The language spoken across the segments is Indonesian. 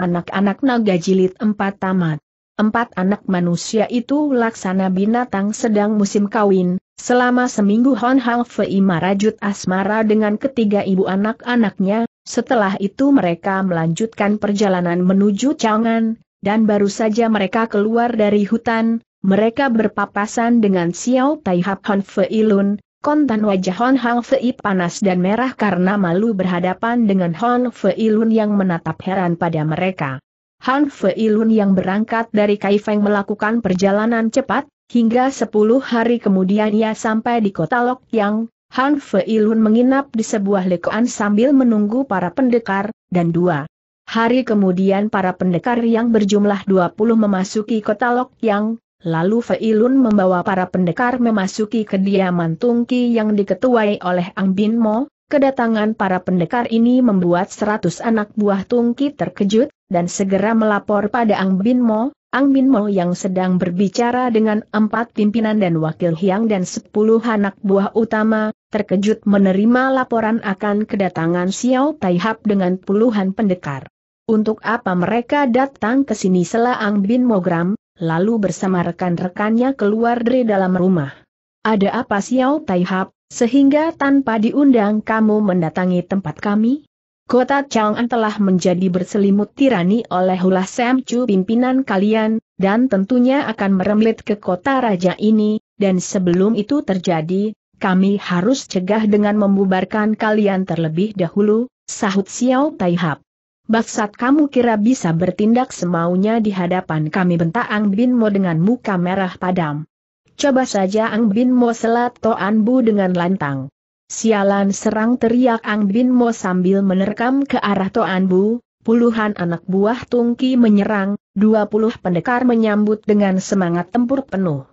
anak-anak naga jilid empat tamat. Empat anak manusia itu laksana binatang sedang musim kawin, selama seminggu Hon Hang Fei marajut asmara dengan ketiga ibu anak-anaknya, setelah itu mereka melanjutkan perjalanan menuju Changan, dan baru saja mereka keluar dari hutan, mereka berpapasan dengan Xiao Tai Hap Hon Fei Lun, Kontan wajah Hon Hang Fei panas dan merah karena malu berhadapan dengan Hon Fei Lun yang menatap heran pada mereka. Hon Fei Lun yang berangkat dari Kaifeng melakukan perjalanan cepat, hingga 10 hari kemudian ia sampai di kota Lok Yang, Han Fei Lun menginap di sebuah lekoan sambil menunggu para pendekar, dan dua hari kemudian para pendekar yang berjumlah 20 memasuki kota Lok Yang, Lalu Feilun membawa para pendekar memasuki kediaman Tungki yang diketuai oleh Ang Bin Mo. Kedatangan para pendekar ini membuat seratus anak buah Tungki terkejut, dan segera melapor pada Ang Bin Mo. Ang Bin Mo yang sedang berbicara dengan empat pimpinan dan wakil Hyang dan sepuluh anak buah utama, terkejut menerima laporan akan kedatangan Xiao Taihap dengan puluhan pendekar. Untuk apa mereka datang ke sini sela Ang Bin Mogram, lalu bersama rekan-rekannya keluar dari dalam rumah. Ada apa Xiao Taihap, sehingga tanpa diundang kamu mendatangi tempat kami? Kota Chang'an telah menjadi berselimut tirani oleh Hula Sam Chu pimpinan kalian, dan tentunya akan merembet ke kota raja ini, dan sebelum itu terjadi, kami harus cegah dengan membubarkan kalian terlebih dahulu, sahut Xiao Taihap. Baksat kamu kira bisa bertindak semaunya di hadapan kami bentak Ang Bin Mo dengan muka merah padam. Coba saja Ang Bin Mo selat Toan Bu dengan lantang. Sialan serang teriak Ang Bin Mo sambil menerkam ke arah Toan Bu, puluhan anak buah Tungki menyerang, dua puluh pendekar menyambut dengan semangat tempur penuh.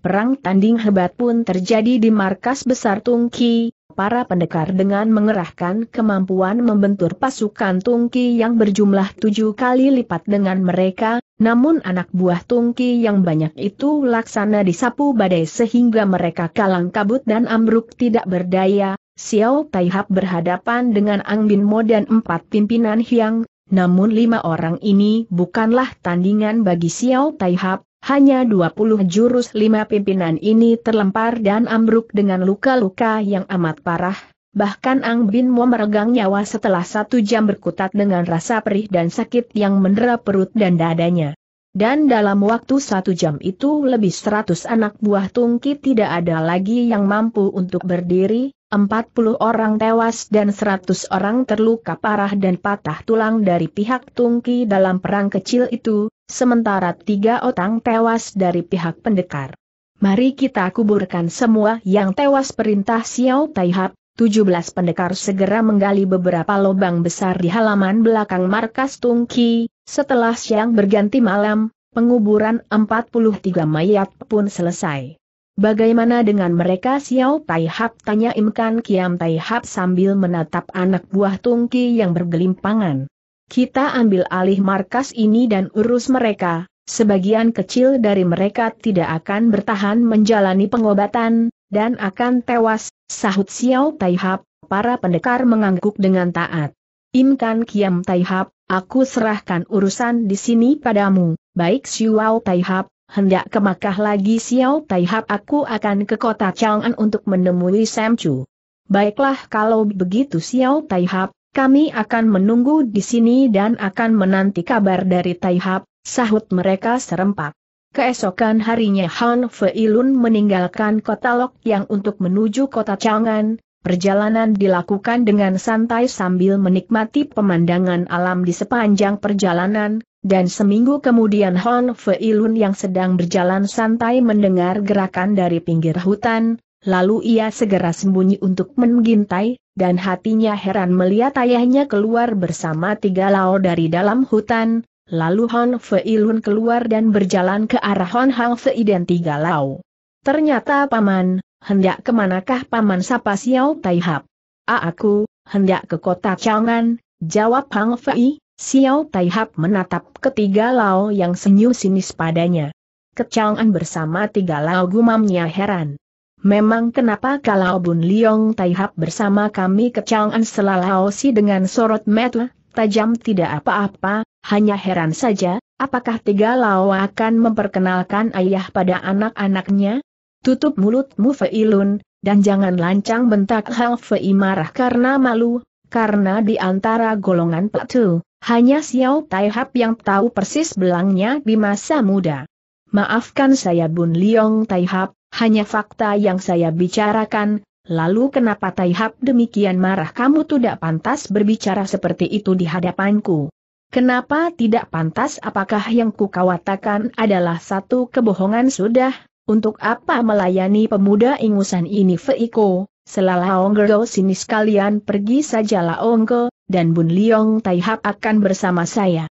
Perang tanding hebat pun terjadi di markas besar Tungki, para pendekar dengan mengerahkan kemampuan membentur pasukan Tungki yang berjumlah tujuh kali lipat dengan mereka, namun anak buah Tungki yang banyak itu laksana disapu badai sehingga mereka kalang kabut dan ambruk tidak berdaya, Xiao Taihap berhadapan dengan Ang Bin Mo dan empat pimpinan Hiang, namun lima orang ini bukanlah tandingan bagi Xiao Taihap, hanya 20 jurus lima pimpinan ini terlempar dan ambruk dengan luka-luka yang amat parah, bahkan Ang Bin Mo meregang nyawa setelah satu jam berkutat dengan rasa perih dan sakit yang mendera perut dan dadanya. Dan dalam waktu satu jam itu lebih seratus anak buah Tungki tidak ada lagi yang mampu untuk berdiri, Empat puluh orang tewas dan seratus orang terluka parah dan patah tulang dari pihak Tungki dalam perang kecil itu, sementara tiga orang tewas dari pihak pendekar. Mari kita kuburkan semua yang tewas perintah Xiao Taihap, 17 pendekar segera menggali beberapa lubang besar di halaman belakang markas Tungki, setelah siang berganti malam, penguburan 43 mayat pun selesai. Bagaimana dengan mereka Xiao Taihap tanya Imkan Kiam Taihap sambil menatap anak buah Tungki yang bergelimpangan. Kita ambil alih markas ini dan urus mereka, sebagian kecil dari mereka tidak akan bertahan menjalani pengobatan, dan akan tewas, sahut Xiao Taihap, para pendekar mengangguk dengan taat. Imkan Kiam Taihap, aku serahkan urusan di sini padamu, baik Xiao Taihap, hendak ke Makkah lagi Xiao Taihap aku akan ke kota Chang'an untuk menemui Sam Chu. Baiklah kalau begitu Xiao Taihap, kami akan menunggu di sini dan akan menanti kabar dari Taihab, sahut mereka serempak. Keesokan harinya Han Feilun meninggalkan kota Lok yang untuk menuju kota Changan, perjalanan dilakukan dengan santai sambil menikmati pemandangan alam di sepanjang perjalanan, dan seminggu kemudian Han Feilun yang sedang berjalan santai mendengar gerakan dari pinggir hutan, Lalu ia segera sembunyi untuk mengintai, dan hatinya heran melihat ayahnya keluar bersama tiga lao dari dalam hutan, lalu Hon Fei Lun keluar dan berjalan ke arah Hon Hang Fei dan tiga lao. Ternyata paman, hendak kemanakah paman sapa Xiao Taihap? A aku, hendak ke kota Changan, jawab Hang Fei, Xiao Hap menatap ketiga lao yang senyum sinis padanya. Ke Chang'an bersama tiga lao gumamnya heran. Memang kenapa kalau Bun Liong Taihap bersama kami ke Chang'an Selalaosi dengan sorot mata, tajam tidak apa-apa, hanya heran saja, apakah tiga lawa akan memperkenalkan ayah pada anak-anaknya? Tutup mulutmu Feilun, dan jangan lancang bentak Hal Fei marah karena malu, karena di antara golongan Petu, hanya Xiao Taihap yang tahu persis belangnya di masa muda. Maafkan saya Bun Liong Taihap, hanya fakta yang saya bicarakan, lalu kenapa Taihap demikian marah kamu tidak pantas berbicara seperti itu di hadapanku? Kenapa tidak pantas apakah yang kukawatakan adalah satu kebohongan sudah, untuk apa melayani pemuda ingusan ini Feiko, Selalah Onggo sini sekalian pergi sajalah Onggo, dan Bun Liong Taihap akan bersama saya.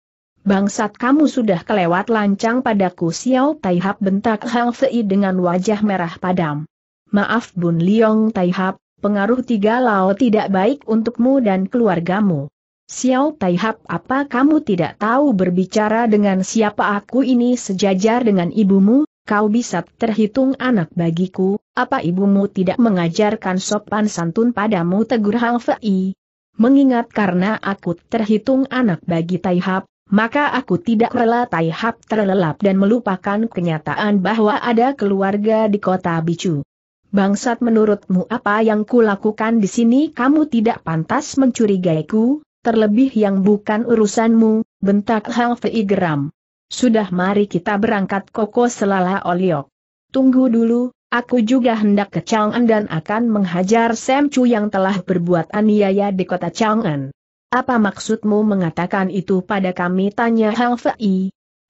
Bangsat kamu sudah kelewat lancang padaku Xiao Taihap bentak Hang Fei dengan wajah merah padam. Maaf Bun Liong Taihap, pengaruh tiga lao tidak baik untukmu dan keluargamu. Xiao Taihap apa kamu tidak tahu berbicara dengan siapa aku ini sejajar dengan ibumu, kau bisa terhitung anak bagiku, apa ibumu tidak mengajarkan sopan santun padamu tegur Hang Fei? Mengingat karena aku terhitung anak bagi Taihap, maka aku tidak rela Tai Hap terlelap dan melupakan kenyataan bahwa ada keluarga di kota Bicu. Bangsat menurutmu apa yang kulakukan di sini kamu tidak pantas mencurigaiku, terlebih yang bukan urusanmu, bentak Hang Fei geram. Sudah mari kita berangkat koko selala oliok. Tunggu dulu, aku juga hendak ke Chang'an dan akan menghajar Sam Chu yang telah berbuat aniaya di kota Chang'an. Apa maksudmu mengatakan itu pada kami? Tanya Hang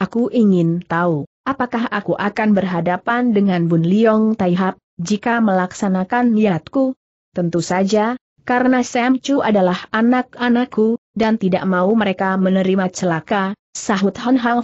Aku ingin tahu, apakah aku akan berhadapan dengan Bun Liong Taihap, jika melaksanakan niatku? Tentu saja, karena Sam Chu adalah anak-anakku, dan tidak mau mereka menerima celaka, sahut Hon Hang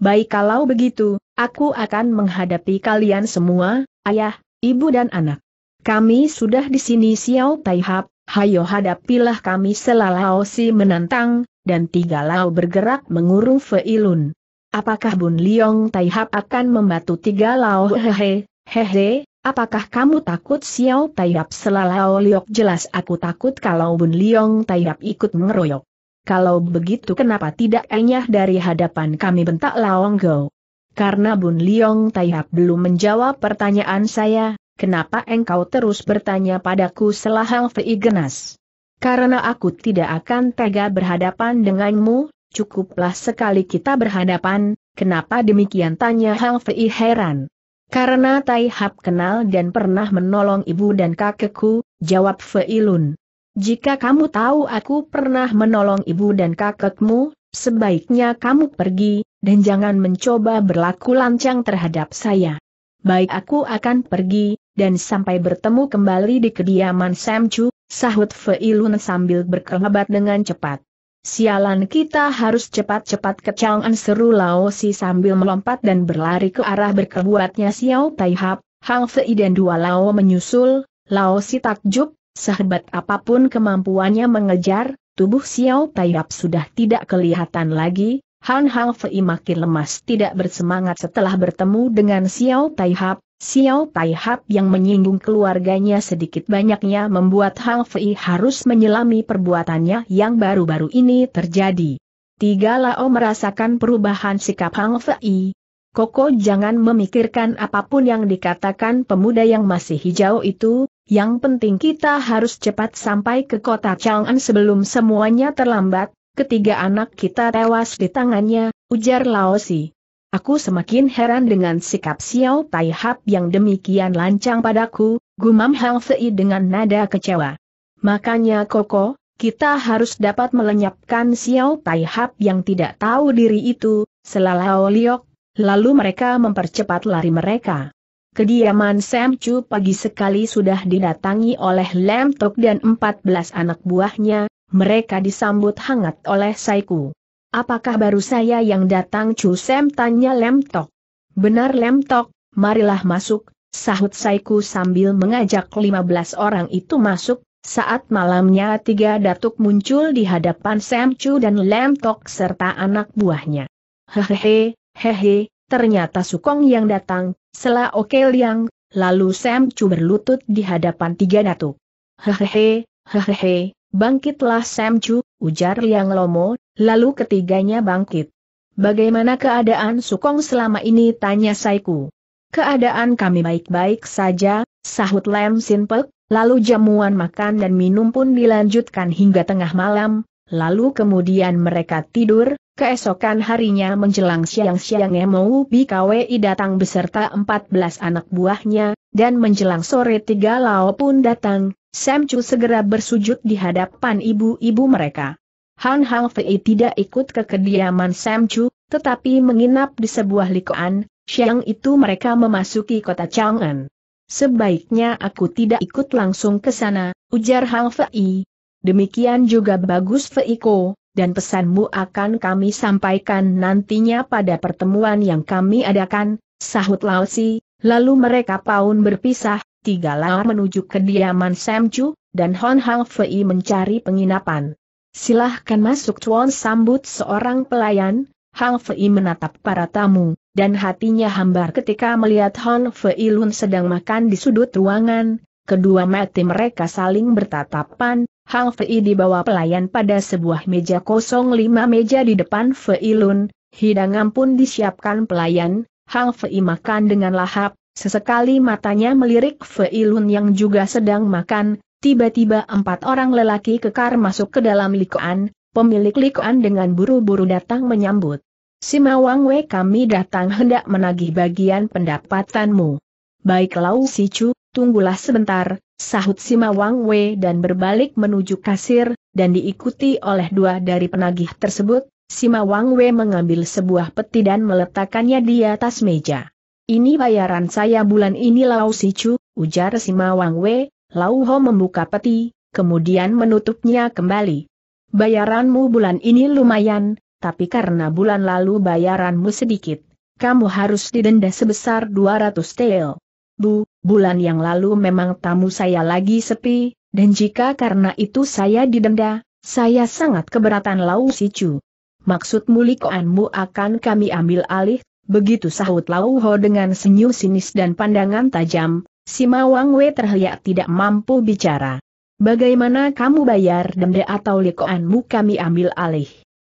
Baik kalau begitu, aku akan menghadapi kalian semua, ayah, ibu dan anak. Kami sudah di sini Xiao Taihap, Hayo hadapilah kami selalau si menantang, dan tiga lao bergerak mengurung Feilun. Apakah Bun Liong Taihap akan membantu tiga lao hehehe, hehe, apakah kamu takut Xiao Taihap selalau liok jelas aku takut kalau Bun Liong Taihap ikut mengeroyok. Kalau begitu kenapa tidak enyah dari hadapan kami bentak Laonggo? Karena Bun Liong Taihap belum menjawab pertanyaan saya, kenapa engkau terus bertanya padaku selahang Genas? Karena aku tidak akan tega berhadapan denganmu, cukuplah sekali kita berhadapan, kenapa demikian tanya Hang Fei heran. Karena Tai Hap kenal dan pernah menolong ibu dan kakekku, jawab Fei Lun. Jika kamu tahu aku pernah menolong ibu dan kakekmu, sebaiknya kamu pergi, dan jangan mencoba berlaku lancang terhadap saya. Baik aku akan pergi, dan sampai bertemu kembali di kediaman Sam Chu, sahut Fei sambil berkerabat dengan cepat. Sialan kita harus cepat-cepat ke Chang'an seru Lao Si sambil melompat dan berlari ke arah berkebuatnya Xiao Tai Hap, Hang Fei dan dua Lao menyusul, Lao Si takjub, sehebat apapun kemampuannya mengejar, tubuh Xiao Tai Hap sudah tidak kelihatan lagi, Han Hang Fei makin lemas tidak bersemangat setelah bertemu dengan Xiao Tai Hap, Xiao Tai Hap yang menyinggung keluarganya sedikit banyaknya membuat Hang Fei harus menyelami perbuatannya yang baru-baru ini terjadi. Tiga Lao merasakan perubahan sikap Hang Fei. Koko jangan memikirkan apapun yang dikatakan pemuda yang masih hijau itu, yang penting kita harus cepat sampai ke kota Chang'an sebelum semuanya terlambat, ketiga anak kita tewas di tangannya, ujar Laosi. Aku semakin heran dengan sikap Xiao Tai Hap yang demikian lancang padaku, gumam Hang Fei dengan nada kecewa. Makanya Koko, kita harus dapat melenyapkan Xiao Tai Hap yang tidak tahu diri itu, selalau liok, lalu mereka mempercepat lari mereka. Kediaman Sam Chu pagi sekali sudah didatangi oleh Lam Tok dan 14 anak buahnya, mereka disambut hangat oleh Saiku. Apakah baru saya yang datang Chu Sam tanya Lem Tok? Benar Lem Tok, marilah masuk, sahut Saiku sambil mengajak 15 orang itu masuk, saat malamnya tiga datuk muncul di hadapan Sam Chu dan Lem Tok serta anak buahnya. Hehehe, hehe, ternyata Sukong yang datang, Sela Oke Liang, lalu Sam Chu berlutut di hadapan tiga datuk. Hehehe, hehehe, bangkitlah Sam Chu, ujar Liang Lomo, Lalu ketiganya bangkit. Bagaimana keadaan Sukong selama ini tanya Saiku. Keadaan kami baik-baik saja, sahut Lam Sinpek, lalu jamuan makan dan minum pun dilanjutkan hingga tengah malam, lalu kemudian mereka tidur, keesokan harinya menjelang siang-siang Emou Bikawi datang beserta 14 anak buahnya, dan menjelang sore tiga Lao pun datang, Sam Chu segera bersujud di hadapan ibu-ibu mereka. Han Hang Fei tidak ikut ke kediaman Sam Chu, tetapi menginap di sebuah likoan, siang itu mereka memasuki kota Chang'an. Sebaiknya aku tidak ikut langsung ke sana, ujar Hang Fei. Demikian juga bagus Fei Ko, dan pesanmu akan kami sampaikan nantinya pada pertemuan yang kami adakan, sahut Lao Si, lalu mereka paun berpisah, tiga lar menuju kediaman Sam Chu, dan Hon Hang Fei mencari penginapan. Silahkan masuk Chuan sambut seorang pelayan, Hang Fei menatap para tamu, dan hatinya hambar ketika melihat Hang Fei Lun sedang makan di sudut ruangan, kedua mati mereka saling bertatapan, Hang Fei dibawa pelayan pada sebuah meja kosong lima meja di depan Fei Lun, hidangan pun disiapkan pelayan, Hang Fei makan dengan lahap, sesekali matanya melirik Fei Lun yang juga sedang makan, tiba-tiba empat orang lelaki kekar masuk ke dalam likoan, pemilik likoan dengan buru-buru datang menyambut. Simawang Wei kami datang hendak menagih bagian pendapatanmu. Baik Lau Si Chu, tunggulah sebentar, sahut Simawang Wei dan berbalik menuju kasir, dan diikuti oleh dua dari penagih tersebut, Simawang Wei mengambil sebuah peti dan meletakkannya di atas meja. Ini bayaran saya bulan ini Lau Si Chu, ujar Simawang Wei, Lauho membuka peti, kemudian menutupnya kembali. Bayaranmu bulan ini lumayan, tapi karena bulan lalu bayaranmu sedikit, kamu harus didenda sebesar 200 tel. Bu, bulan yang lalu memang tamu saya lagi sepi, dan jika karena itu saya didenda, saya sangat keberatan Lau Sicu. Maksud mulikoanmu akan kami ambil alih, begitu sahut Lau Ho dengan senyum sinis dan pandangan tajam, Si Mawang Wei terheliak tidak mampu bicara. Bagaimana kamu bayar denda atau likoanmu kami ambil alih?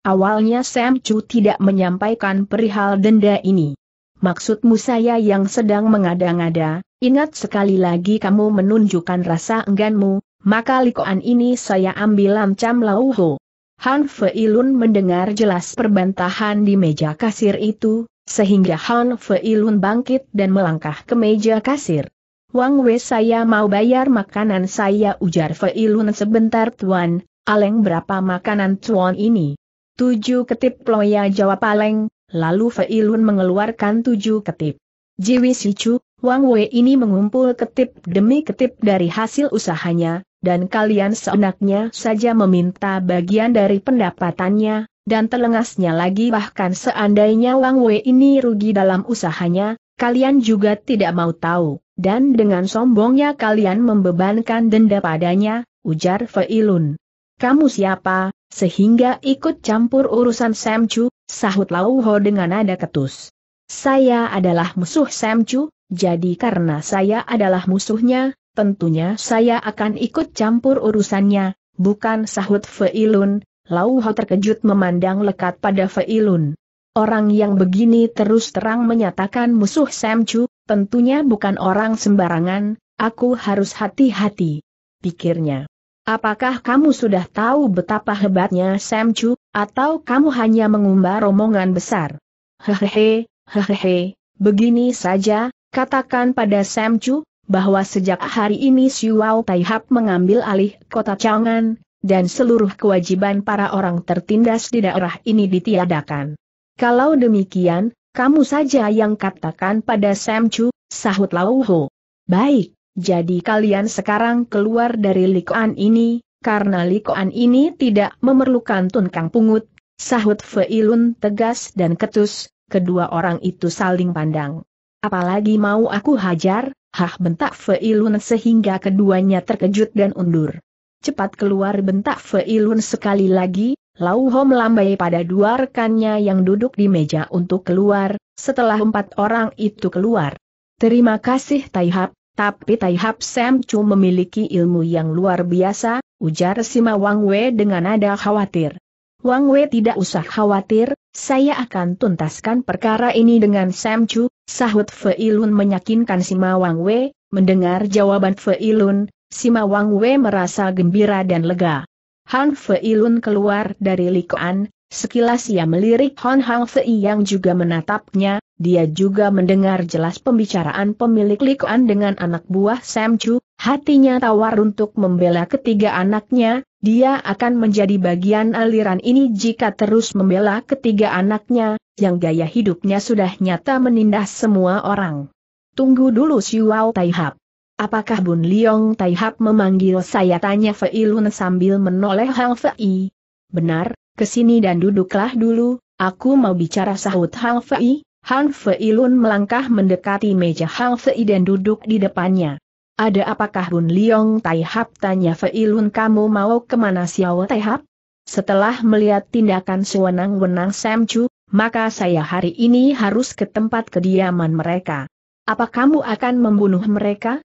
Awalnya Sam Chu tidak menyampaikan perihal denda ini. Maksudmu saya yang sedang mengada-ngada, ingat sekali lagi kamu menunjukkan rasa engganmu, maka likoan ini saya ambil ancam lauho. Han Feilun mendengar jelas perbantahan di meja kasir itu, sehingga Han Feilun bangkit dan melangkah ke meja kasir. Wang Wei saya mau bayar makanan saya ujar Feilun sebentar tuan, Aleng berapa makanan tuan ini? Tujuh ketip ploya jawab Aleng, lalu Feilun mengeluarkan tujuh ketip. Jiwi Sicu, Wang Wei ini mengumpul ketip demi ketip dari hasil usahanya, dan kalian seenaknya saja meminta bagian dari pendapatannya, dan telengasnya lagi bahkan seandainya Wang Wei ini rugi dalam usahanya, kalian juga tidak mau tahu. Dan dengan sombongnya kalian membebankan denda padanya, ujar Feilun. Kamu siapa, sehingga ikut campur urusan Samchu, sahut Lauho dengan nada ketus. Saya adalah musuh Samchu, jadi karena saya adalah musuhnya, tentunya saya akan ikut campur urusannya, bukan sahut Feilun, Lauho terkejut memandang lekat pada Feilun. Orang yang begini terus terang menyatakan musuh Samchu, Tentunya bukan orang sembarangan, aku harus hati-hati. Pikirnya. Apakah kamu sudah tahu betapa hebatnya Sam Chu, atau kamu hanya mengumbar omongan besar? Hehehe, hehehe, begini saja, katakan pada Sam Chu, bahwa sejak hari ini Siwau Taihap mengambil alih kota Changan, dan seluruh kewajiban para orang tertindas di daerah ini ditiadakan. Kalau demikian, kamu saja yang katakan pada Sam Chu, sahut Lau Ho. Baik, jadi kalian sekarang keluar dari likuan ini, karena likuan ini tidak memerlukan tunkang pungut, sahut Feilun tegas dan ketus, kedua orang itu saling pandang. Apalagi mau aku hajar, hah bentak Feilun sehingga keduanya terkejut dan undur. Cepat keluar bentak Feilun sekali lagi, Lau Ho melambai pada dua rekannya yang duduk di meja untuk keluar, setelah empat orang itu keluar. Terima kasih Hap, tapi Hap Sam Chu memiliki ilmu yang luar biasa, ujar Sima Wang Wei dengan nada khawatir. Wang Wei tidak usah khawatir, saya akan tuntaskan perkara ini dengan Sam Chu, sahut Feilun meyakinkan Sima Wang Wei, mendengar jawaban Feilun, Sima Wang Wei merasa gembira dan lega. Han Fei Lun keluar dari likuan, sekilas ia melirik Han Hang Fei yang juga menatapnya, dia juga mendengar jelas pembicaraan pemilik likuan dengan anak buah Sam Chu, hatinya tawar untuk membela ketiga anaknya, dia akan menjadi bagian aliran ini jika terus membela ketiga anaknya, yang gaya hidupnya sudah nyata menindas semua orang. Tunggu dulu Siwau Taihap. Apakah Bun Liong Taihap memanggil saya tanya Fei Lun sambil menoleh Hang Fei? Benar, kesini dan duduklah dulu, aku mau bicara sahut Hang Fei. Hang Fei Lun melangkah mendekati meja Hang Fei dan duduk di depannya. Ada apakah Bun Liong Taihap tanya Fei Lun kamu mau kemana Xiao Taihap? Setelah melihat tindakan sewenang-wenang Sam Chu, maka saya hari ini harus ke tempat kediaman mereka. Apa kamu akan membunuh mereka?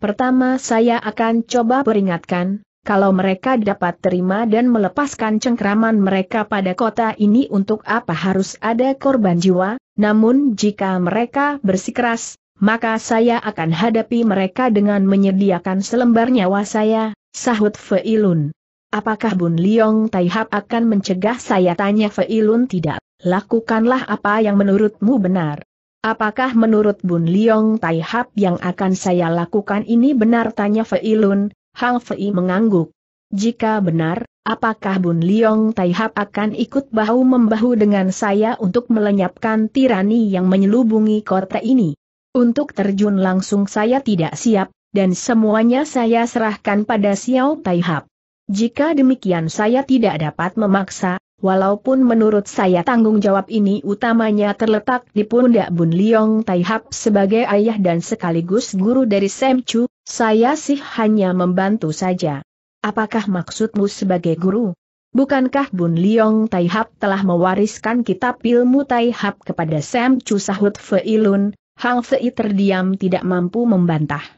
Pertama saya akan coba peringatkan, kalau mereka dapat terima dan melepaskan cengkraman mereka pada kota ini untuk apa harus ada korban jiwa, namun jika mereka bersikeras, maka saya akan hadapi mereka dengan menyediakan selembar nyawa saya, sahut Feilun. Apakah Bun Liong Taihap akan mencegah saya tanya Feilun tidak, lakukanlah apa yang menurutmu benar. Apakah menurut Bun Liong Tai Hap yang akan saya lakukan ini benar tanya Fei Lun, Hang Fei mengangguk. Jika benar, apakah Bun Liong Tai Hap akan ikut bahu-membahu dengan saya untuk melenyapkan tirani yang menyelubungi kota ini? Untuk terjun langsung saya tidak siap, dan semuanya saya serahkan pada Xiao Tai Hap. Jika demikian saya tidak dapat memaksa, Walaupun menurut saya tanggung jawab ini utamanya terletak di pundak Bun Liong Taihap sebagai ayah dan sekaligus guru dari Sam Chu, saya sih hanya membantu saja. Apakah maksudmu sebagai guru? Bukankah Bun Liong Taihap telah mewariskan kitab ilmu Taihap kepada Sam Chu sahut Feilun, Hang Fei terdiam tidak mampu membantah.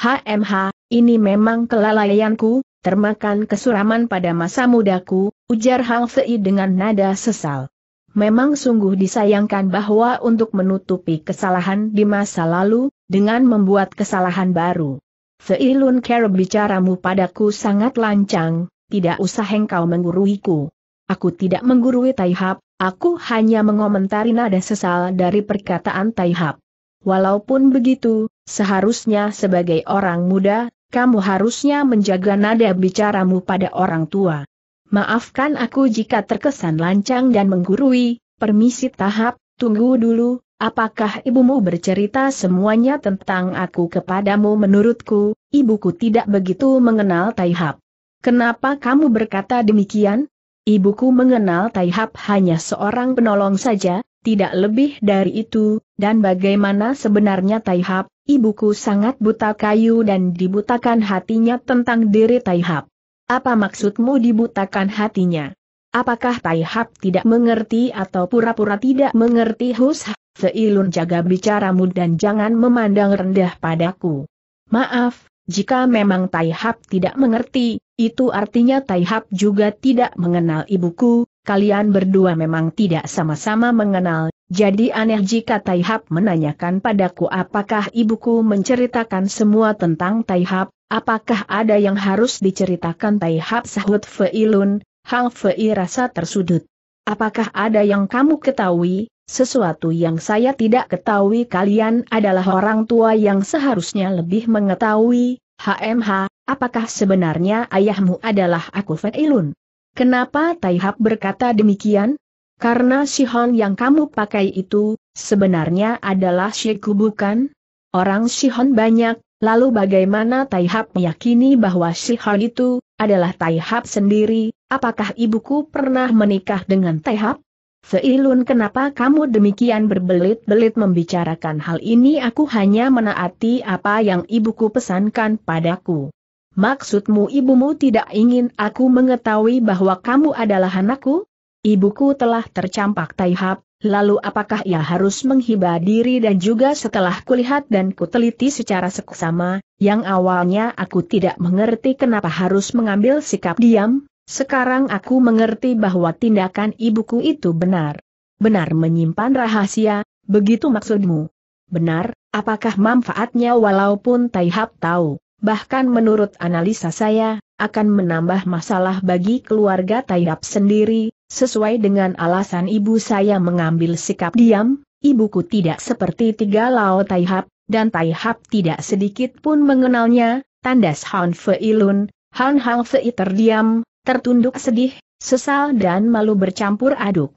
HMH, ini memang kelalaianku, termakan kesuraman pada masa mudaku, ujar Hang Fei dengan nada sesal. Memang sungguh disayangkan bahwa untuk menutupi kesalahan di masa lalu, dengan membuat kesalahan baru. Fei Lun Care bicaramu padaku sangat lancang, tidak usah engkau mengguruiku. Aku tidak menggurui Taihab, aku hanya mengomentari nada sesal dari perkataan Taihab. Walaupun begitu, seharusnya sebagai orang muda, kamu harusnya menjaga nada bicaramu pada orang tua. Maafkan aku jika terkesan lancang dan menggurui, permisi tahap, tunggu dulu, apakah ibumu bercerita semuanya tentang aku kepadamu menurutku, ibuku tidak begitu mengenal Taihap. Kenapa kamu berkata demikian? Ibuku mengenal Taihap hanya seorang penolong saja, tidak lebih dari itu, dan bagaimana sebenarnya Taihap, ibuku sangat buta kayu dan dibutakan hatinya tentang diri Taihap. Apa maksudmu dibutakan hatinya? Apakah Taihap tidak mengerti atau pura-pura tidak mengerti Hus? Seilun jaga bicaramu dan jangan memandang rendah padaku. Maaf, jika memang Taihap tidak mengerti, itu artinya Taihap juga tidak mengenal ibuku, kalian berdua memang tidak sama-sama mengenal, jadi aneh jika Taihap menanyakan padaku apakah ibuku menceritakan semua tentang Taihap, apakah ada yang harus diceritakan Taihap sahut Feilun, Hang Fei rasa tersudut. Apakah ada yang kamu ketahui, sesuatu yang saya tidak ketahui kalian adalah orang tua yang seharusnya lebih mengetahui, HMH, apakah sebenarnya ayahmu adalah aku Feilun? Kenapa Taihap berkata demikian? Karena Sihon yang kamu pakai itu, sebenarnya adalah Sheku bukan? Orang Sihon banyak, lalu bagaimana Taihap meyakini bahwa Sihon itu, adalah Taihap sendiri, apakah ibuku pernah menikah dengan Taihap? Seilun kenapa kamu demikian berbelit-belit membicarakan hal ini aku hanya menaati apa yang ibuku pesankan padaku. Maksudmu ibumu tidak ingin aku mengetahui bahwa kamu adalah anakku? Ibuku telah tercampak Taihab, lalu apakah ia harus menghibah diri dan juga setelah kulihat dan kuteliti secara seksama, yang awalnya aku tidak mengerti kenapa harus mengambil sikap diam, sekarang aku mengerti bahwa tindakan ibuku itu benar. Benar menyimpan rahasia, begitu maksudmu. Benar, apakah manfaatnya walaupun Taihab tahu? bahkan menurut analisa saya, akan menambah masalah bagi keluarga Taihap sendiri, sesuai dengan alasan ibu saya mengambil sikap diam, ibuku tidak seperti tiga lao Taihap dan Taihap tidak sedikit pun mengenalnya, tandas Han Feilun, Han Hang Fei terdiam, tertunduk sedih, sesal dan malu bercampur aduk.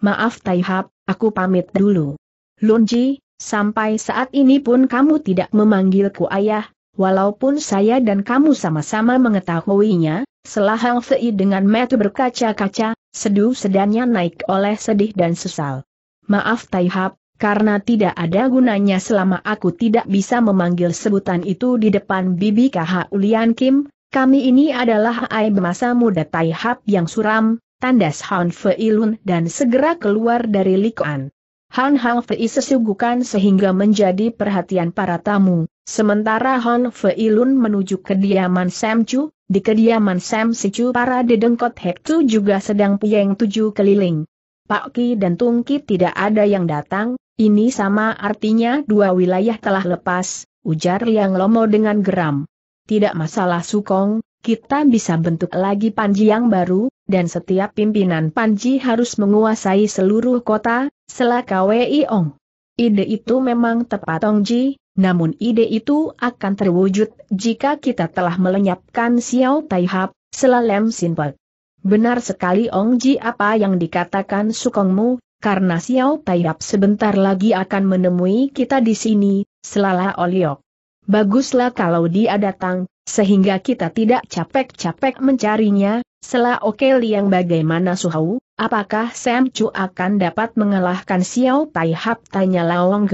Maaf Taihap, aku pamit dulu. Lunji, sampai saat ini pun kamu tidak memanggilku ayah, Walaupun saya dan kamu sama-sama mengetahuinya, selahang Fei dengan metu berkaca-kaca, seduh sedannya naik oleh sedih dan sesal. Maaf Taihap, karena tidak ada gunanya selama aku tidak bisa memanggil sebutan itu di depan bibi KH Ulian Kim, kami ini adalah aib masa muda Taihap yang suram, tandas Han Feilun dan segera keluar dari Likuan. Han Hang Fei sesugukan sehingga menjadi perhatian para tamu, sementara Han Fei Lun menuju kediaman Sam Chu, di kediaman Sam Si Chu para dedengkot Hektu juga sedang puyeng tujuh keliling. Pak Ki dan Tung Ki tidak ada yang datang, ini sama artinya dua wilayah telah lepas, ujar Liang Lomo dengan geram. Tidak masalah Sukong, kita bisa bentuk lagi Panji yang baru, dan setiap pimpinan Panji harus menguasai seluruh kota, selaka Wei Ong. Ide itu memang tepat Ong Ji, namun ide itu akan terwujud jika kita telah melenyapkan Xiao Taihap, selalem Simple. Benar sekali Ong Ji apa yang dikatakan Sukongmu, karena Xiao Taihap sebentar lagi akan menemui kita di sini, selala Oliok. Baguslah kalau dia datang, sehingga kita tidak capek-capek mencarinya, Selah oke liang bagaimana suhu, apakah Sam Chu akan dapat mengalahkan Xiao Tai Hap tanya Laong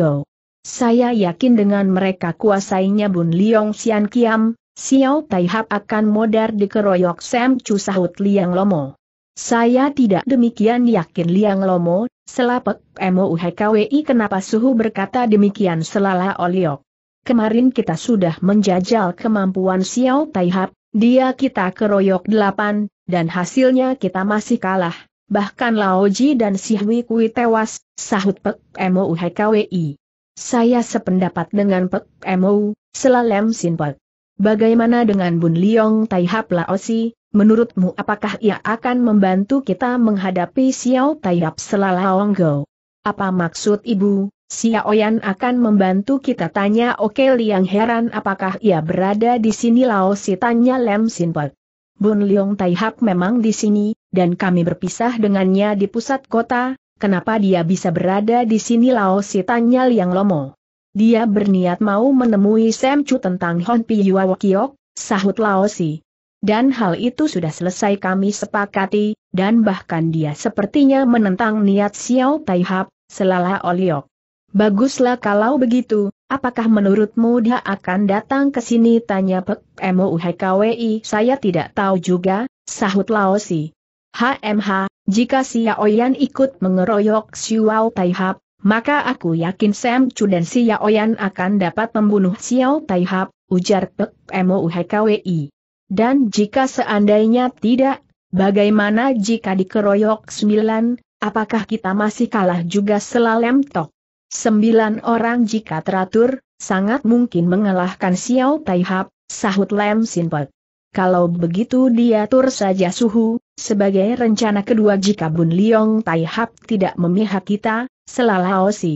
Saya yakin dengan mereka kuasainya Bun Liong Sian Kiam, Xiao Tai Hap akan modar dikeroyok Sam Chu sahut Liang Lomo. Saya tidak demikian yakin Liang Lomo, selapek HKWI kenapa suhu berkata demikian selala oliok. Kemarin kita sudah menjajal kemampuan Xiao Taihap, dia kita keroyok delapan, dan hasilnya kita masih kalah. Bahkan Laoji dan Si Hui Kui tewas, sahut Pek Emo HKWI. Saya sependapat dengan Pek Emo, selalem simpel. Bagaimana dengan Bun Liong Taihap Laosi, menurutmu apakah ia akan membantu kita menghadapi Xiao Taihap selalu Apa maksud ibu? Xiaoyan akan membantu kita tanya Oke Liang heran apakah ia berada di sini Lao Si tanya Lem Sinpek. Bun Leong Tai Hak memang di sini, dan kami berpisah dengannya di pusat kota, kenapa dia bisa berada di sini Lao Si tanya Liang Lomo. Dia berniat mau menemui Sam Chu tentang Hon Pi Kiok, sahut Lao Si. Dan hal itu sudah selesai kami sepakati, dan bahkan dia sepertinya menentang niat Xiao Tai Hak, selala Oliok. Baguslah kalau begitu, apakah menurutmu dia akan datang ke sini? Tanya Pek MOUHKWI. Saya tidak tahu juga, sahut Laosi. HMH, jika si Yaoyan ikut mengeroyok Xiao Taihap, maka aku yakin Sam Chu dan si Yaoyan akan dapat membunuh Xiao Taihap, ujar Pek MOUHKWI. Dan jika seandainya tidak, bagaimana jika dikeroyok sembilan, apakah kita masih kalah juga selalem tok? Sembilan orang jika teratur, sangat mungkin mengalahkan Xiao Taihap, sahut Lem Sinpek. Kalau begitu diatur saja suhu, sebagai rencana kedua jika Bun Liong Taihap tidak memihak kita, selalu Osi.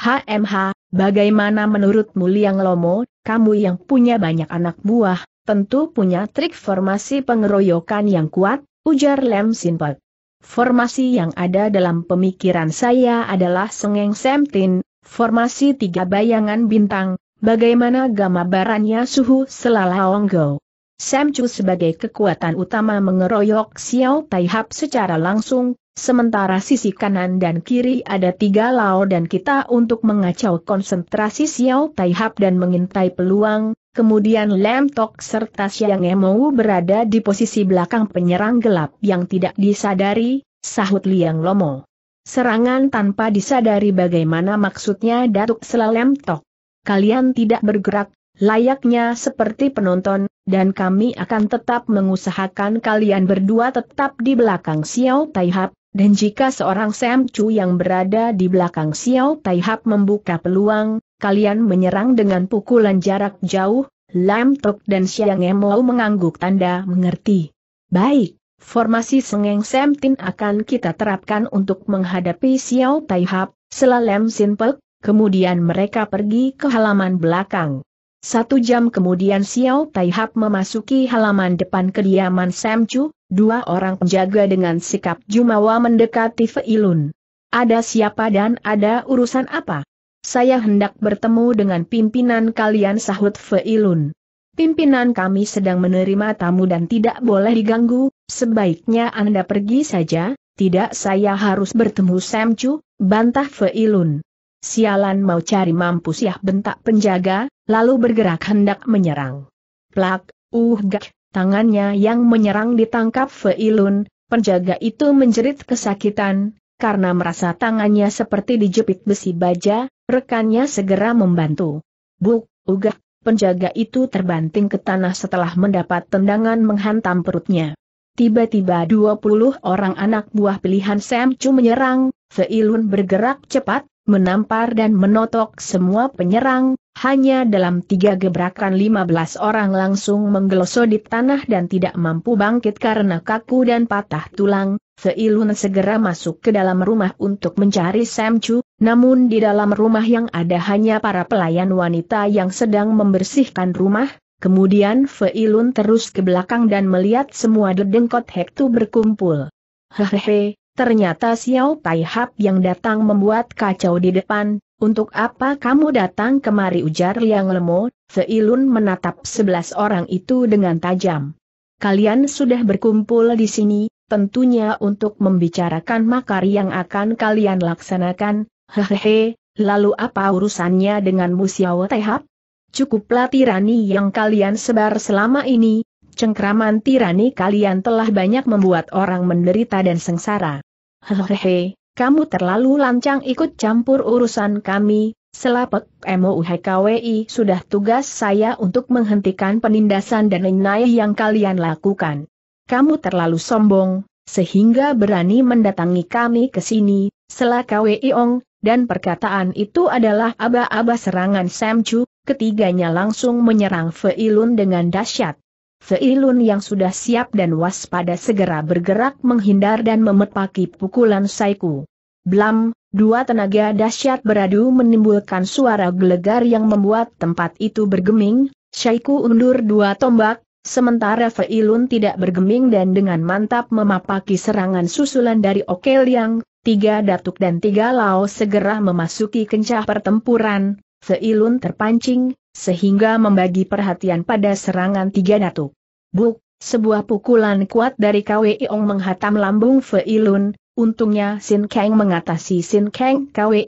HMH, bagaimana menurutmu Liang Lomo, kamu yang punya banyak anak buah, tentu punya trik formasi pengeroyokan yang kuat, ujar Lem Sinpek. Formasi yang ada dalam pemikiran saya adalah sengeng semtin, formasi tiga bayangan bintang, bagaimana gambarannya suhu selalaonggo. Samcu sebagai kekuatan utama mengeroyok Xiao Taihap secara langsung, sementara sisi kanan dan kiri ada tiga lao dan kita untuk mengacau konsentrasi Xiao Taihap dan mengintai peluang, Kemudian Lam Tok serta Siang Emou berada di posisi belakang penyerang gelap yang tidak disadari, sahut Liang Lomo. Serangan tanpa disadari bagaimana maksudnya Datuk Selalem Tok. Kalian tidak bergerak, layaknya seperti penonton, dan kami akan tetap mengusahakan kalian berdua tetap di belakang Xiao Taihap, dan jika seorang Sam Chu yang berada di belakang Xiao Tai Hap membuka peluang, kalian menyerang dengan pukulan jarak jauh, Lam Tok dan Xiang Emou mengangguk tanda mengerti. Baik, formasi Sengeng Sam Tin akan kita terapkan untuk menghadapi Xiao Tai Hap, selalem Sin Pek, kemudian mereka pergi ke halaman belakang. Satu jam kemudian Xiao Taihap memasuki halaman depan kediaman Sam Chu, dua orang penjaga dengan sikap jumawa mendekati Feilun. Ada siapa dan ada urusan apa? Saya hendak bertemu dengan pimpinan kalian sahut Feilun. Pimpinan kami sedang menerima tamu dan tidak boleh diganggu, sebaiknya Anda pergi saja, tidak saya harus bertemu Sam Chu, bantah Feilun. Sialan mau cari mampus ya bentak penjaga, lalu bergerak hendak menyerang. Plak, uh gak, tangannya yang menyerang ditangkap Feilun, penjaga itu menjerit kesakitan, karena merasa tangannya seperti dijepit besi baja, rekannya segera membantu. Buk, ugak, uh, penjaga itu terbanting ke tanah setelah mendapat tendangan menghantam perutnya. Tiba-tiba 20 orang anak buah pilihan Sam Chu menyerang, Feilun bergerak cepat, menampar dan menotok semua penyerang, hanya dalam tiga gebrakan 15 orang langsung menggeloso di tanah dan tidak mampu bangkit karena kaku dan patah tulang, Seilun segera masuk ke dalam rumah untuk mencari Sam namun di dalam rumah yang ada hanya para pelayan wanita yang sedang membersihkan rumah, kemudian Feilun terus ke belakang dan melihat semua dedengkot Hektu berkumpul. Hehehe, ternyata Xiao Pai Hap yang datang membuat kacau di depan, untuk apa kamu datang kemari ujar Liang Lemo, Seilun menatap sebelas orang itu dengan tajam. Kalian sudah berkumpul di sini, tentunya untuk membicarakan makar yang akan kalian laksanakan, hehehe, lalu apa urusannya dengan Musiawa Tehap? Cukuplah tirani yang kalian sebar selama ini, cengkraman tirani kalian telah banyak membuat orang menderita dan sengsara. Hehehe, kamu terlalu lancang ikut campur urusan kami, selapek MOUHKWI sudah tugas saya untuk menghentikan penindasan dan inai yang kalian lakukan. Kamu terlalu sombong, sehingga berani mendatangi kami ke sini, ong dan perkataan itu adalah aba-aba serangan Samchu, ketiganya langsung menyerang Feilun dengan dahsyat. Feilun yang sudah siap dan waspada segera bergerak menghindar dan memepaki pukulan Saiku. Blam, dua tenaga dahsyat beradu menimbulkan suara gelegar yang membuat tempat itu bergeming, Syaiku undur dua tombak, sementara Feilun tidak bergeming dan dengan mantap memapaki serangan susulan dari Okel yang, tiga datuk dan tiga lao segera memasuki kencah pertempuran, Feilun terpancing, sehingga membagi perhatian pada serangan tiga datuk. Buk, sebuah pukulan kuat dari Ong menghatam lambung Feilun, Untungnya Sin Kang mengatasi Sin Kang Kwee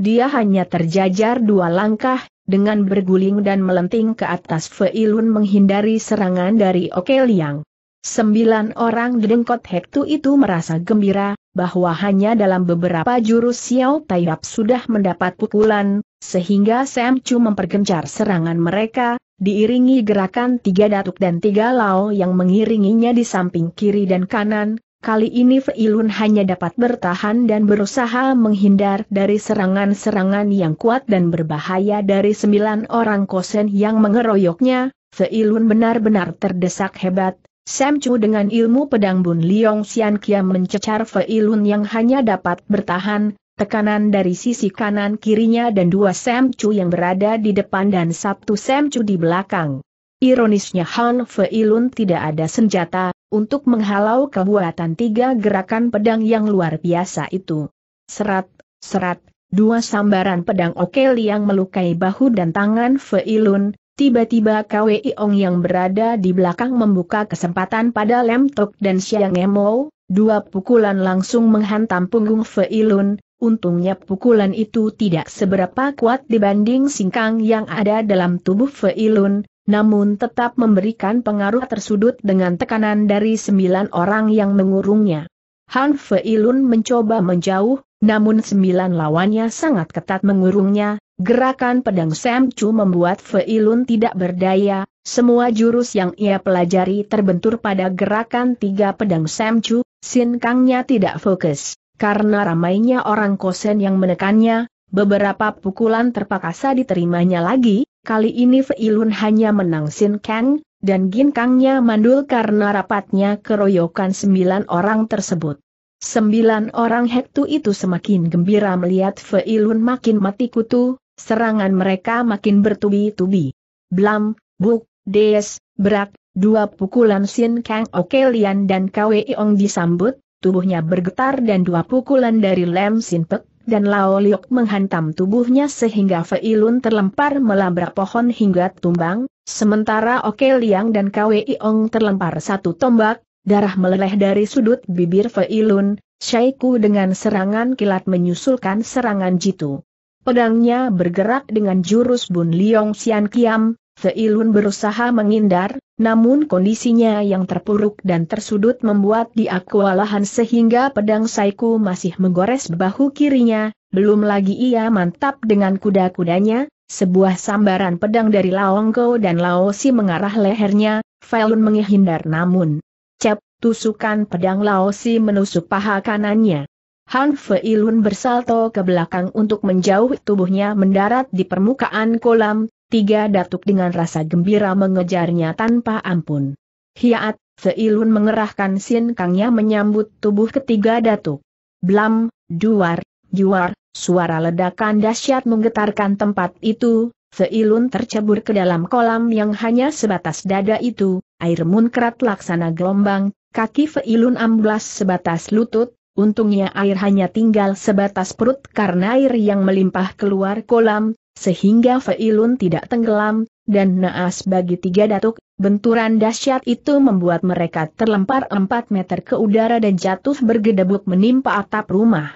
dia hanya terjajar dua langkah, dengan berguling dan melenting ke atas Fei Lun menghindari serangan dari Oke Liang. Sembilan orang Dengkot Hektu itu merasa gembira, bahwa hanya dalam beberapa jurus Xiao Taihap sudah mendapat pukulan, sehingga Sam Chu mempergencar serangan mereka, diiringi gerakan tiga datuk dan tiga lao yang mengiringinya di samping kiri dan kanan, Kali ini Feilun hanya dapat bertahan dan berusaha menghindar dari serangan-serangan yang kuat dan berbahaya dari sembilan orang kosen yang mengeroyoknya, Feilun benar-benar terdesak hebat. Sam dengan ilmu pedang Bun Liong Xian Kia mencecar Feilun yang hanya dapat bertahan, tekanan dari sisi kanan kirinya dan dua Sam yang berada di depan dan satu Sam di belakang. Ironisnya Han Feilun tidak ada senjata, untuk menghalau kebuatan tiga gerakan pedang yang luar biasa itu. Serat, serat, dua sambaran pedang okel yang melukai bahu dan tangan Feilun, tiba-tiba Kwei Ong yang berada di belakang membuka kesempatan pada Lem dan Xiang Emo, dua pukulan langsung menghantam punggung Feilun, Untungnya pukulan itu tidak seberapa kuat dibanding singkang yang ada dalam tubuh Feilun, namun tetap memberikan pengaruh tersudut dengan tekanan dari sembilan orang yang mengurungnya. Han Feilun mencoba menjauh, namun sembilan lawannya sangat ketat mengurungnya, gerakan pedang Sam Chu membuat Feilun tidak berdaya, semua jurus yang ia pelajari terbentur pada gerakan tiga pedang Sam Chu, Sin Kangnya tidak fokus. Karena ramainya orang kosen yang menekannya, beberapa pukulan terpaksa diterimanya lagi, Kali ini Feilun hanya menang Sin Kang, dan ginkangnya mandul karena rapatnya keroyokan sembilan orang tersebut. Sembilan orang Hektu itu semakin gembira melihat Feilun makin mati kutu, serangan mereka makin bertubi-tubi. Blam, Buk, Des, Brak, dua pukulan Sin Kang Okelian dan Ong disambut, tubuhnya bergetar dan dua pukulan dari Lem Sin Pek dan Lao Liok menghantam tubuhnya sehingga Feilun terlempar melabrak pohon hingga tumbang, sementara Oke Liang dan Kwei Ong terlempar satu tombak, darah meleleh dari sudut bibir Feilun, Syaiku dengan serangan kilat menyusulkan serangan jitu. Pedangnya bergerak dengan jurus Bun Liong Sian Kiam, Seilun berusaha menghindar, namun kondisinya yang terpuruk dan tersudut membuat dia kewalahan sehingga pedang saiku masih menggores bahu kirinya, belum lagi ia mantap dengan kuda-kudanya, sebuah sambaran pedang dari Laonggo dan Laosi mengarah lehernya, Failun menghindar namun. Cep, tusukan pedang Laosi menusuk paha kanannya. Han Feilun bersalto ke belakang untuk menjauh tubuhnya mendarat di permukaan kolam, Tiga datuk dengan rasa gembira mengejarnya tanpa ampun. Hiat, Seilun mengerahkan Sin Kangnya menyambut tubuh ketiga datuk. Blam, duar, juar, suara ledakan dahsyat menggetarkan tempat itu, Seilun tercebur ke dalam kolam yang hanya sebatas dada itu, air munkrat laksana gelombang, kaki Seilun amblas sebatas lutut, untungnya air hanya tinggal sebatas perut karena air yang melimpah keluar kolam, sehingga Feilun tidak tenggelam, dan naas bagi tiga datuk, benturan dahsyat itu membuat mereka terlempar empat meter ke udara dan jatuh bergedebuk menimpa atap rumah.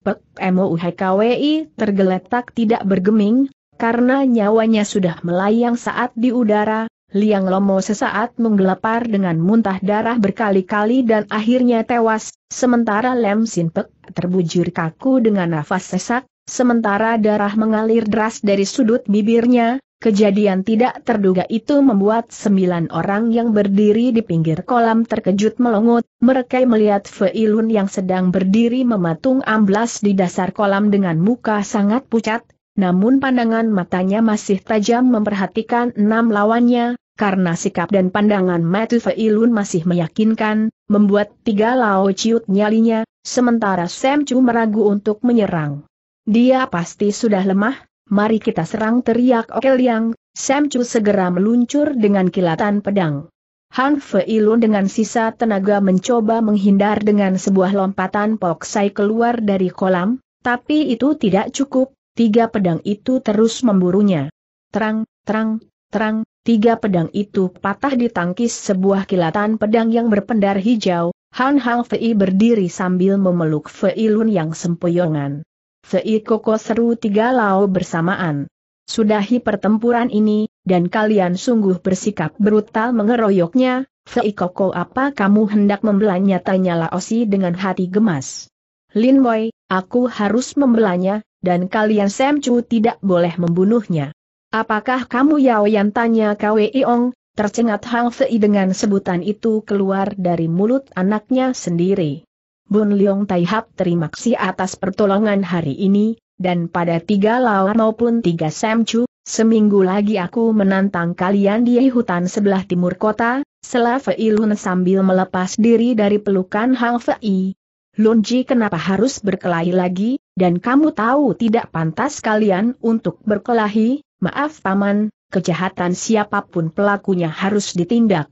Pek MOUHKWI tergeletak tidak bergeming, karena nyawanya sudah melayang saat di udara, Liang Lomo sesaat menggelepar dengan muntah darah berkali-kali dan akhirnya tewas, sementara Lem Sinpek terbujur kaku dengan nafas sesak, Sementara darah mengalir deras dari sudut bibirnya, kejadian tidak terduga itu membuat sembilan orang yang berdiri di pinggir kolam terkejut melongot, mereka melihat Feilun yang sedang berdiri mematung amblas di dasar kolam dengan muka sangat pucat, namun pandangan matanya masih tajam memperhatikan enam lawannya, karena sikap dan pandangan Matu Feilun masih meyakinkan, membuat tiga lao ciut nyalinya, sementara Sam Chu meragu untuk menyerang. Dia pasti sudah lemah, mari kita serang teriak Okel Yang, Sam Chu segera meluncur dengan kilatan pedang. Han Fei Lun dengan sisa tenaga mencoba menghindar dengan sebuah lompatan poksai keluar dari kolam, tapi itu tidak cukup, tiga pedang itu terus memburunya. Terang, terang, terang, tiga pedang itu patah ditangkis sebuah kilatan pedang yang berpendar hijau, Han Hang Fei berdiri sambil memeluk Fei Lun yang sempoyongan. Seikoko seru tiga lao bersamaan. Sudahi pertempuran ini, dan kalian sungguh bersikap brutal mengeroyoknya, Seikoko apa kamu hendak membelanya tanya Laosi dengan hati gemas. Lin Wei, aku harus membelanya, dan kalian Semcu tidak boleh membunuhnya. Apakah kamu Yao yang tanya Kwei Ong, tercengat Hang Fei dengan sebutan itu keluar dari mulut anaknya sendiri. Bun Leong Tai terima kasih atas pertolongan hari ini, dan pada tiga lawa maupun tiga semcu, seminggu lagi aku menantang kalian di hutan sebelah timur kota, Selafei Lun sambil melepas diri dari pelukan Hang Fei. Lunji kenapa harus berkelahi lagi, dan kamu tahu tidak pantas kalian untuk berkelahi, maaf paman, kejahatan siapapun pelakunya harus ditindak.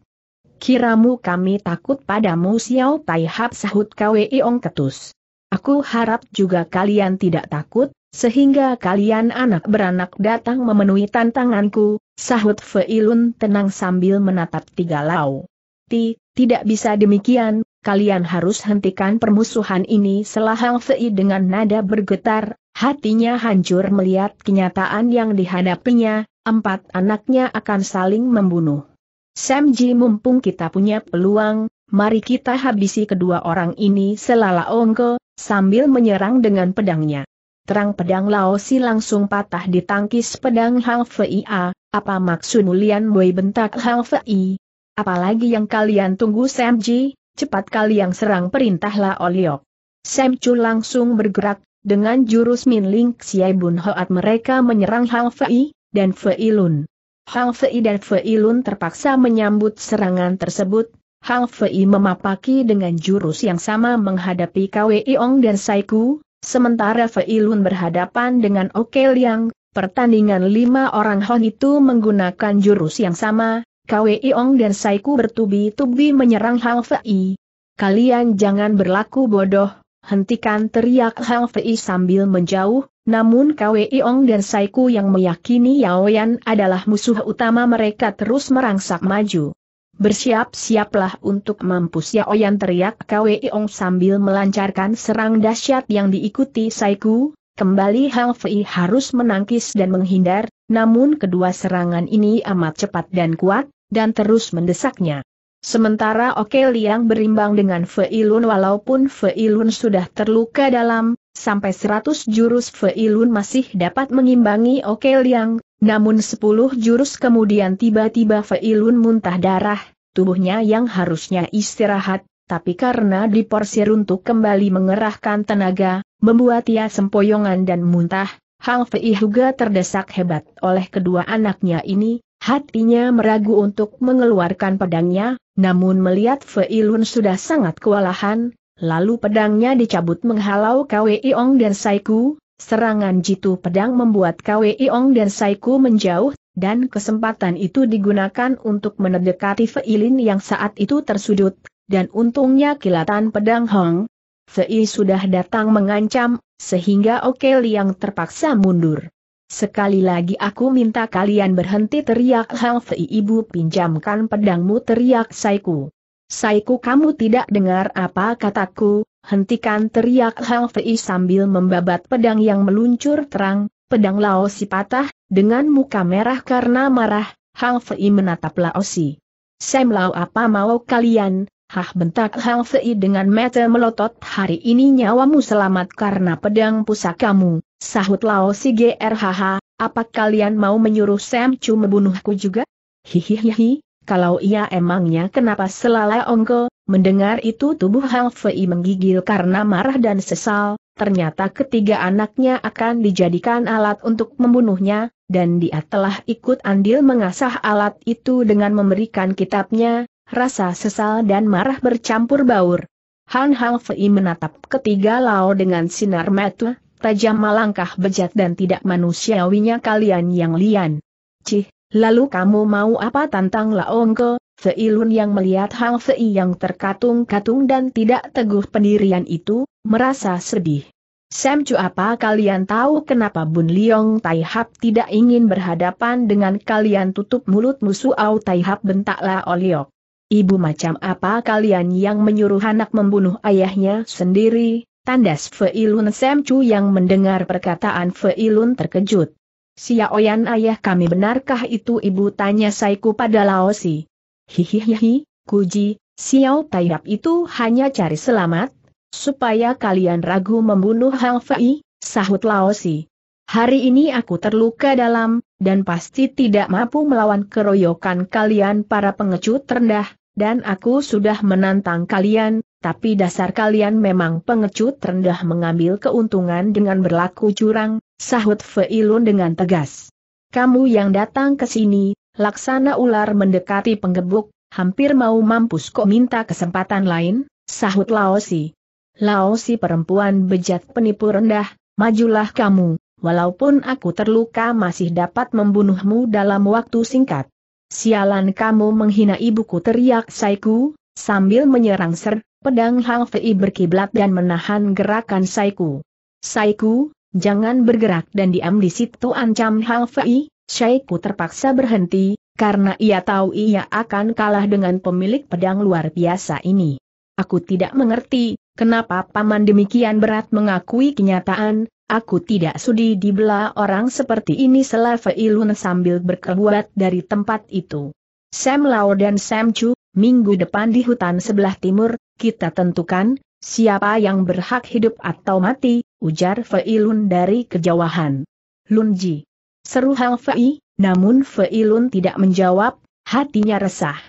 Kiramu kami takut padamu Xiao Pai Hap sahut Iong Ketus. Aku harap juga kalian tidak takut, sehingga kalian anak beranak datang memenuhi tantanganku, sahut Feilun tenang sambil menatap tiga lau. Ti, tidak bisa demikian, kalian harus hentikan permusuhan ini selahang Fei dengan nada bergetar, hatinya hancur melihat kenyataan yang dihadapinya, empat anaknya akan saling membunuh. Sam Ji mumpung kita punya peluang, mari kita habisi kedua orang ini selala ongko, sambil menyerang dengan pedangnya. Terang pedang Laosi langsung patah di tangkis pedang Hang Fei A, apa maksud Lian Wei bentak Hang Fei? Apalagi yang kalian tunggu Sam Ji, cepat kalian serang perintahlah Oliok. Sam Chu langsung bergerak, dengan jurus Min Ling Xiai Bun Hoat mereka menyerang Hang Fei, dan Fei Lun. Hang Fei dan Fei Lun terpaksa menyambut serangan tersebut. Hang Fei memapaki dengan jurus yang sama menghadapi Kwei Ong dan Saiku, sementara Fei Lun berhadapan dengan Oke Liang. Pertandingan lima orang Hon itu menggunakan jurus yang sama, Kwei Ong dan Saiku bertubi-tubi menyerang Hang Fei. Kalian jangan berlaku bodoh, hentikan teriak Hang Fei sambil menjauh, namun Kwei Ong dan Saiku yang meyakini Yao Yan adalah musuh utama mereka terus merangsak maju. Bersiap-siaplah untuk mampus Yao Yan teriak Kwei Ong sambil melancarkan serang dahsyat yang diikuti Saiku, kembali Hang Fei harus menangkis dan menghindar, namun kedua serangan ini amat cepat dan kuat, dan terus mendesaknya. Sementara Oke Liang berimbang dengan Feilun walaupun Feilun sudah terluka dalam, sampai 100 jurus Feilun masih dapat mengimbangi Oke Liang, namun 10 jurus kemudian tiba-tiba Feilun muntah darah, tubuhnya yang harusnya istirahat, tapi karena diporsir untuk kembali mengerahkan tenaga, membuat ia sempoyongan dan muntah, Hang Fei juga terdesak hebat oleh kedua anaknya ini, Hatinya meragu untuk mengeluarkan pedangnya, namun melihat Fei Lun sudah sangat kewalahan, lalu pedangnya dicabut menghalau Kwei Ong dan Saiku, serangan jitu pedang membuat Kwei Ong dan Saiku menjauh, dan kesempatan itu digunakan untuk mendekati Fei Lin yang saat itu tersudut, dan untungnya kilatan pedang Hong Fei sudah datang mengancam, sehingga Oke Liang terpaksa mundur. Sekali lagi aku minta kalian berhenti teriak Healthy ibu pinjamkan pedangmu teriak Saiku. Saiku kamu tidak dengar apa kataku, hentikan teriak Healthy sambil membabat pedang yang meluncur terang, pedang Laosi patah, dengan muka merah karena marah, Healthy menatap Laosi. Sam Lau apa mau kalian, Hah bentak Hang dengan mata melotot hari ini nyawamu selamat karena pedang pusakamu, sahut Lao si GRHH, apa kalian mau menyuruh Sam Chu membunuhku juga? Hihihihi, kalau ia emangnya kenapa selala ongko, mendengar itu tubuh Hang menggigil karena marah dan sesal, ternyata ketiga anaknya akan dijadikan alat untuk membunuhnya, dan dia telah ikut andil mengasah alat itu dengan memberikan kitabnya, rasa sesal dan marah bercampur baur. Han Hang Fei menatap ketiga Lao dengan sinar mata, tajam melangkah bejat dan tidak manusiawinya kalian yang lian. Cih, lalu kamu mau apa tantang Lao? Fei Feilun yang melihat Hang Fei yang terkatung-katung dan tidak teguh pendirian itu, merasa sedih. Sam Chu apa kalian tahu kenapa Bun Liong Tai Hap tidak ingin berhadapan dengan kalian tutup mulut musuh Au Tai Hap bentaklah Oliok ibu macam apa kalian yang menyuruh anak membunuh ayahnya sendiri? Tandas Feilun Semcu yang mendengar perkataan Feilun terkejut. Siaoyan Oyan ayah kami benarkah itu ibu tanya saiku pada Laosi. Hihihihi, Kuji, Xiao Taihap itu hanya cari selamat, supaya kalian ragu membunuh Hang Fei, sahut Laosi. Hari ini aku terluka dalam, dan pasti tidak mampu melawan keroyokan kalian para pengecut rendah, dan aku sudah menantang kalian, tapi dasar kalian memang pengecut rendah mengambil keuntungan dengan berlaku curang, sahut Feilun dengan tegas. Kamu yang datang ke sini, laksana ular mendekati penggebuk, hampir mau mampus kok minta kesempatan lain, sahut Laosi. Laosi perempuan bejat penipu rendah, majulah kamu, walaupun aku terluka masih dapat membunuhmu dalam waktu singkat. Sialan kamu menghina ibuku teriak Saiku, sambil menyerang ser, pedang Hang Fei berkiblat dan menahan gerakan Saiku. Saiku, jangan bergerak dan diam di situ ancam Hang Fei, Saiku terpaksa berhenti, karena ia tahu ia akan kalah dengan pemilik pedang luar biasa ini. Aku tidak mengerti, kenapa paman demikian berat mengakui kenyataan, Aku tidak sudi dibela orang seperti ini Selave Ilun sambil berkeluat dari tempat itu. Sam Lau dan Sam Chu, minggu depan di hutan sebelah timur, kita tentukan, siapa yang berhak hidup atau mati, ujar Feilun dari kejauhan. Lunji. Seru Hang Fei, namun Feilun tidak menjawab, hatinya resah.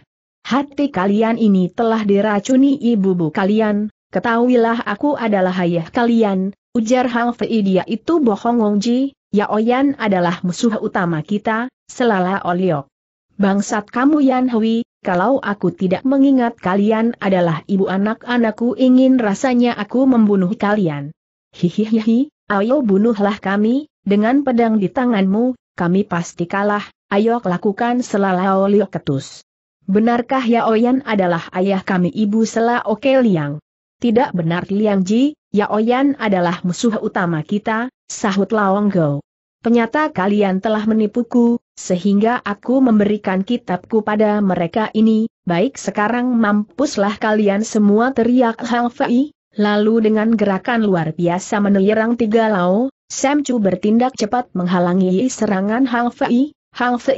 Hati kalian ini telah diracuni ibu-ibu kalian, Ketahuilah aku adalah ayah kalian, ujar Hang Fei dia itu bohong Wong Ji. Ya Oyan adalah musuh utama kita, selala Oliok. Bangsat kamu Yan Hui, kalau aku tidak mengingat kalian adalah ibu anak-anakku ingin rasanya aku membunuh kalian. Hihihihi, ayo bunuhlah kami, dengan pedang di tanganmu, kami pasti kalah, ayo lakukan selala Oliok ketus. Benarkah Ya Oyan adalah ayah kami ibu selala Oke Liang? Tidak benar Liang Ji, Yaoyan adalah musuh utama kita, sahut Laong Go. Penyata kalian telah menipuku, sehingga aku memberikan kitabku pada mereka ini, baik sekarang mampuslah kalian semua teriak Fei. lalu dengan gerakan luar biasa menyerang tiga lao, Sam Chu bertindak cepat menghalangi serangan Hal Fei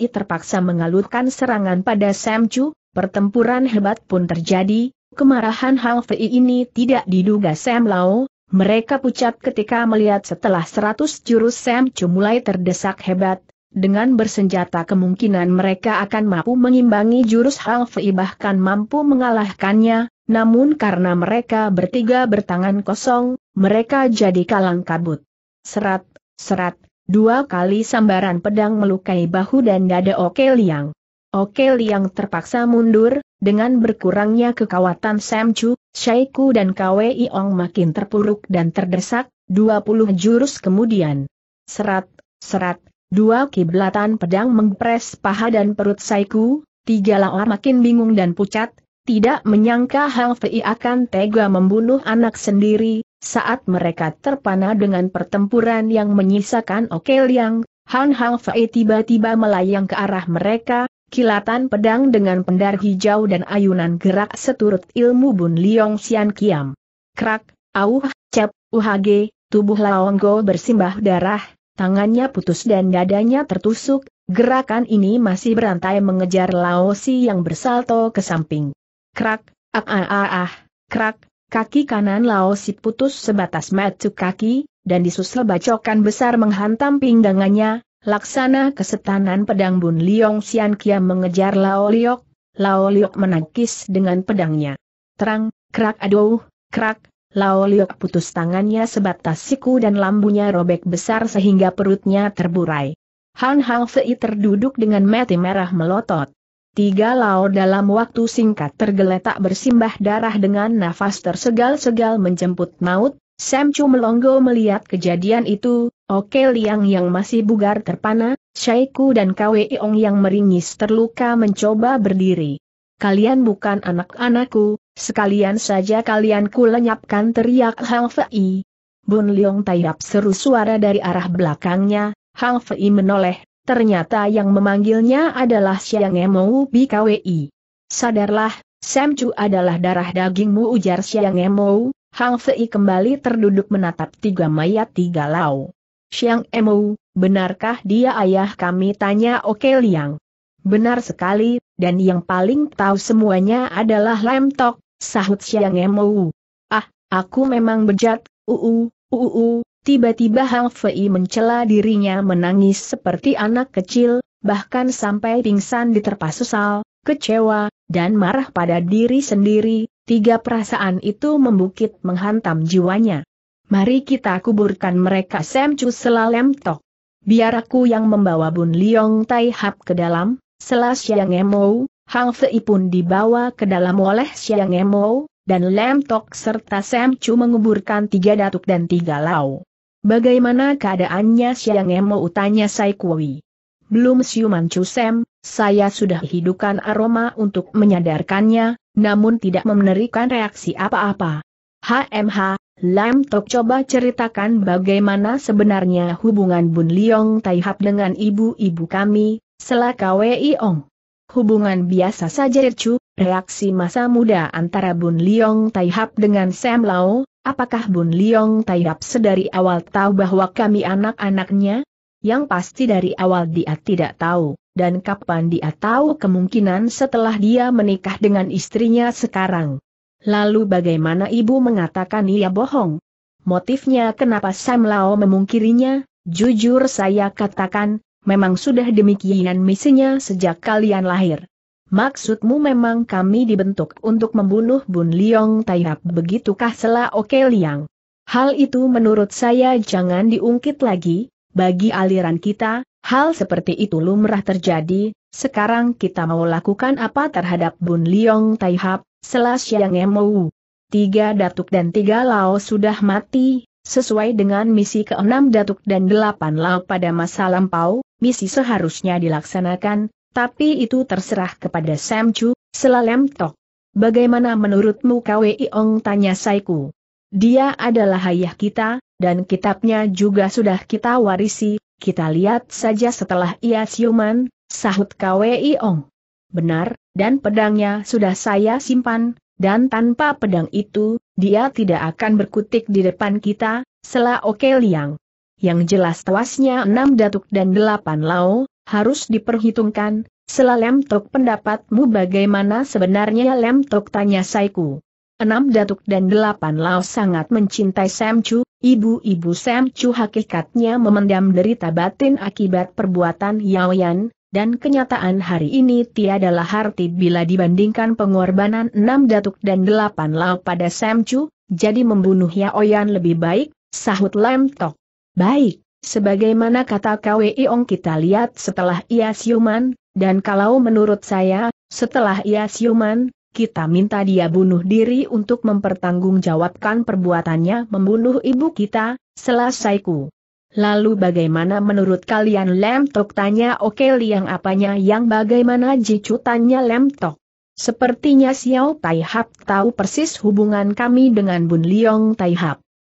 terpaksa mengalurkan serangan pada Sam Chu, pertempuran hebat pun terjadi, Kemarahan Hang Fei ini tidak diduga Sam Lau, mereka pucat ketika melihat setelah seratus jurus Sam Chu mulai terdesak hebat, dengan bersenjata kemungkinan mereka akan mampu mengimbangi jurus Hang Fei bahkan mampu mengalahkannya, namun karena mereka bertiga bertangan kosong, mereka jadi kalang kabut. Serat, serat, dua kali sambaran pedang melukai bahu dan dada Oke Liang. Oke Liang terpaksa mundur, dengan berkurangnya kekawatan Sam Chu, Shaiku dan Kwei Ong makin terpuruk dan terdesak, 20 jurus kemudian. Serat, serat, dua kiblatan pedang mengpres paha dan perut Shaiku, tiga lawa makin bingung dan pucat, tidak menyangka Hang Fei akan tega membunuh anak sendiri, saat mereka terpana dengan pertempuran yang menyisakan Oke Liang, Han Hang Fei tiba-tiba melayang ke arah mereka, Kilatan pedang dengan pendar hijau dan ayunan gerak seturut ilmu Bun Liong Sian Kiam. Krak, auh, cep, uhage, tubuh Laonggo bersimbah darah, tangannya putus dan dadanya tertusuk, gerakan ini masih berantai mengejar Laosi yang bersalto ke samping. Krak, ah ah ah ah, krak, kaki kanan Laosi putus sebatas matuk kaki, dan disusul bacokan besar menghantam pinggangannya, Laksana kesetanan pedang Bun Liong Sian Kia mengejar Lao Liok, Lao Liok menangkis dengan pedangnya. Terang, krak aduh, krak, Lao Liok putus tangannya sebatas siku dan lambunya robek besar sehingga perutnya terburai. Han Hang Fei terduduk dengan mati merah melotot. Tiga Lao dalam waktu singkat tergeletak bersimbah darah dengan nafas tersegal-segal menjemput maut, Sam Chu Melongo melihat kejadian itu, Oke Liang yang masih bugar terpana, Syaiku dan Kwe Eong yang meringis terluka mencoba berdiri. Kalian bukan anak-anakku, sekalian saja kalian ku lenyapkan teriak Hang Fei. Bun Leong tayap seru suara dari arah belakangnya, Hang Fei menoleh, ternyata yang memanggilnya adalah Xiang Emo Bi Kwe. Sadarlah, Sam Chu adalah darah dagingmu ujar Siang Emo, Hang Sei kembali terduduk menatap tiga mayat tiga lau. Xiang Emu, benarkah dia ayah kami tanya Oke Liang. Benar sekali, dan yang paling tahu semuanya adalah Lem Tok, sahut Xiang Emu. Ah, aku memang bejat, uu, uu, tiba-tiba Hang Fei mencela dirinya menangis seperti anak kecil, bahkan sampai pingsan diterpa sesal, kecewa, dan marah pada diri sendiri, Tiga perasaan itu membukit menghantam jiwanya. Mari kita kuburkan mereka Sam Chu selalem tok. Biar aku yang membawa Bun Liong Tai Hap ke dalam, selas Siang Emo, Hang Fei pun dibawa ke dalam oleh Siang Emo, dan Lem Tok serta Sam Chu menguburkan tiga datuk dan tiga lau. Bagaimana keadaannya Siang Emo utanya Sai Kui. Belum siuman Chu Sam, saya sudah hidupkan aroma untuk menyadarkannya, namun tidak memberikan reaksi apa-apa. HMH, Lam Tok coba ceritakan bagaimana sebenarnya hubungan Bun Liong Taihap dengan ibu-ibu kami, selaka Ong. Hubungan biasa saja Ricu, reaksi masa muda antara Bun Liong Taihap dengan Sam Lau, apakah Bun Liong Taihap sedari awal tahu bahwa kami anak-anaknya? Yang pasti dari awal dia tidak tahu dan kapan dia tahu kemungkinan setelah dia menikah dengan istrinya sekarang. Lalu bagaimana ibu mengatakan ia bohong? Motifnya kenapa Sam Lao memungkirinya? Jujur saya katakan, memang sudah demikian misinya sejak kalian lahir. Maksudmu memang kami dibentuk untuk membunuh Bun Liong Taihap begitukah Sela Oke Liang? Hal itu menurut saya jangan diungkit lagi, bagi aliran kita, Hal seperti itu lumrah terjadi, sekarang kita mau lakukan apa terhadap Bun Liong Taihap, Selas Yang MOU. Tiga datuk dan tiga lao sudah mati, sesuai dengan misi keenam datuk dan delapan lao pada masa lampau, misi seharusnya dilaksanakan, tapi itu terserah kepada Sam Chu, Selalem Tok. Bagaimana menurutmu Kwei Ong tanya Saiku? Dia adalah ayah kita, dan kitabnya juga sudah kita warisi, kita lihat saja setelah ia siuman, sahut Kwei Ong. Benar, dan pedangnya sudah saya simpan, dan tanpa pedang itu, dia tidak akan berkutik di depan kita, selah Oke Liang. Yang jelas tewasnya enam datuk dan delapan lao, harus diperhitungkan, sela Lem Tok pendapatmu bagaimana sebenarnya Lem Tok tanya Saiku. Enam datuk dan delapan lao sangat mencintai Sam Chu, Ibu-ibu Sam Chu hakikatnya memendam derita batin akibat perbuatan Yao Yan, dan kenyataan hari ini tiadalah arti bila dibandingkan pengorbanan enam datuk dan delapan lau pada Sam Chu, jadi membunuh Yao Yan lebih baik, sahut Lam Tok. Baik, sebagaimana kata KWI e Ong kita lihat setelah ia siuman, dan kalau menurut saya, setelah ia siuman, kita minta dia bunuh diri untuk mempertanggungjawabkan perbuatannya membunuh ibu kita, selesaiku. Lalu bagaimana menurut kalian Lem Tok tanya Oke Liang apanya yang bagaimana Jicu tanya Lem Tok. Sepertinya Xiao Tai Hap tahu persis hubungan kami dengan Bun Liong Tai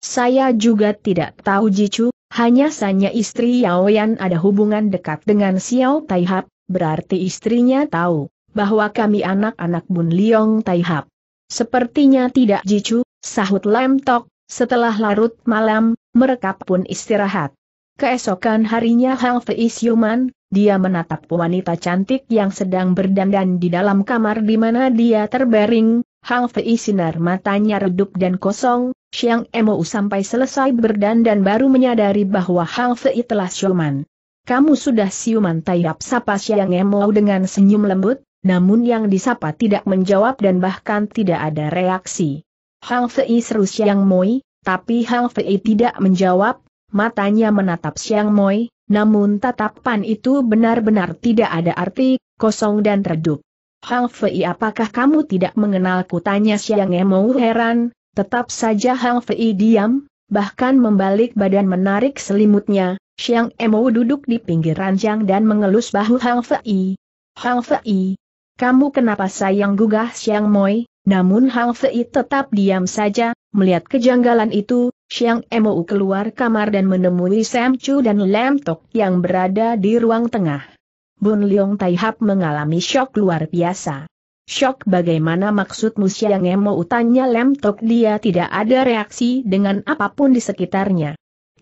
Saya juga tidak tahu Jicu, hanya sanya istri Yao Yan ada hubungan dekat dengan Xiao Tai berarti istrinya tahu bahwa kami anak-anak Bun Liong Taihap. Sepertinya tidak jicu, sahut Lam Tok, setelah larut malam, mereka pun istirahat. Keesokan harinya Hang Fei Siuman, dia menatap wanita cantik yang sedang berdandan di dalam kamar di mana dia terbaring, Hang Fei sinar matanya redup dan kosong, Xiang Emo sampai selesai berdandan baru menyadari bahwa Hang Fei telah siuman. Kamu sudah siuman taihap sapa Xiang Emo dengan senyum lembut, namun yang disapa tidak menjawab dan bahkan tidak ada reaksi. Hang Fei seru Xiang Moi, tapi Hang Fei tidak menjawab, matanya menatap siang Moi, namun tatapan itu benar-benar tidak ada arti, kosong dan redup. Hang Fei apakah kamu tidak mengenalku tanya siang Moi heran, tetap saja Hang Fei diam, bahkan membalik badan menarik selimutnya, Siang Moi duduk di pinggir ranjang dan mengelus bahu Hang Fei. Hang Fei, kamu kenapa sayang gugah siang Moi, namun Hang Fei tetap diam saja, melihat kejanggalan itu, Siang Mou keluar kamar dan menemui Sam Chu dan Lam Tok yang berada di ruang tengah. Bun Leong Tai Hap mengalami shock luar biasa. Shock bagaimana maksudmu siang Mou tanya Lam Tok dia tidak ada reaksi dengan apapun di sekitarnya.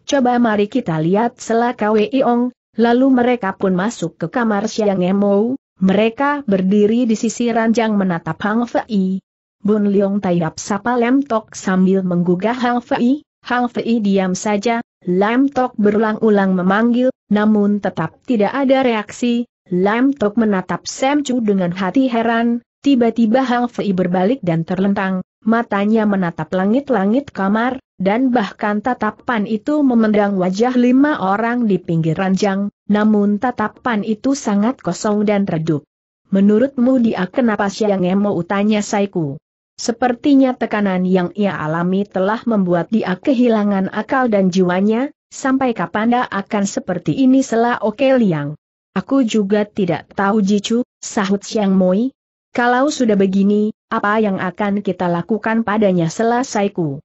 Coba mari kita lihat Sela Wei ong, lalu mereka pun masuk ke kamar siang Mou, mereka berdiri di sisi ranjang menatap Hang Fei. Bun Leong Taihap sapa Lam Tok sambil menggugah Hang Fei. Hang Fei diam saja, Lam Tok berulang-ulang memanggil, namun tetap tidak ada reaksi. Lam Tok menatap Sam Chu dengan hati heran, tiba-tiba Hang Fei berbalik dan terlentang, matanya menatap langit-langit kamar, dan bahkan tatapan itu memendang wajah lima orang di pinggir ranjang, namun tatapan itu sangat kosong dan redup. Menurutmu dia kenapa siang emo utanya Saiku? Sepertinya tekanan yang ia alami telah membuat dia kehilangan akal dan jiwanya, sampai kapan dia akan seperti ini Selah Oke Liang. Aku juga tidak tahu Jicu, sahut Siang Moi. Kalau sudah begini, apa yang akan kita lakukan padanya Selah Saiku?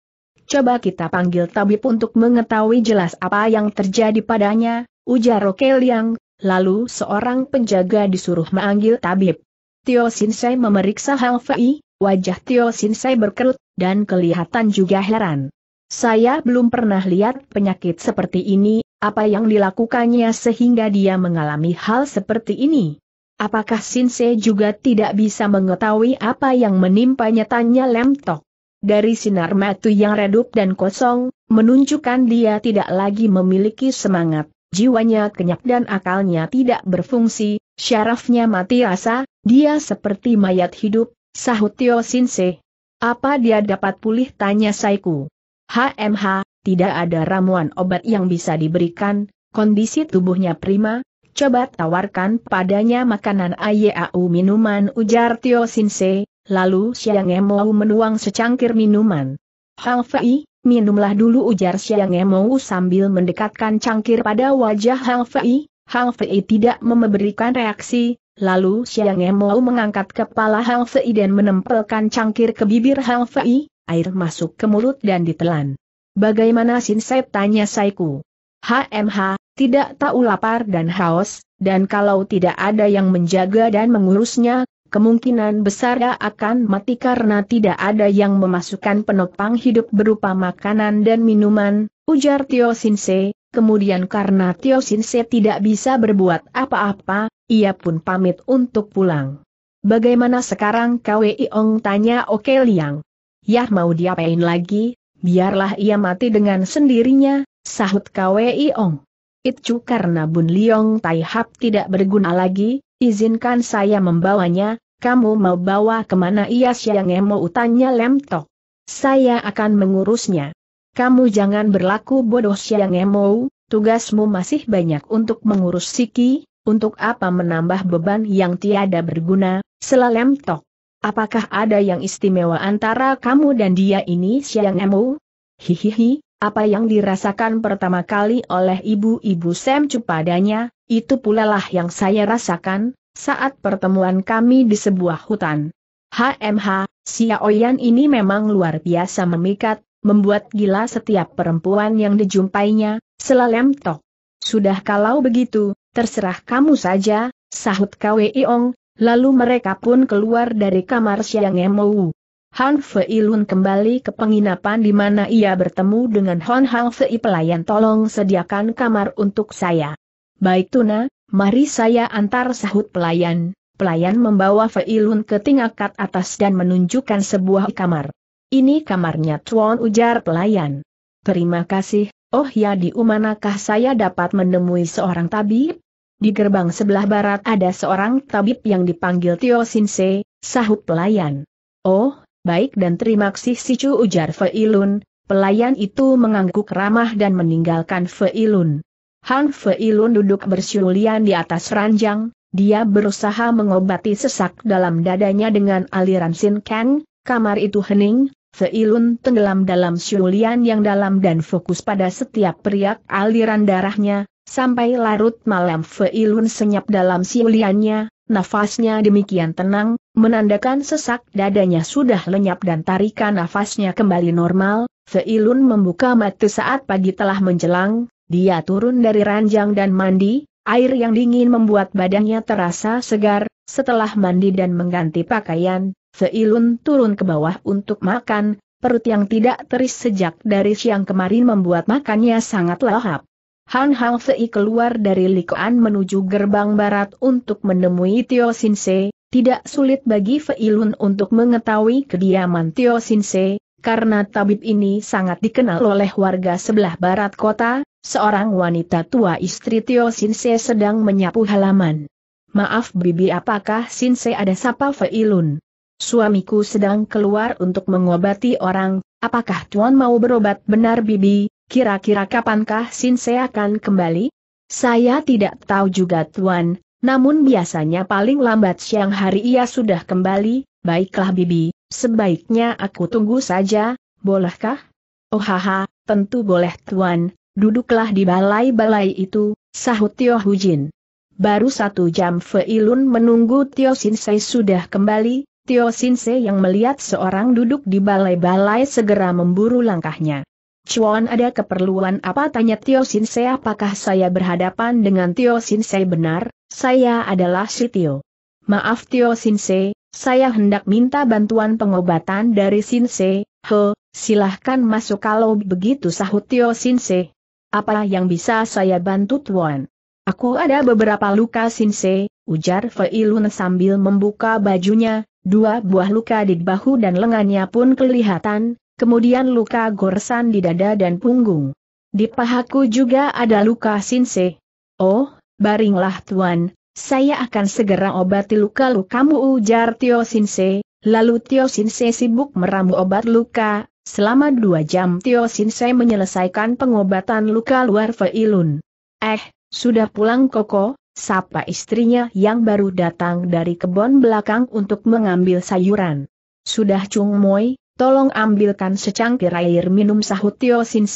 Coba kita panggil tabib untuk mengetahui jelas apa yang terjadi padanya, Ujar Rokel yang, lalu seorang penjaga disuruh memanggil tabib. Tio Sinsei memeriksa Hang Fei, wajah Tio Sinsei berkerut, dan kelihatan juga heran. Saya belum pernah lihat penyakit seperti ini, apa yang dilakukannya sehingga dia mengalami hal seperti ini. Apakah Sinse juga tidak bisa mengetahui apa yang menimpanya tanya Lemtok? Dari sinar matu yang redup dan kosong, menunjukkan dia tidak lagi memiliki semangat. Jiwanya kenyap dan akalnya tidak berfungsi, syarafnya mati rasa, dia seperti mayat hidup, sahut Tio Sinse. Apa dia dapat pulih tanya Saiku. HMH, tidak ada ramuan obat yang bisa diberikan, kondisi tubuhnya prima, coba tawarkan padanya makanan ayau minuman ujar Tio Sinse, lalu Siang mau menuang secangkir minuman. Hal Fai, Minumlah dulu ujar Siang Emou sambil mendekatkan cangkir pada wajah Hang Fei. Hang Fei tidak memberikan reaksi, lalu Siang Emou mengangkat kepala Hang Fei dan menempelkan cangkir ke bibir Hang Fei, air masuk ke mulut dan ditelan. Bagaimana Sin tanya Saiku? HMH, tidak tahu lapar dan haus, dan kalau tidak ada yang menjaga dan mengurusnya, kemungkinan besar ia akan mati karena tidak ada yang memasukkan penopang hidup berupa makanan dan minuman, ujar Tio Sinse, kemudian karena Tio Sinse tidak bisa berbuat apa-apa, ia pun pamit untuk pulang. Bagaimana sekarang Kwei Ong tanya Oke Liang? Yah mau diapain lagi, biarlah ia mati dengan sendirinya, sahut Kwei Ong. Itu karena Bun Liong Tai Hap tidak berguna lagi, Izinkan saya membawanya, kamu mau bawa kemana ia siang emo utanya lemtok. Saya akan mengurusnya. Kamu jangan berlaku bodoh siang emo, tugasmu masih banyak untuk mengurus Siki, untuk apa menambah beban yang tiada berguna, selalem tok. Apakah ada yang istimewa antara kamu dan dia ini siang emo? Hihihi, apa yang dirasakan pertama kali oleh ibu-ibu Sam Cupadanya, itu pula lah yang saya rasakan, saat pertemuan kami di sebuah hutan. HMH, Xiaoyan ini memang luar biasa memikat, membuat gila setiap perempuan yang dijumpainya, selalem tok. Sudah kalau begitu, terserah kamu saja, sahut Kwei Ong, lalu mereka pun keluar dari kamar Xiang Emou. Han Fei Lun kembali ke penginapan di mana ia bertemu dengan Hon Hang Fei pelayan tolong sediakan kamar untuk saya. Baik Tuna, mari saya antar sahut pelayan. Pelayan membawa Feilun ke tingkat atas dan menunjukkan sebuah kamar. Ini kamarnya Tuan ujar pelayan. Terima kasih, oh ya di umanakah saya dapat menemui seorang tabib? Di gerbang sebelah barat ada seorang tabib yang dipanggil Tio Sinse, sahut pelayan. Oh, baik dan terima kasih si cu ujar Feilun, pelayan itu mengangguk ramah dan meninggalkan Feilun. Han Feilun Lun duduk bersiulian di atas ranjang, dia berusaha mengobati sesak dalam dadanya dengan aliran Sin Kang, kamar itu hening, Feilun tenggelam dalam siulian yang dalam dan fokus pada setiap periak aliran darahnya, sampai larut malam Feilun senyap dalam siuliannya. nafasnya demikian tenang, menandakan sesak dadanya sudah lenyap dan tarikan nafasnya kembali normal, Feilun membuka mata saat pagi telah menjelang, dia turun dari ranjang dan mandi, air yang dingin membuat badannya terasa segar, setelah mandi dan mengganti pakaian, Seilun turun ke bawah untuk makan, perut yang tidak teris sejak dari siang kemarin membuat makannya sangat lahap. Han Hang Fei keluar dari Likuan menuju gerbang barat untuk menemui Tio Sinse, tidak sulit bagi Feilun untuk mengetahui kediaman Tio Sinse, karena tabib ini sangat dikenal oleh warga sebelah barat kota, Seorang wanita tua istri Tio Sinse sedang menyapu halaman. Maaf Bibi apakah Sinse ada sapa Feilun? Suamiku sedang keluar untuk mengobati orang, apakah Tuan mau berobat benar Bibi, kira-kira kapankah Sinse akan kembali? Saya tidak tahu juga Tuan, namun biasanya paling lambat siang hari ia sudah kembali, baiklah Bibi, sebaiknya aku tunggu saja, bolehkah? Oh haha, tentu boleh Tuan, Duduklah di balai-balai itu, sahut Tio Hujin. Baru satu jam Feilun menunggu Tio Sinsei sudah kembali, Tio Sinsei yang melihat seorang duduk di balai-balai segera memburu langkahnya. Cuan ada keperluan apa tanya Tio Sinsei apakah saya berhadapan dengan Tio Sinsei benar, saya adalah si Tio. Maaf Tio Sinsei, saya hendak minta bantuan pengobatan dari Sinsei, he, silahkan masuk kalau begitu sahut Tio Sinsei. Apa yang bisa saya bantu Tuan? Aku ada beberapa luka sinse, ujar Feilun sambil membuka bajunya, dua buah luka di bahu dan lengannya pun kelihatan, kemudian luka gorsan di dada dan punggung. Di pahaku juga ada luka sinse. Oh, baringlah Tuan, saya akan segera obati luka lukamu ujar Tio Sinse, lalu Tio Sinse sibuk meramu obat luka, Selama dua jam Tio Sin menyelesaikan pengobatan luka luar Feilun. Eh, sudah pulang Koko, sapa istrinya yang baru datang dari kebun belakang untuk mengambil sayuran. Sudah Chung Moi, tolong ambilkan secangkir air minum sahut Tio Sin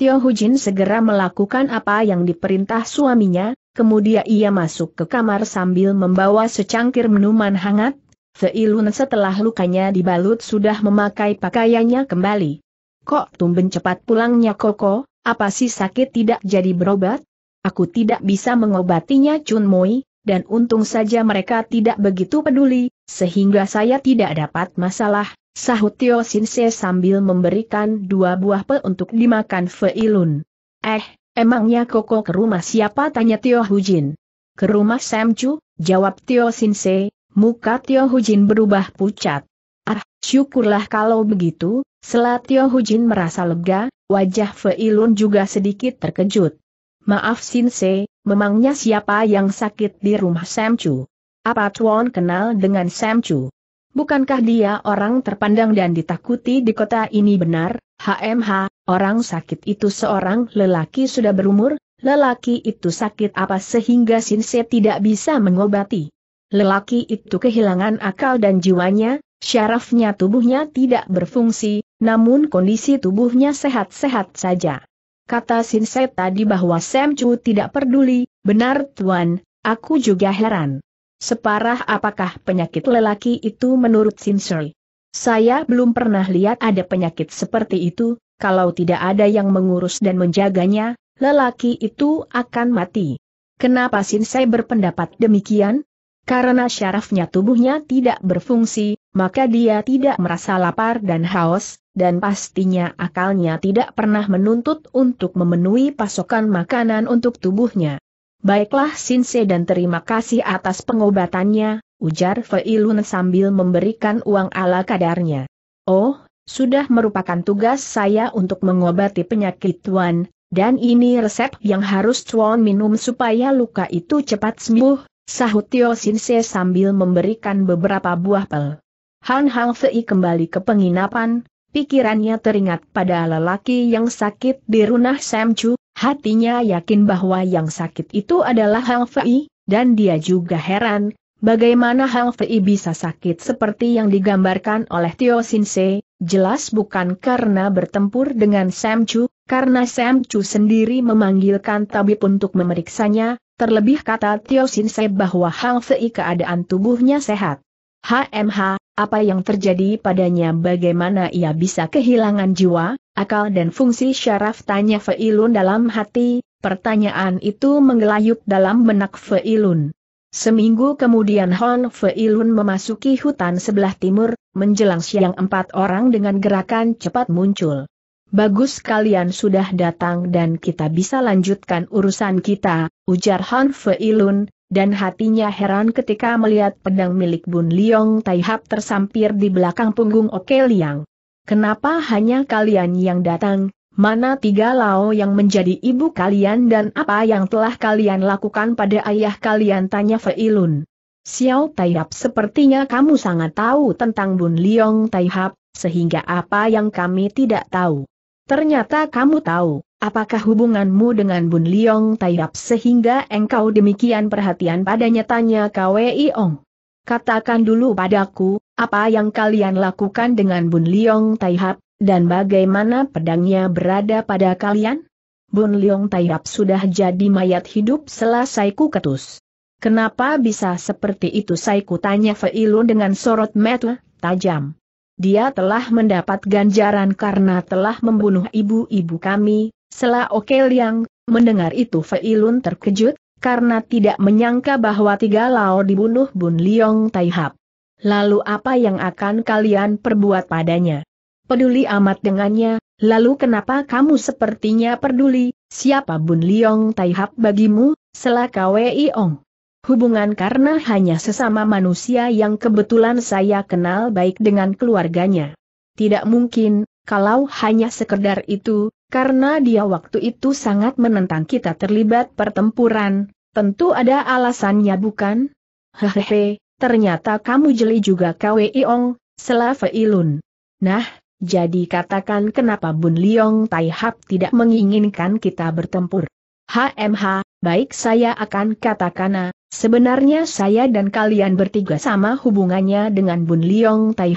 Tio Hujin segera melakukan apa yang diperintah suaminya, kemudian ia masuk ke kamar sambil membawa secangkir minuman hangat, Seilun setelah lukanya dibalut sudah memakai pakaiannya kembali. Kok tumben cepat pulangnya Koko, apa sih sakit tidak jadi berobat? Aku tidak bisa mengobatinya Chun Moi, dan untung saja mereka tidak begitu peduli, sehingga saya tidak dapat masalah, sahut Tio Sinse sambil memberikan dua buah pe untuk dimakan Feilun. Eh, emangnya Koko ke rumah siapa tanya Tio Hujin. Ke rumah Sam Chu, jawab Tio Sinse, Muka Tio Hujin berubah pucat. Ah, syukurlah kalau begitu, setelah Tio Hujin merasa lega, wajah Feilun juga sedikit terkejut. Maaf Sinse, memangnya siapa yang sakit di rumah Samchu? Apa Tuan kenal dengan Samchu? Bukankah dia orang terpandang dan ditakuti di kota ini benar? HMH, orang sakit itu seorang lelaki sudah berumur, lelaki itu sakit apa sehingga Sinse tidak bisa mengobati? Lelaki itu kehilangan akal dan jiwanya, syarafnya tubuhnya tidak berfungsi, namun kondisi tubuhnya sehat-sehat saja. Kata Sinse tadi bahwa Sam Chu tidak peduli, benar Tuan, aku juga heran. Separah apakah penyakit lelaki itu menurut Sinse? Saya belum pernah lihat ada penyakit seperti itu, kalau tidak ada yang mengurus dan menjaganya, lelaki itu akan mati. Kenapa Sinse berpendapat demikian? Karena syarafnya tubuhnya tidak berfungsi, maka dia tidak merasa lapar dan haus, dan pastinya akalnya tidak pernah menuntut untuk memenuhi pasokan makanan untuk tubuhnya. Baiklah Sinse dan terima kasih atas pengobatannya, ujar Feilun sambil memberikan uang ala kadarnya. Oh, sudah merupakan tugas saya untuk mengobati penyakit Tuan, dan ini resep yang harus Tuan minum supaya luka itu cepat sembuh, Sahut Tio Sinse sambil memberikan beberapa buah pel. Han Hang Fei kembali ke penginapan, pikirannya teringat pada lelaki yang sakit di runah Sam Chu, hatinya yakin bahwa yang sakit itu adalah Hang Fei, dan dia juga heran, bagaimana Hang Fei bisa sakit seperti yang digambarkan oleh Tio Sinse, Jelas bukan karena bertempur dengan Sam Chu, karena Sam Chu sendiri memanggilkan tabib untuk memeriksanya, terlebih kata Tio Sin Se bahwa Hang Fei keadaan tubuhnya sehat. HMH, apa yang terjadi padanya bagaimana ia bisa kehilangan jiwa, akal dan fungsi syaraf tanya Feilun dalam hati, pertanyaan itu menggelayut dalam benak Feilun. Seminggu kemudian Hon Feilun memasuki hutan sebelah timur, menjelang siang empat orang dengan gerakan cepat muncul. Bagus kalian sudah datang dan kita bisa lanjutkan urusan kita, ujar Han Feilun, dan hatinya heran ketika melihat pedang milik Bun Liong Taihap tersampir di belakang punggung Oke Liang. Kenapa hanya kalian yang datang, mana tiga lao yang menjadi ibu kalian dan apa yang telah kalian lakukan pada ayah kalian tanya Feilun. Xiao Taihap sepertinya kamu sangat tahu tentang Bun Liong Taihap, sehingga apa yang kami tidak tahu. Ternyata kamu tahu, apakah hubunganmu dengan Bun Liong Taihap sehingga engkau demikian perhatian padanya tanya Kwei Ong. Katakan dulu padaku, apa yang kalian lakukan dengan Bun Liong Taihap, dan bagaimana pedangnya berada pada kalian? Bun Leong Taihap sudah jadi mayat hidup selesai ku ketus. Kenapa bisa seperti itu saiku tanya Feilun dengan sorot mata tajam. Dia telah mendapat ganjaran karena telah membunuh ibu-ibu kami, Sela Oke Liang, mendengar itu Feilun terkejut, karena tidak menyangka bahwa tiga Lao dibunuh Bun Liong Taihap. Lalu apa yang akan kalian perbuat padanya? peduli amat dengannya, lalu kenapa kamu sepertinya peduli, siapa Bun Liong Taihap bagimu, selaka Wei Ong? Hubungan karena hanya sesama manusia yang kebetulan saya kenal baik dengan keluarganya. Tidak mungkin, kalau hanya sekedar itu, karena dia waktu itu sangat menentang kita terlibat pertempuran, tentu ada alasannya bukan? Hehehe, ternyata kamu jeli juga Kwei Ong, Selafe Ilun. Nah, jadi katakan kenapa Bun Liong Tai tidak menginginkan kita bertempur. HMH, baik saya akan katakan, sebenarnya saya dan kalian bertiga sama hubungannya dengan Bun Liong Tai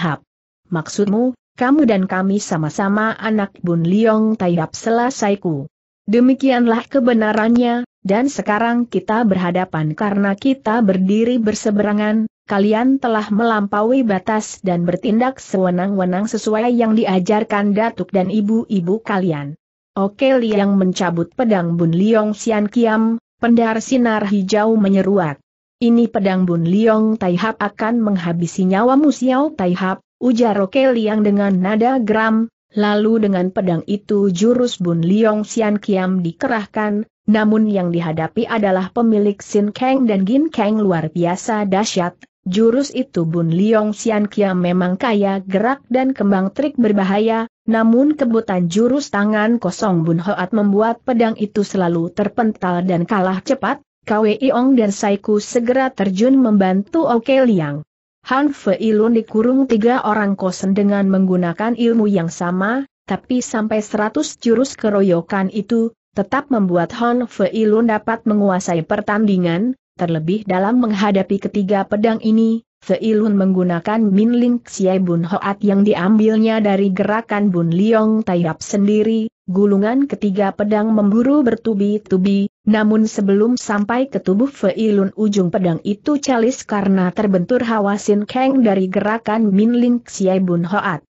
Maksudmu, kamu dan kami sama-sama anak Bun Liong Tai Hap selesaiku. Demikianlah kebenarannya, dan sekarang kita berhadapan karena kita berdiri berseberangan, kalian telah melampaui batas dan bertindak sewenang-wenang sesuai yang diajarkan datuk dan ibu-ibu kalian. Oke Liang mencabut pedang Bun Liong Sian Kiam, pendar sinar hijau menyeruak. Ini pedang Bun Liong Taihap akan menghabisi nyawamu Xiao Taihap, ujar Oke Liang dengan nada geram, lalu dengan pedang itu jurus Bun Liong Sian Kiam dikerahkan, namun yang dihadapi adalah pemilik Sin Kang dan Gin Kang luar biasa dahsyat, Jurus itu Bun Liong Sian Kia memang kaya gerak dan kembang trik berbahaya, namun kebutan jurus tangan kosong Bun Hoat membuat pedang itu selalu terpental dan kalah cepat, Kwe Iong dan Saiku segera terjun membantu Oke Liang. Han Fe Ilun dikurung tiga orang kosen dengan menggunakan ilmu yang sama, tapi sampai seratus jurus keroyokan itu, tetap membuat Han Fe Ilun dapat menguasai pertandingan, Terlebih dalam menghadapi ketiga pedang ini, Seilun menggunakan Min Ling Xie Bun Hoat yang diambilnya dari gerakan Bun Liong Taiap sendiri, gulungan ketiga pedang memburu bertubi-tubi, namun sebelum sampai ke tubuh Feilun ujung pedang itu calis karena terbentur Hawasin sin keng dari gerakan Min Ling Xie Bun Hoat.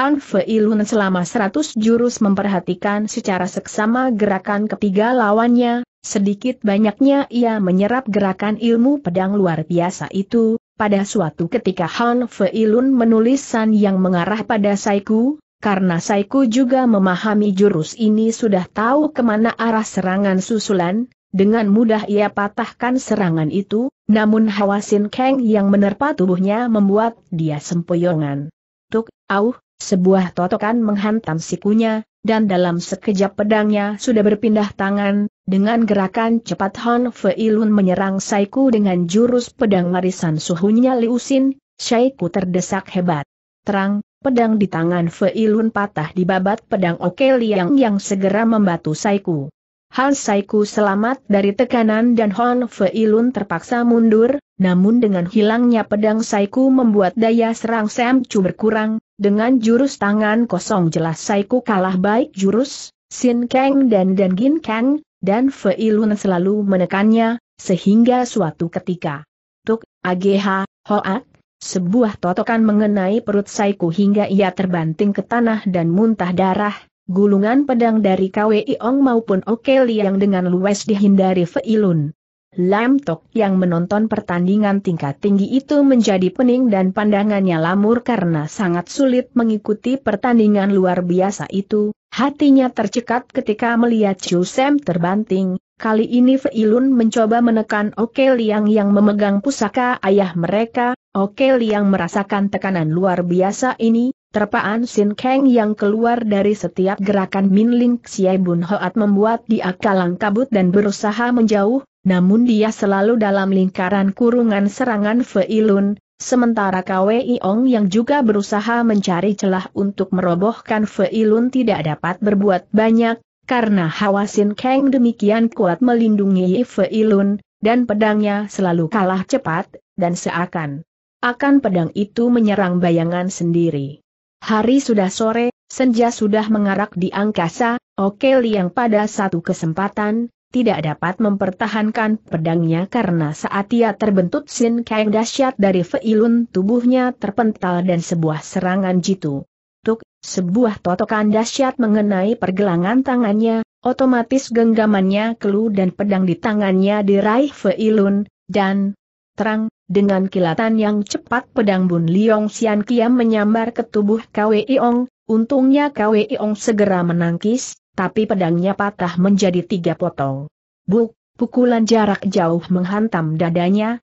Han Feilun selama seratus jurus memperhatikan secara seksama gerakan ketiga lawannya, Sedikit banyaknya ia menyerap gerakan ilmu pedang luar biasa itu, pada suatu ketika Han Feilun menulis san yang mengarah pada Saiku, karena Saiku juga memahami jurus ini sudah tahu kemana arah serangan susulan, dengan mudah ia patahkan serangan itu, namun Hawasin Kang yang menerpa tubuhnya membuat dia sempoyongan. Tuk, auh, sebuah totokan menghantam sikunya, dan dalam sekejap pedangnya sudah berpindah tangan, dengan gerakan cepat Han Feilun menyerang Saiku dengan jurus pedang warisan suhunya Liusin, Saiku terdesak hebat. Terang, pedang di tangan Feilun patah di babat pedang Oke Liang yang segera membatu Saiku. Han Saiku selamat dari tekanan dan Han Feilun terpaksa mundur, namun dengan hilangnya pedang Saiku membuat daya serang Sam Chu berkurang, dengan jurus tangan kosong jelas Saiku kalah baik jurus, Sin Kang dan Dan Gin Kang, dan Fei Lun selalu menekannya, sehingga suatu ketika. Tuk, AGH, Hoak, sebuah totokan mengenai perut Saiku hingga ia terbanting ke tanah dan muntah darah, gulungan pedang dari KWI Iong maupun O'Kelly yang dengan luwes dihindari Fei Lun. Lam Tok yang menonton pertandingan tingkat tinggi itu menjadi pening dan pandangannya lamur karena sangat sulit mengikuti pertandingan luar biasa itu, hatinya tercekat ketika melihat Chu Sam terbanting, kali ini Feilun mencoba menekan Oke Liang yang memegang pusaka ayah mereka, Oke Liang merasakan tekanan luar biasa ini, Terpaan Sin Kang yang keluar dari setiap gerakan Min Ling Xie Bun Hoat membuat dia kalang kabut dan berusaha menjauh, namun dia selalu dalam lingkaran kurungan serangan Feilun, sementara Kwei Ong yang juga berusaha mencari celah untuk merobohkan Feilun tidak dapat berbuat banyak, karena Hawasin Kang demikian kuat melindungi Feilun, dan pedangnya selalu kalah cepat, dan seakan akan pedang itu menyerang bayangan sendiri. Hari sudah sore, senja sudah mengarak di angkasa, Oke Liang pada satu kesempatan, tidak dapat mempertahankan pedangnya karena saat ia terbentuk Sin Kang dahsyat dari Feilun tubuhnya terpental dan sebuah serangan jitu. Tuk, sebuah totokan dahsyat mengenai pergelangan tangannya, otomatis genggamannya kelu dan pedang di tangannya diraih Feilun, dan terang, dengan kilatan yang cepat pedang Bun Liong Sian Kiam menyambar ke tubuh Kweiong, untungnya Kweiong segera menangkis, tapi pedangnya patah menjadi tiga potong. Buk, pukulan jarak jauh menghantam dadanya,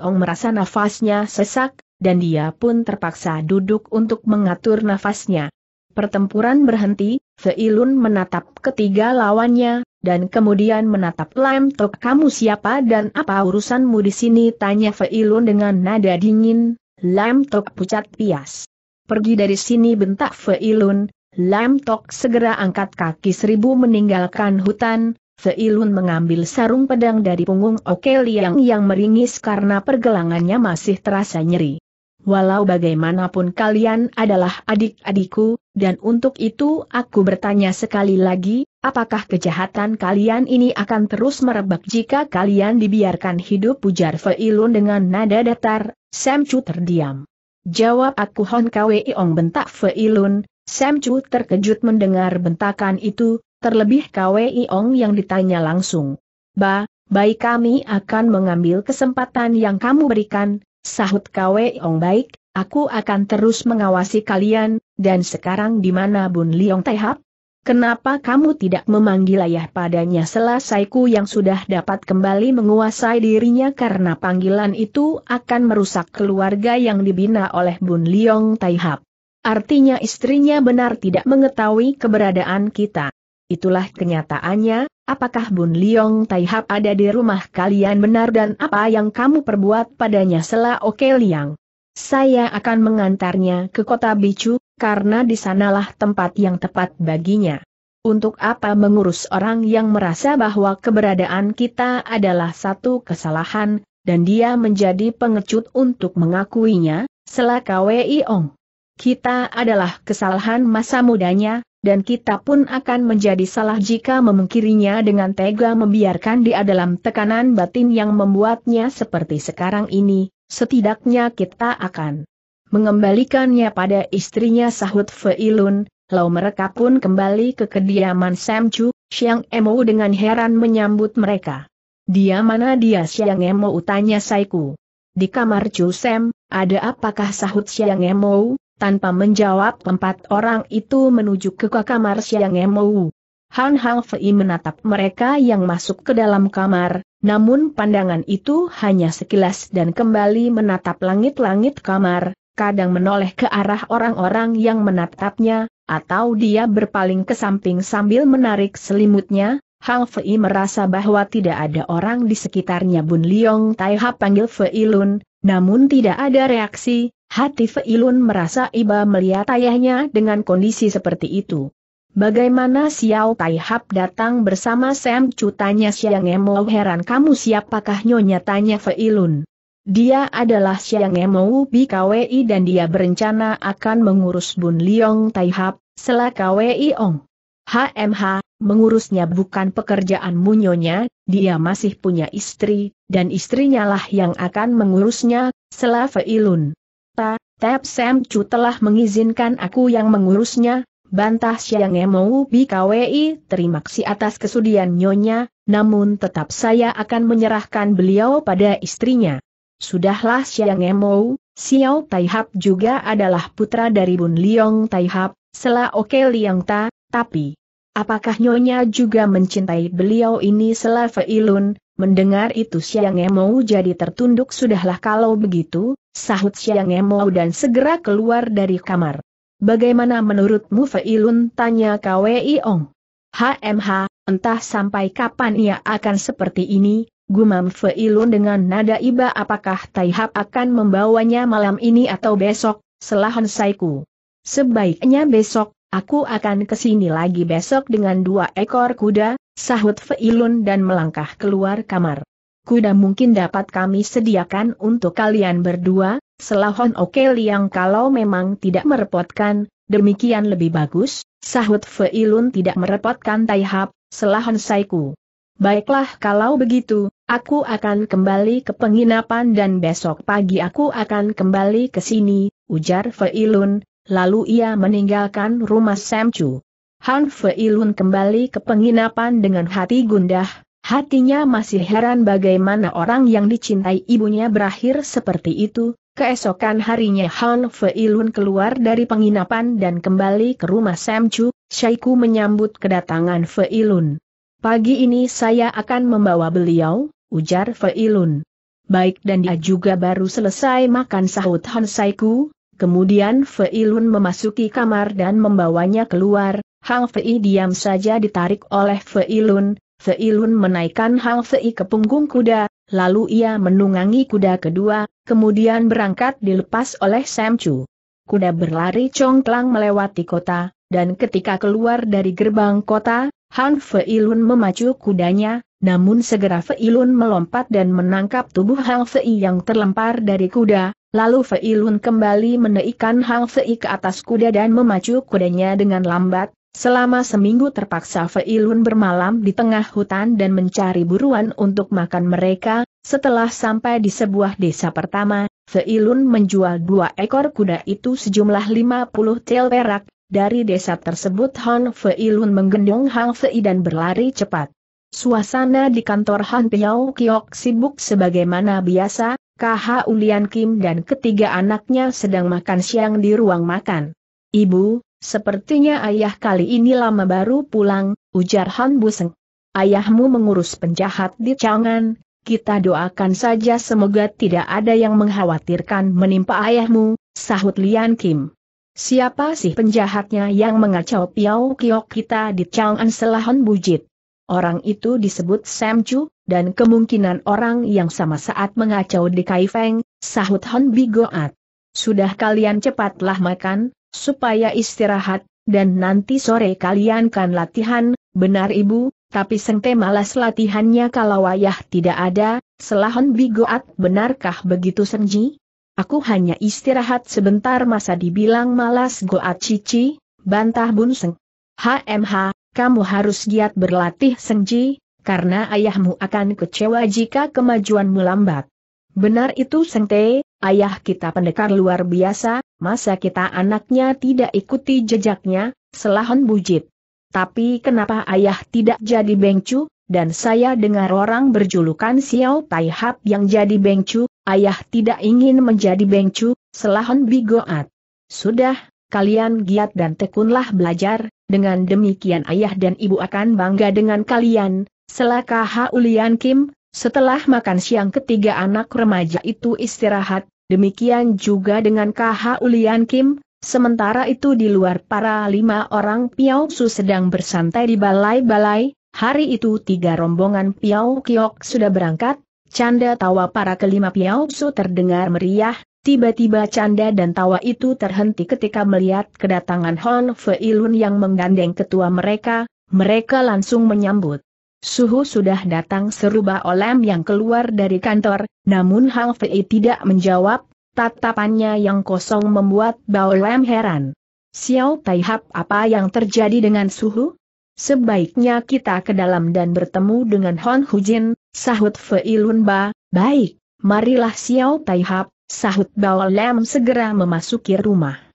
Ong merasa nafasnya sesak, dan dia pun terpaksa duduk untuk mengatur nafasnya. Pertempuran berhenti, Feilun menatap ketiga lawannya, dan kemudian menatap Lam Tok kamu siapa dan apa urusanmu di sini tanya Feilun dengan nada dingin, Lam Tok pucat pias. Pergi dari sini bentak Feilun, Lam Tok segera angkat kaki seribu meninggalkan hutan, Seilun mengambil sarung pedang dari punggung Oke Liang yang meringis karena pergelangannya masih terasa nyeri. Walau bagaimanapun kalian adalah adik-adikku, dan untuk itu aku bertanya sekali lagi, apakah kejahatan kalian ini akan terus merebak jika kalian dibiarkan hidup ujar Feilun dengan nada datar, Sam Chu terdiam. Jawab aku Hon Kwe Iong bentak Feilun, Sam Chu terkejut mendengar bentakan itu, terlebih Kwei Ong yang ditanya langsung. Ba, baik kami akan mengambil kesempatan yang kamu berikan, sahut Kwei Ong baik, aku akan terus mengawasi kalian, dan sekarang di mana Bun Liong Taihap? Kenapa kamu tidak memanggil ayah padanya selesaiku yang sudah dapat kembali menguasai dirinya karena panggilan itu akan merusak keluarga yang dibina oleh Bun Liong Taihap. Artinya istrinya benar tidak mengetahui keberadaan kita. Itulah kenyataannya, apakah Bun Liong Taihap ada di rumah kalian benar dan apa yang kamu perbuat padanya Sela Oke Liang? Saya akan mengantarnya ke kota Bicu, karena di sanalah tempat yang tepat baginya. Untuk apa mengurus orang yang merasa bahwa keberadaan kita adalah satu kesalahan, dan dia menjadi pengecut untuk mengakuinya, selaka Wei Ong. Kita adalah kesalahan masa mudanya, dan kita pun akan menjadi salah jika memungkirinya dengan tega membiarkan dia dalam tekanan batin yang membuatnya seperti sekarang ini, setidaknya kita akan mengembalikannya pada istrinya sahut Feilun, lalu mereka pun kembali ke kediaman Sam Chu, Xiang Emo dengan heran menyambut mereka. Dia mana dia Xiang Emo Tanya Saiku. Di kamar Chu Sam, ada apakah sahut Xiang Emo? Tanpa menjawab empat orang itu menuju ke kamar Siang Emou. Han Hang Fei menatap mereka yang masuk ke dalam kamar, namun pandangan itu hanya sekilas dan kembali menatap langit-langit kamar, kadang menoleh ke arah orang-orang yang menatapnya, atau dia berpaling ke samping sambil menarik selimutnya, Hang Fei merasa bahwa tidak ada orang di sekitarnya Bun Liong Tai Ha panggil Fei Lun, namun tidak ada reaksi, Hati Feilun merasa iba melihat ayahnya dengan kondisi seperti itu. Bagaimana Xiao Taihap datang bersama Sam Chu tanya Xiang Emou heran kamu siapakah nyonya tanya Feilun. Dia adalah siang Xiang bi BKWI dan dia berencana akan mengurus Bun Liong Taihap, selah KWI Ong. HMH, mengurusnya bukan pekerjaanmu nyonya, dia masih punya istri, dan istrinya lah yang akan mengurusnya, selah Feilun. Ta, Tap Sam Chu telah mengizinkan aku yang mengurusnya, bantah Siang Emou BKWI terima kasih atas kesudian nyonya, namun tetap saya akan menyerahkan beliau pada istrinya. Sudahlah Siang emau. Xiao Taihap juga adalah putra dari Bun Liong Taihap, Sela Oke Liang Ta, tapi... Apakah Nyonya juga mencintai beliau ini Sela Feilun, Mendengar itu Siang Emo jadi tertunduk sudahlah kalau begitu, sahut Siang Emo dan segera keluar dari kamar. Bagaimana menurutmu Feilun tanya Kwei Ong? HMH, entah sampai kapan ia akan seperti ini, gumam Feilun dengan nada iba apakah Taihap akan membawanya malam ini atau besok, selahan saiku. Sebaiknya besok, aku akan kesini lagi besok dengan dua ekor kuda, Sahut Feilun dan melangkah keluar kamar. Kuda mungkin dapat kami sediakan untuk kalian berdua, selahon oke liang kalau memang tidak merepotkan, demikian lebih bagus, sahut Feilun tidak merepotkan Taihap, selahon saiku. Baiklah kalau begitu, aku akan kembali ke penginapan dan besok pagi aku akan kembali ke sini, ujar Feilun, lalu ia meninggalkan rumah Samchu. Han Feilun kembali ke penginapan dengan hati gundah, hatinya masih heran bagaimana orang yang dicintai ibunya berakhir seperti itu. Keesokan harinya Han Feilun keluar dari penginapan dan kembali ke rumah Sam Chu, Syaiku menyambut kedatangan Feilun. Pagi ini saya akan membawa beliau, ujar Feilun. Baik dan dia juga baru selesai makan sahut Han Saiku, kemudian Fei memasuki kamar dan membawanya keluar, Hang Fei diam saja ditarik oleh Fei Lun, Fei Lun menaikkan Hang Fei ke punggung kuda, lalu ia menunggangi kuda kedua, kemudian berangkat dilepas oleh Sam Chu. Kuda berlari congklang melewati kota, dan ketika keluar dari gerbang kota, Han Fei Lun memacu kudanya, namun segera Fei Lun melompat dan menangkap tubuh Hang Fei yang terlempar dari kuda, lalu Fei Lun kembali menaikkan Hang Fei ke atas kuda dan memacu kudanya dengan lambat, Selama seminggu terpaksa Feilun bermalam di tengah hutan dan mencari buruan untuk makan mereka, setelah sampai di sebuah desa pertama, Feilun menjual dua ekor kuda itu sejumlah 50 tel perak, dari desa tersebut Han Feilun menggendong Hang Fei dan berlari cepat. Suasana di kantor Han Piao Kiok sibuk sebagaimana biasa, KH Ulian Kim dan ketiga anaknya sedang makan siang di ruang makan. Ibu, Sepertinya ayah kali ini lama baru pulang, ujar Han Buseng. Ayahmu mengurus penjahat di Changan, kita doakan saja semoga tidak ada yang mengkhawatirkan menimpa ayahmu, sahut Lian Kim. Siapa sih penjahatnya yang mengacau Piao Kiok kita di Changan Selahan Bujit? Orang itu disebut Sam Chu, dan kemungkinan orang yang sama saat mengacau di Kaifeng, sahut Han Bigoat. Sudah kalian cepatlah makan, supaya istirahat, dan nanti sore kalian kan latihan, benar ibu, tapi sengte malas latihannya kalau ayah tidak ada, selahon bigoat benarkah begitu senji? Aku hanya istirahat sebentar masa dibilang malas goat cici, bantah bunseng. HMH, kamu harus giat berlatih senji, karena ayahmu akan kecewa jika kemajuanmu lambat. Benar itu Sengte, ayah kita pendekar luar biasa, masa kita anaknya tidak ikuti jejaknya, selahon bujit. Tapi kenapa ayah tidak jadi bengcu, dan saya dengar orang berjulukan Xiao Tai Hap yang jadi bengcu, ayah tidak ingin menjadi bengcu, selahon bigoat. Sudah, kalian giat dan tekunlah belajar, dengan demikian ayah dan ibu akan bangga dengan kalian, selaka Haulian Kim, setelah makan siang ketiga anak remaja itu istirahat, demikian juga dengan KH Ulian Kim, sementara itu di luar para lima orang Piao Su sedang bersantai di balai-balai, hari itu tiga rombongan Piao Kiok sudah berangkat, canda tawa para kelima Piao Su terdengar meriah, tiba-tiba canda dan tawa itu terhenti ketika melihat kedatangan Hon Feilun yang menggandeng ketua mereka, mereka langsung menyambut. Suhu sudah datang serubah olem yang keluar dari kantor, namun Hang Fei tidak menjawab, tatapannya yang kosong membuat Bao Lem heran. Xiao Taihap apa yang terjadi dengan Suhu? Sebaiknya kita ke dalam dan bertemu dengan Hon Hujin, sahut Fei Lunba, baik, marilah Xiao Taihap, sahut Bao Lem segera memasuki rumah.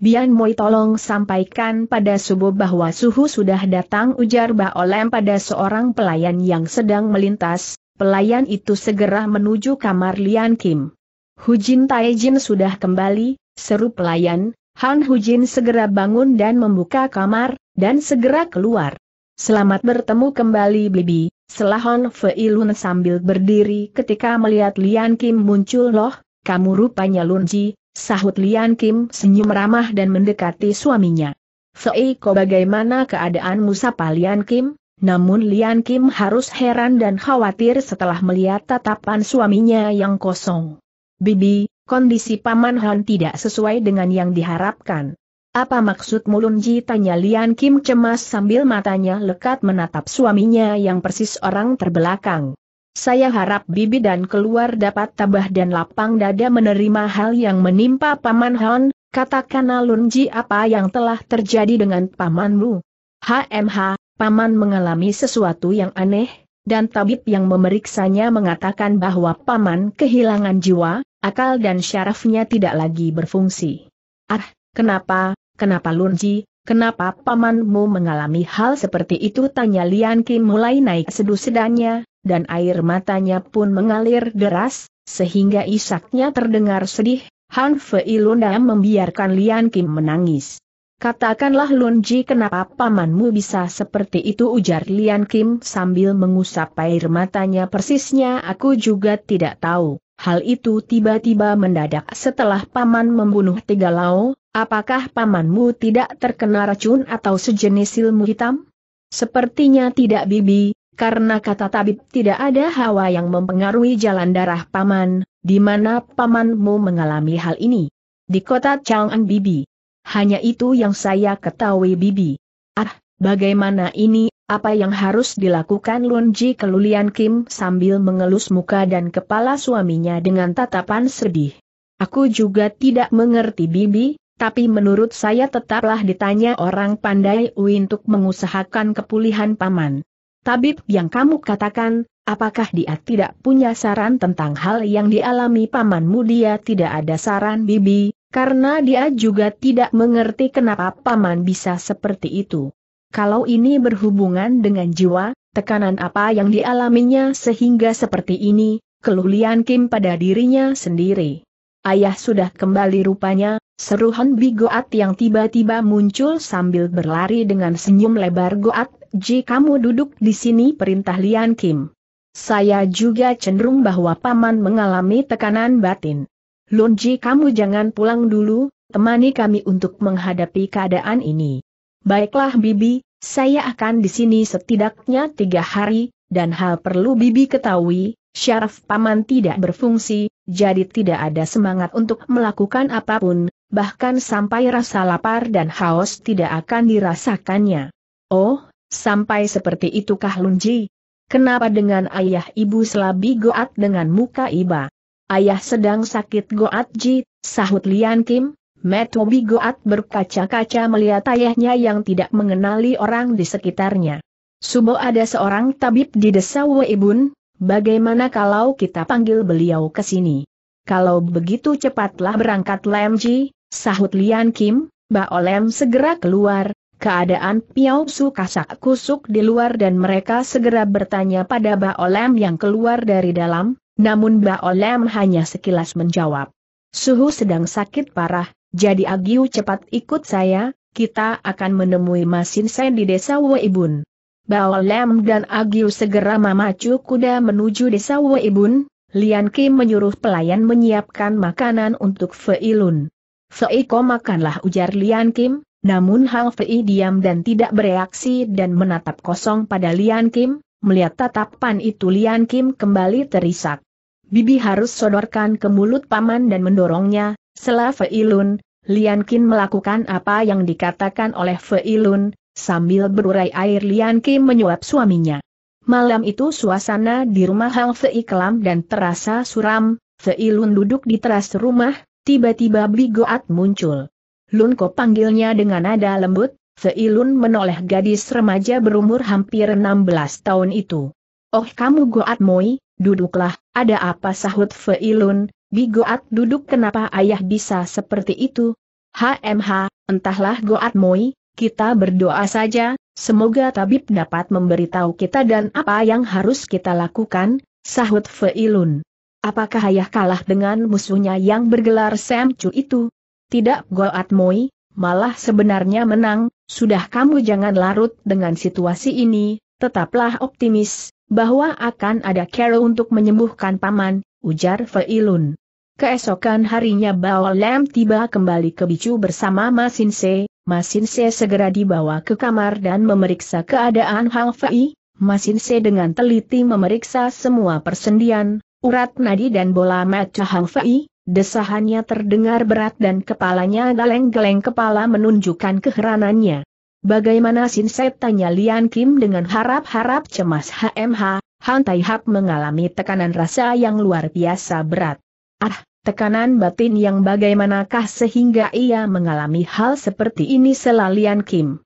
Bian Moi tolong sampaikan pada subuh bahwa suhu sudah datang ujar Ba Olem pada seorang pelayan yang sedang melintas, pelayan itu segera menuju kamar Lian Kim. Hu Jin Tai Jin sudah kembali, seru pelayan, Han Hu Jin segera bangun dan membuka kamar, dan segera keluar. Selamat bertemu kembali Bibi, Selahon Lun sambil berdiri ketika melihat Lian Kim muncul loh, kamu rupanya Lun Ji. Sahut Lian Kim senyum ramah dan mendekati suaminya. Seiko bagaimana keadaanmu sapa Lian Kim? Namun Lian Kim harus heran dan khawatir setelah melihat tatapan suaminya yang kosong. Bibi, kondisi Paman Han tidak sesuai dengan yang diharapkan. Apa maksud Mulunji? tanya Lian Kim cemas sambil matanya lekat menatap suaminya yang persis orang terbelakang. Saya harap bibi dan keluar dapat tabah dan lapang dada menerima hal yang menimpa Paman Hon, katakan Alunji apa yang telah terjadi dengan Pamanmu. HMH, Paman mengalami sesuatu yang aneh, dan tabib yang memeriksanya mengatakan bahwa Paman kehilangan jiwa, akal dan syarafnya tidak lagi berfungsi. Ah, kenapa, kenapa Lunji, Kenapa pamanmu mengalami hal seperti itu? Tanya Lian Kim mulai naik seduh sedanya, dan air matanya pun mengalir deras, sehingga isaknya terdengar sedih, Han Fei Lunda membiarkan Lian Kim menangis. Katakanlah Lun Ji kenapa pamanmu bisa seperti itu ujar Lian Kim sambil mengusap air matanya persisnya aku juga tidak tahu. Hal itu tiba-tiba mendadak setelah paman membunuh tiga lao, apakah pamanmu tidak terkena racun atau sejenis ilmu hitam? Sepertinya tidak bibi, karena kata tabib tidak ada hawa yang mempengaruhi jalan darah paman, di mana pamanmu mengalami hal ini. Di kota Chang'an Bibi. Hanya itu yang saya ketahui Bibi. Ah, bagaimana ini, apa yang harus dilakukan Lunji kelulian Kim sambil mengelus muka dan kepala suaminya dengan tatapan sedih. Aku juga tidak mengerti Bibi, tapi menurut saya tetaplah ditanya orang pandai untuk mengusahakan kepulihan paman tabib yang kamu katakan, apakah dia tidak punya saran tentang hal yang dialami pamanmu dia tidak ada saran bibi, karena dia juga tidak mengerti kenapa paman bisa seperti itu. Kalau ini berhubungan dengan jiwa, tekanan apa yang dialaminya sehingga seperti ini, keluh Kim pada dirinya sendiri. Ayah sudah kembali rupanya, Seruhan Bigoat yang tiba-tiba muncul sambil berlari dengan senyum lebar Goat Ji kamu duduk di sini perintah Lian Kim. Saya juga cenderung bahwa paman mengalami tekanan batin. Lun Ji kamu jangan pulang dulu, temani kami untuk menghadapi keadaan ini. Baiklah Bibi, saya akan di sini setidaknya tiga hari, dan hal perlu Bibi ketahui, syaraf paman tidak berfungsi, jadi tidak ada semangat untuk melakukan apapun, bahkan sampai rasa lapar dan haus tidak akan dirasakannya. Oh, Sampai seperti itukah Lunji? Kenapa dengan ayah ibu selabi goat dengan muka iba? Ayah sedang sakit goat ji, sahut Lian Kim, Metobi goat berkaca-kaca melihat ayahnya yang tidak mengenali orang di sekitarnya. Subo ada seorang tabib di desa Weibun, bagaimana kalau kita panggil beliau ke sini? Kalau begitu cepatlah berangkat Lem Ji, sahut Lian Kim, Ba Lem segera keluar, keadaan Piao Su kasak kusuk di luar dan mereka segera bertanya pada Olem yang keluar dari dalam, namun Olem hanya sekilas menjawab. Suhu sedang sakit parah, jadi Agiu cepat ikut saya, kita akan menemui Masin Sen di desa Weibun. Olem dan Agiu segera memacu kuda menuju desa Weibun, Lian Kim menyuruh pelayan menyiapkan makanan untuk Feilun. Feiko makanlah ujar Lian Kim, namun Hang Fei diam dan tidak bereaksi dan menatap kosong pada Lian Kim, melihat tatapan itu Lian Kim kembali terisak. Bibi harus sodorkan ke mulut paman dan mendorongnya, setelah Fei Lun, Lian Kim melakukan apa yang dikatakan oleh Fei Lun, sambil berurai air Lian Kim menyuap suaminya. Malam itu suasana di rumah Hang Fei kelam dan terasa suram, Fei Lun duduk di teras rumah, tiba-tiba Bigoat muncul. Lunko panggilnya dengan nada lembut, Seilun menoleh gadis remaja berumur hampir 16 tahun itu. Oh kamu Goat Moi, duduklah, ada apa sahut Feilun, Bi Goat duduk kenapa ayah bisa seperti itu? HMH, entahlah Goat Moi, kita berdoa saja, semoga tabib dapat memberitahu kita dan apa yang harus kita lakukan, sahut Feilun. Apakah ayah kalah dengan musuhnya yang bergelar Sam Chu itu? Tidak Goat Moi, malah sebenarnya menang, sudah kamu jangan larut dengan situasi ini, tetaplah optimis, bahwa akan ada Carol untuk menyembuhkan paman, ujar Feilun. Keesokan harinya Bao Lam tiba kembali ke Bicu bersama Masin Masin Masinse segera dibawa ke kamar dan memeriksa keadaan Hang Fei, Masinse dengan teliti memeriksa semua persendian, urat nadi dan bola mata Hang Fei, Desahannya terdengar berat dan kepalanya geleng-geleng kepala menunjukkan keheranannya. Bagaimana Sinset tanya Lian Kim dengan harap-harap cemas HMH, Han Tai Hap mengalami tekanan rasa yang luar biasa berat. Ah, tekanan batin yang bagaimanakah sehingga ia mengalami hal seperti ini selalian Kim.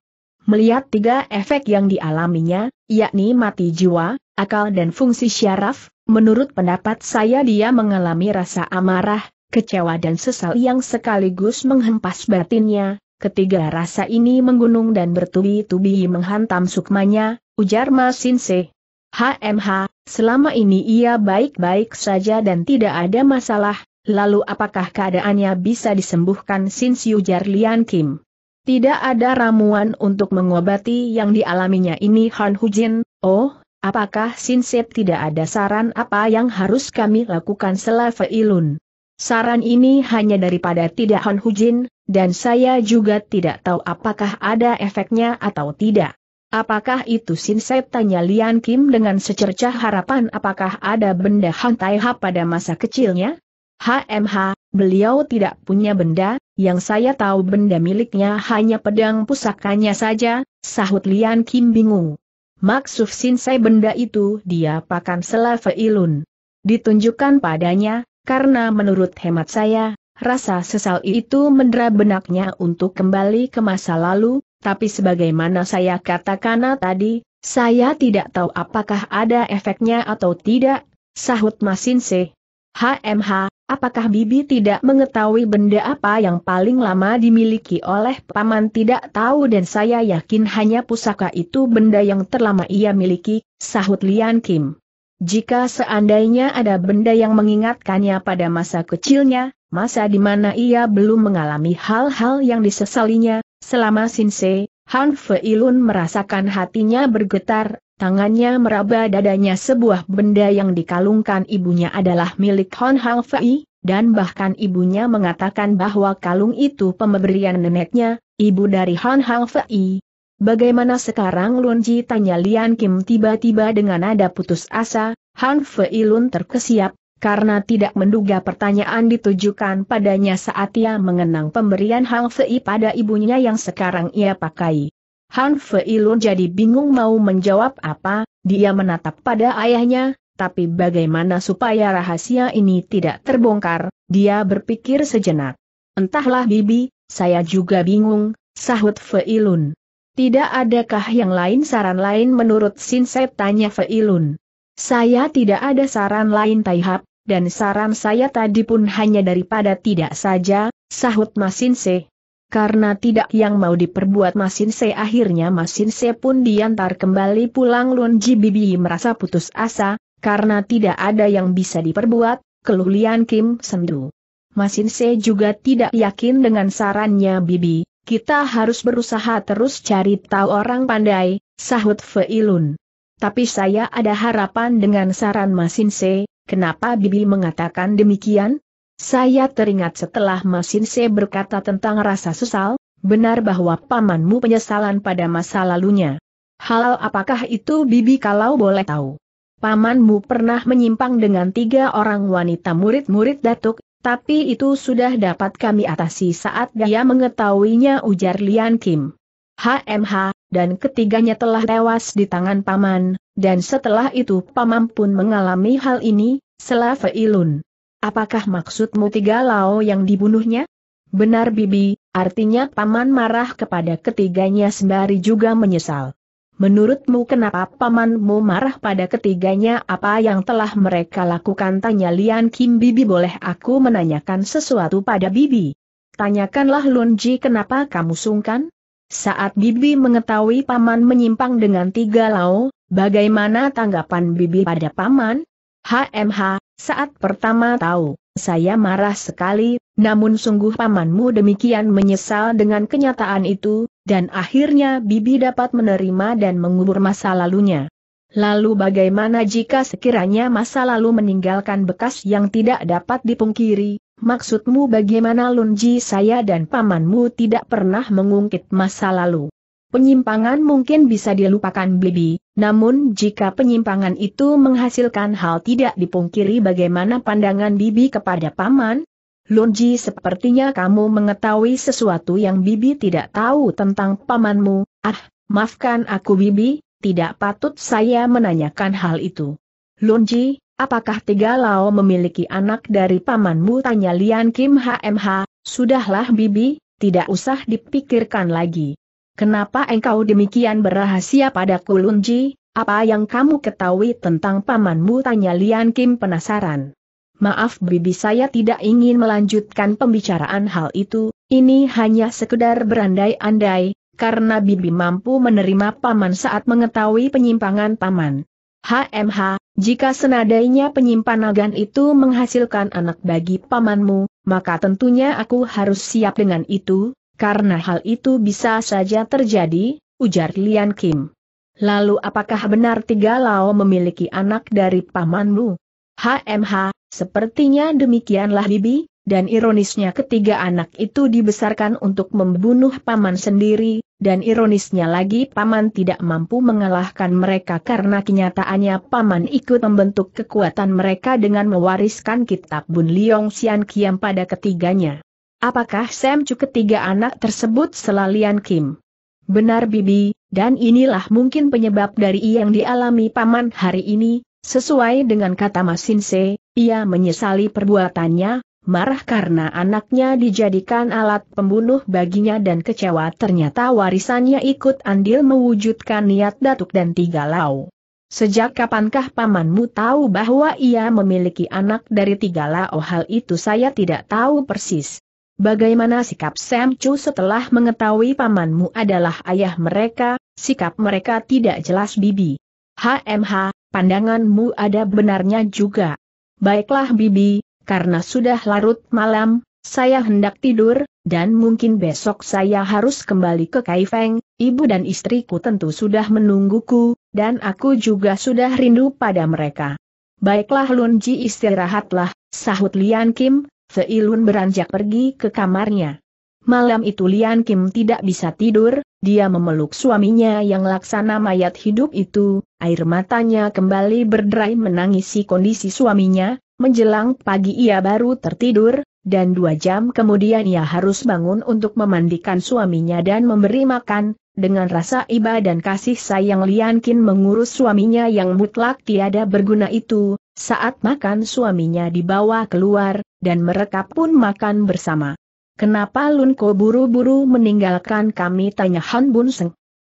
Melihat tiga efek yang dialaminya, yakni mati jiwa, akal dan fungsi syaraf, menurut pendapat saya dia mengalami rasa amarah, kecewa dan sesal yang sekaligus menghempas batinnya, ketiga rasa ini menggunung dan bertubi-tubi menghantam sukmanya, ujar Ma Sinse. HMH, selama ini ia baik-baik saja dan tidak ada masalah, lalu apakah keadaannya bisa disembuhkan Sin ujar Lian Kim? Tidak ada ramuan untuk mengobati yang dialaminya ini Han Hujin, oh, apakah Sinse tidak ada saran apa yang harus kami lakukan selama Feilun? Saran ini hanya daripada tidak Han Hujin, dan saya juga tidak tahu apakah ada efeknya atau tidak. Apakah itu Sinset tanya Lian Kim dengan secercah harapan apakah ada benda Han Tai Ha pada masa kecilnya? HMH, beliau tidak punya benda, yang saya tahu benda miliknya hanya pedang pusakanya saja, sahut Lian Kim bingung. Maksud Sinsai benda itu dia pakan selave ilun. Ditunjukkan padanya, karena menurut hemat saya, rasa sesal itu mendera benaknya untuk kembali ke masa lalu, tapi sebagaimana saya katakan tadi, saya tidak tahu apakah ada efeknya atau tidak, sahut Masin Masinse. HMH, apakah Bibi tidak mengetahui benda apa yang paling lama dimiliki oleh paman tidak tahu dan saya yakin hanya pusaka itu benda yang terlama ia miliki, sahut Lian Kim. Jika seandainya ada benda yang mengingatkannya pada masa kecilnya, masa di mana ia belum mengalami hal-hal yang disesalinya, selama Sinse, Han Feilun merasakan hatinya bergetar, tangannya meraba dadanya sebuah benda yang dikalungkan ibunya adalah milik Han Hang Fei, dan bahkan ibunya mengatakan bahwa kalung itu pemberian neneknya, ibu dari Han Hang Fei, Bagaimana sekarang Lunji tanya Lian Kim tiba-tiba dengan nada putus asa, Han Fei Lun terkesiap, karena tidak menduga pertanyaan ditujukan padanya saat ia mengenang pemberian Han Fei pada ibunya yang sekarang ia pakai. Han Fei Lun jadi bingung mau menjawab apa, dia menatap pada ayahnya, tapi bagaimana supaya rahasia ini tidak terbongkar, dia berpikir sejenak. Entahlah bibi, saya juga bingung, sahut Fei Lun. Tidak adakah yang lain saran lain menurut Sinset tanya Feilun. Saya tidak ada saran lain Taihap, dan saran saya tadi pun hanya daripada tidak saja, sahut Masinse. Karena tidak yang mau diperbuat Masinse akhirnya Masinse pun diantar kembali pulang Lun Bibi merasa putus asa, karena tidak ada yang bisa diperbuat, keluh Kim sendu. Masinse juga tidak yakin dengan sarannya Bibi, kita harus berusaha terus cari tahu orang pandai, sahut Feilun. Tapi saya ada harapan dengan saran Masin Masinse, kenapa Bibi mengatakan demikian? Saya teringat setelah Masin Masinse berkata tentang rasa sesal, benar bahwa pamanmu penyesalan pada masa lalunya. Hal apakah itu Bibi kalau boleh tahu? Pamanmu pernah menyimpang dengan tiga orang wanita murid-murid Datuk, tapi itu sudah dapat kami atasi saat dia mengetahuinya ujar Lian Kim. HMH, dan ketiganya telah tewas di tangan Paman, dan setelah itu Paman pun mengalami hal ini, Selave Ilun. Apakah maksudmu tiga Lao yang dibunuhnya? Benar Bibi, artinya Paman marah kepada ketiganya sembari juga menyesal. Menurutmu kenapa pamanmu marah pada ketiganya apa yang telah mereka lakukan? Tanya Lian Kim Bibi boleh aku menanyakan sesuatu pada Bibi? Tanyakanlah Ji kenapa kamu sungkan? Saat Bibi mengetahui paman menyimpang dengan tiga lao, bagaimana tanggapan Bibi pada paman? HMH, saat pertama tahu. Saya marah sekali, namun sungguh pamanmu demikian menyesal dengan kenyataan itu, dan akhirnya Bibi dapat menerima dan mengubur masa lalunya. Lalu bagaimana jika sekiranya masa lalu meninggalkan bekas yang tidak dapat dipungkiri, maksudmu bagaimana Lunji saya dan pamanmu tidak pernah mengungkit masa lalu? Penyimpangan mungkin bisa dilupakan Bibi, namun jika penyimpangan itu menghasilkan hal tidak dipungkiri bagaimana pandangan Bibi kepada Paman, Lunji sepertinya kamu mengetahui sesuatu yang Bibi tidak tahu tentang pamanmu, ah, maafkan aku Bibi, tidak patut saya menanyakan hal itu. Lunji, apakah Tiga Lao memiliki anak dari pamanmu? Tanya Lian Kim HMH, sudahlah Bibi, tidak usah dipikirkan lagi. Kenapa engkau demikian berahasia pada Lunji? Apa yang kamu ketahui tentang pamanmu? Tanya Lian Kim penasaran. Maaf Bibi saya tidak ingin melanjutkan pembicaraan hal itu, ini hanya sekedar berandai-andai, karena Bibi mampu menerima paman saat mengetahui penyimpangan paman. HMH, jika senadainya penyimpanagan itu menghasilkan anak bagi pamanmu, maka tentunya aku harus siap dengan itu, karena hal itu bisa saja terjadi, ujar Lian Kim. Lalu apakah benar Tiga Lao memiliki anak dari pamanmu? HMH, sepertinya demikianlah Bibi, dan ironisnya ketiga anak itu dibesarkan untuk membunuh paman sendiri, dan ironisnya lagi paman tidak mampu mengalahkan mereka karena kenyataannya paman ikut membentuk kekuatan mereka dengan mewariskan kitab Bun Liong Xian Kiam pada ketiganya. Apakah Sam Chu ketiga anak tersebut selalian Kim? Benar Bibi, dan inilah mungkin penyebab dari yang dialami Paman hari ini, sesuai dengan kata Masin Se, ia menyesali perbuatannya, marah karena anaknya dijadikan alat pembunuh baginya dan kecewa ternyata warisannya ikut andil mewujudkan niat datuk dan tiga lau. Sejak kapankah pamanmu tahu bahwa ia memiliki anak dari tiga lao hal itu saya tidak tahu persis. Bagaimana sikap Sam Chu setelah mengetahui pamanmu adalah ayah mereka, sikap mereka tidak jelas Bibi. HMH, pandanganmu ada benarnya juga. Baiklah Bibi, karena sudah larut malam, saya hendak tidur, dan mungkin besok saya harus kembali ke Kaifeng, ibu dan istriku tentu sudah menungguku, dan aku juga sudah rindu pada mereka. Baiklah Lunji istirahatlah, sahut Lian Kim, Seilun beranjak pergi ke kamarnya. Malam itu Lian Kim tidak bisa tidur, dia memeluk suaminya yang laksana mayat hidup itu, air matanya kembali berderai menangisi kondisi suaminya, menjelang pagi ia baru tertidur, dan dua jam kemudian ia harus bangun untuk memandikan suaminya dan memberi makan, dengan rasa iba dan kasih sayang Lian Kim mengurus suaminya yang mutlak tiada berguna itu, saat makan suaminya dibawa keluar, dan mereka pun makan bersama. Kenapa Lunko buru-buru meninggalkan kami tanya Han Bun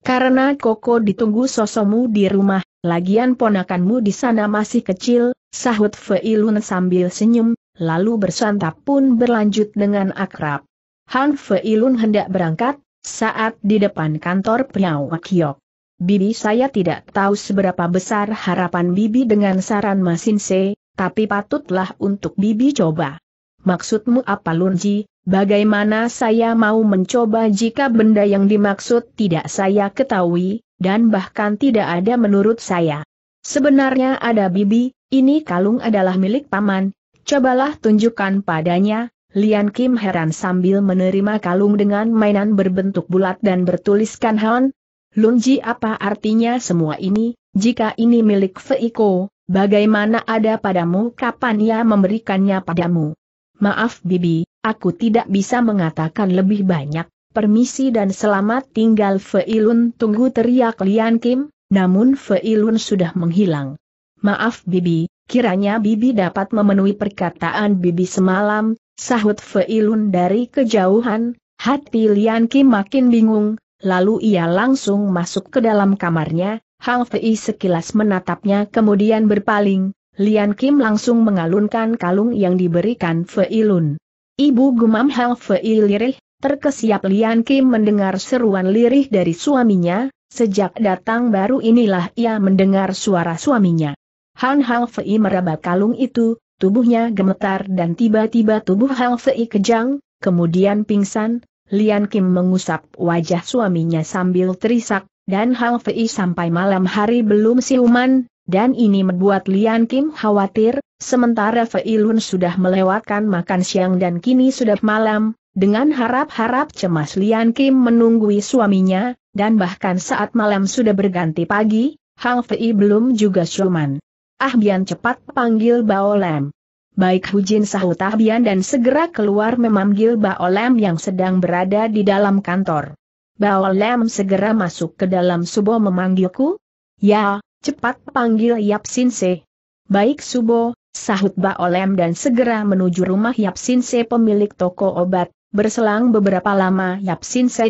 Karena Koko ditunggu sosomu di rumah, lagian ponakanmu di sana masih kecil, sahut Fei Lun sambil senyum, lalu bersantap pun berlanjut dengan akrab. Han Fei Lun hendak berangkat, saat di depan kantor Piao Kiok. Bibi saya tidak tahu seberapa besar harapan Bibi dengan saran Masinse, tapi patutlah untuk Bibi coba. Maksudmu apa Lunji, bagaimana saya mau mencoba jika benda yang dimaksud tidak saya ketahui, dan bahkan tidak ada menurut saya. Sebenarnya ada bibi, ini kalung adalah milik paman, cobalah tunjukkan padanya, Lian Kim heran sambil menerima kalung dengan mainan berbentuk bulat dan bertuliskan Han. Lunji apa artinya semua ini, jika ini milik Feiko, bagaimana ada padamu kapan ia memberikannya padamu? Maaf Bibi, aku tidak bisa mengatakan lebih banyak, permisi dan selamat tinggal Feilun tunggu teriak Lian Kim, namun Feilun sudah menghilang. Maaf Bibi, kiranya Bibi dapat memenuhi perkataan Bibi semalam, sahut Feilun dari kejauhan, hati Lian Kim makin bingung, lalu ia langsung masuk ke dalam kamarnya, Hang Fei sekilas menatapnya kemudian berpaling, Lian Kim langsung mengalunkan kalung yang diberikan Fei Lun. Ibu gumam Hal Fei lirih, terkesiap Lian Kim mendengar seruan lirih dari suaminya, sejak datang baru inilah ia mendengar suara suaminya. Han Hal Fei meraba kalung itu, tubuhnya gemetar dan tiba-tiba tubuh Hal Fei kejang, kemudian pingsan, Lian Kim mengusap wajah suaminya sambil terisak, dan Hal Fei sampai malam hari belum siuman, dan ini membuat Lian Kim khawatir, sementara Fei Lun sudah melewatkan makan siang dan kini sudah malam, dengan harap-harap cemas Lian Kim menunggui suaminya, dan bahkan saat malam sudah berganti pagi, Hang Fei belum juga siuman. Ah Bian cepat panggil Bao Lam. Baik Jin sahut Ah Bian dan segera keluar memanggil Bao Lam yang sedang berada di dalam kantor. Bao Lam segera masuk ke dalam subo memanggilku? Ya, Cepat panggil Yap Sinse. Se. Baik Subo, sahut Ba Olem dan segera menuju rumah Yap Sinse Se pemilik toko obat, berselang beberapa lama Yap Sinse Se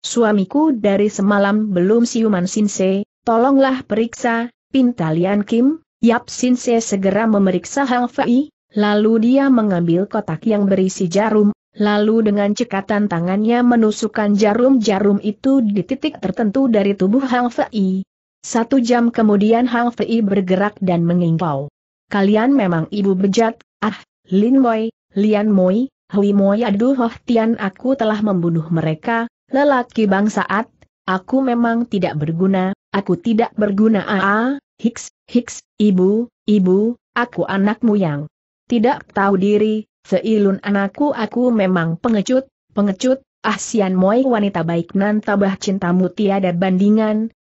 Suamiku dari semalam belum siuman Sin tolonglah periksa, pinta Lian Kim, Yap Sinse segera memeriksa Hang Fei, lalu dia mengambil kotak yang berisi jarum, lalu dengan cekatan tangannya menusukkan jarum-jarum itu di titik tertentu dari tubuh Hang Fei, satu jam kemudian Hang Fei bergerak dan mengingkau. Kalian memang ibu bejat, ah, Lin Moi, Lian Moi, Hui Moi aduh Hoh Tian aku telah membunuh mereka, lelaki bangsaat, aku memang tidak berguna, aku tidak berguna aa, ah, ah, hiks, hiks, ibu, ibu, aku anakmu yang tidak tahu diri, seilun anakku aku memang pengecut, pengecut, ah Sian Moi wanita baik nan tabah cintamu tiada bandingan,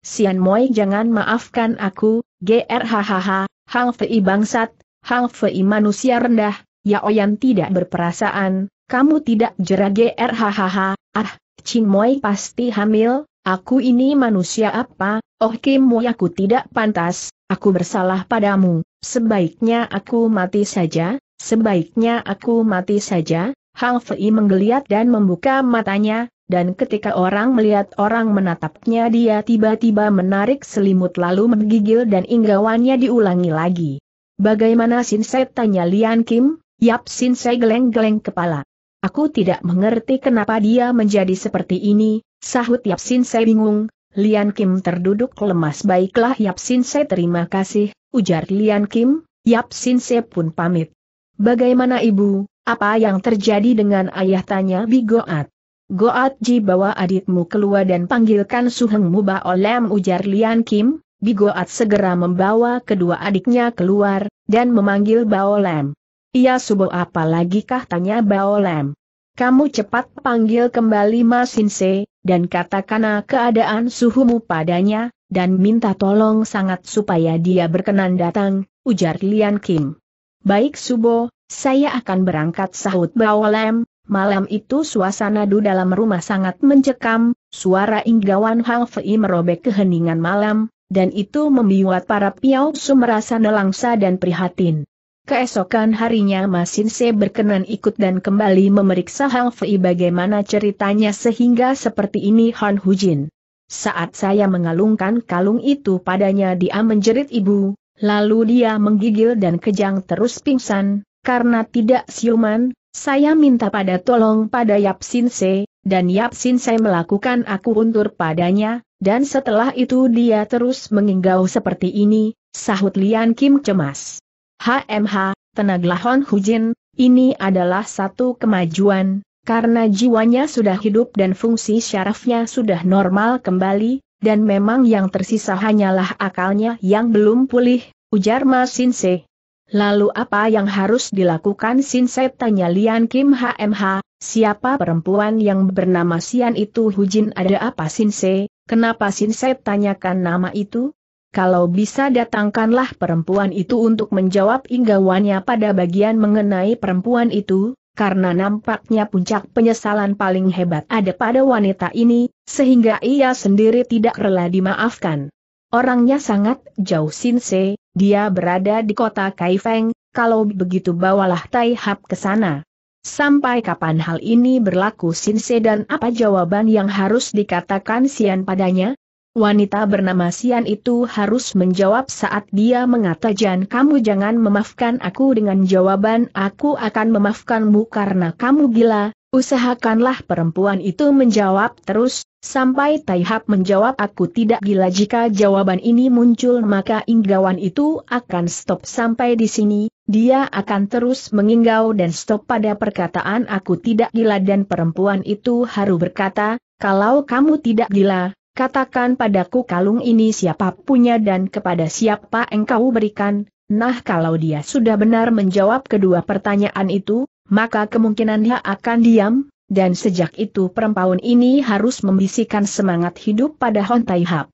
Sian Moi jangan maafkan aku, GRHHH, Hang Fei bangsat, Hang Fei manusia rendah, Ya Oyan tidak berperasaan, kamu tidak jera GRHHH, ah, Chin Moi pasti hamil, aku ini manusia apa, oh Kim Moi aku tidak pantas, aku bersalah padamu, sebaiknya aku mati saja, sebaiknya aku mati saja, Hang Fei menggeliat dan membuka matanya, dan ketika orang melihat orang menatapnya dia tiba-tiba menarik selimut lalu menggigil dan inggawannya diulangi lagi. Bagaimana Sinsei tanya Lian Kim? Yap Sinsei geleng-geleng kepala. Aku tidak mengerti kenapa dia menjadi seperti ini, sahut Yap Sinsei bingung. Lian Kim terduduk lemas baiklah Yap Sinsei terima kasih, ujar Lian Kim, Yap Sinsei pun pamit. Bagaimana ibu, apa yang terjadi dengan ayah tanya Bigoat? Goat Ji bawa adikmu keluar dan panggilkan Suheng Muba Olem ujar Lian Kim, Bigoat segera membawa kedua adiknya keluar, dan memanggil Baolem. Ia subuh apa kah tanya Baolem. Kamu cepat panggil kembali Masinse, dan katakanlah keadaan suhumu padanya, dan minta tolong sangat supaya dia berkenan datang, ujar Lian Kim. Baik Subo, saya akan berangkat sahut Baolem, Malam itu suasana du dalam rumah sangat mencekam, suara inggawan Hang Fei merobek keheningan malam, dan itu membuat para piau su merasa nelangsa dan prihatin. Keesokan harinya Masin Se berkenan ikut dan kembali memeriksa Hang Fei bagaimana ceritanya sehingga seperti ini Han Hujin. Saat saya mengalungkan kalung itu padanya dia menjerit ibu, lalu dia menggigil dan kejang terus pingsan, karena tidak siuman, saya minta pada tolong pada Yap Sin Se, dan Yap Sin Se melakukan aku untur padanya, dan setelah itu dia terus menginggau seperti ini, sahut Lian Kim cemas. HMH, tenaglah Hon Hujin, ini adalah satu kemajuan, karena jiwanya sudah hidup dan fungsi syarafnya sudah normal kembali, dan memang yang tersisa hanyalah akalnya yang belum pulih, ujar Ma Sin Se. Lalu apa yang harus dilakukan Sinset tanya Lian Kim HMH, siapa perempuan yang bernama Sian itu Hujin ada apa Sinse, kenapa Sinset tanyakan nama itu? Kalau bisa datangkanlah perempuan itu untuk menjawab inggawannya pada bagian mengenai perempuan itu, karena nampaknya puncak penyesalan paling hebat ada pada wanita ini, sehingga ia sendiri tidak rela dimaafkan. Orangnya sangat jauh Sinse, dia berada di kota Kaifeng, kalau begitu bawalah Tai Hap ke sana. Sampai kapan hal ini berlaku Sinse dan apa jawaban yang harus dikatakan Sian padanya? Wanita bernama Sian itu harus menjawab saat dia mengatakan kamu jangan memaafkan aku dengan jawaban aku akan memaafkanmu karena kamu gila, usahakanlah perempuan itu menjawab terus, Sampai Taihap menjawab aku tidak gila jika jawaban ini muncul maka Inggawan itu akan stop sampai di sini, dia akan terus menginggau dan stop pada perkataan aku tidak gila dan perempuan itu haru berkata, kalau kamu tidak gila, katakan padaku kalung ini siapa punya dan kepada siapa engkau berikan, nah kalau dia sudah benar menjawab kedua pertanyaan itu, maka kemungkinan dia akan diam, dan sejak itu perempuan ini harus membisikkan semangat hidup pada Hon Tai Hap.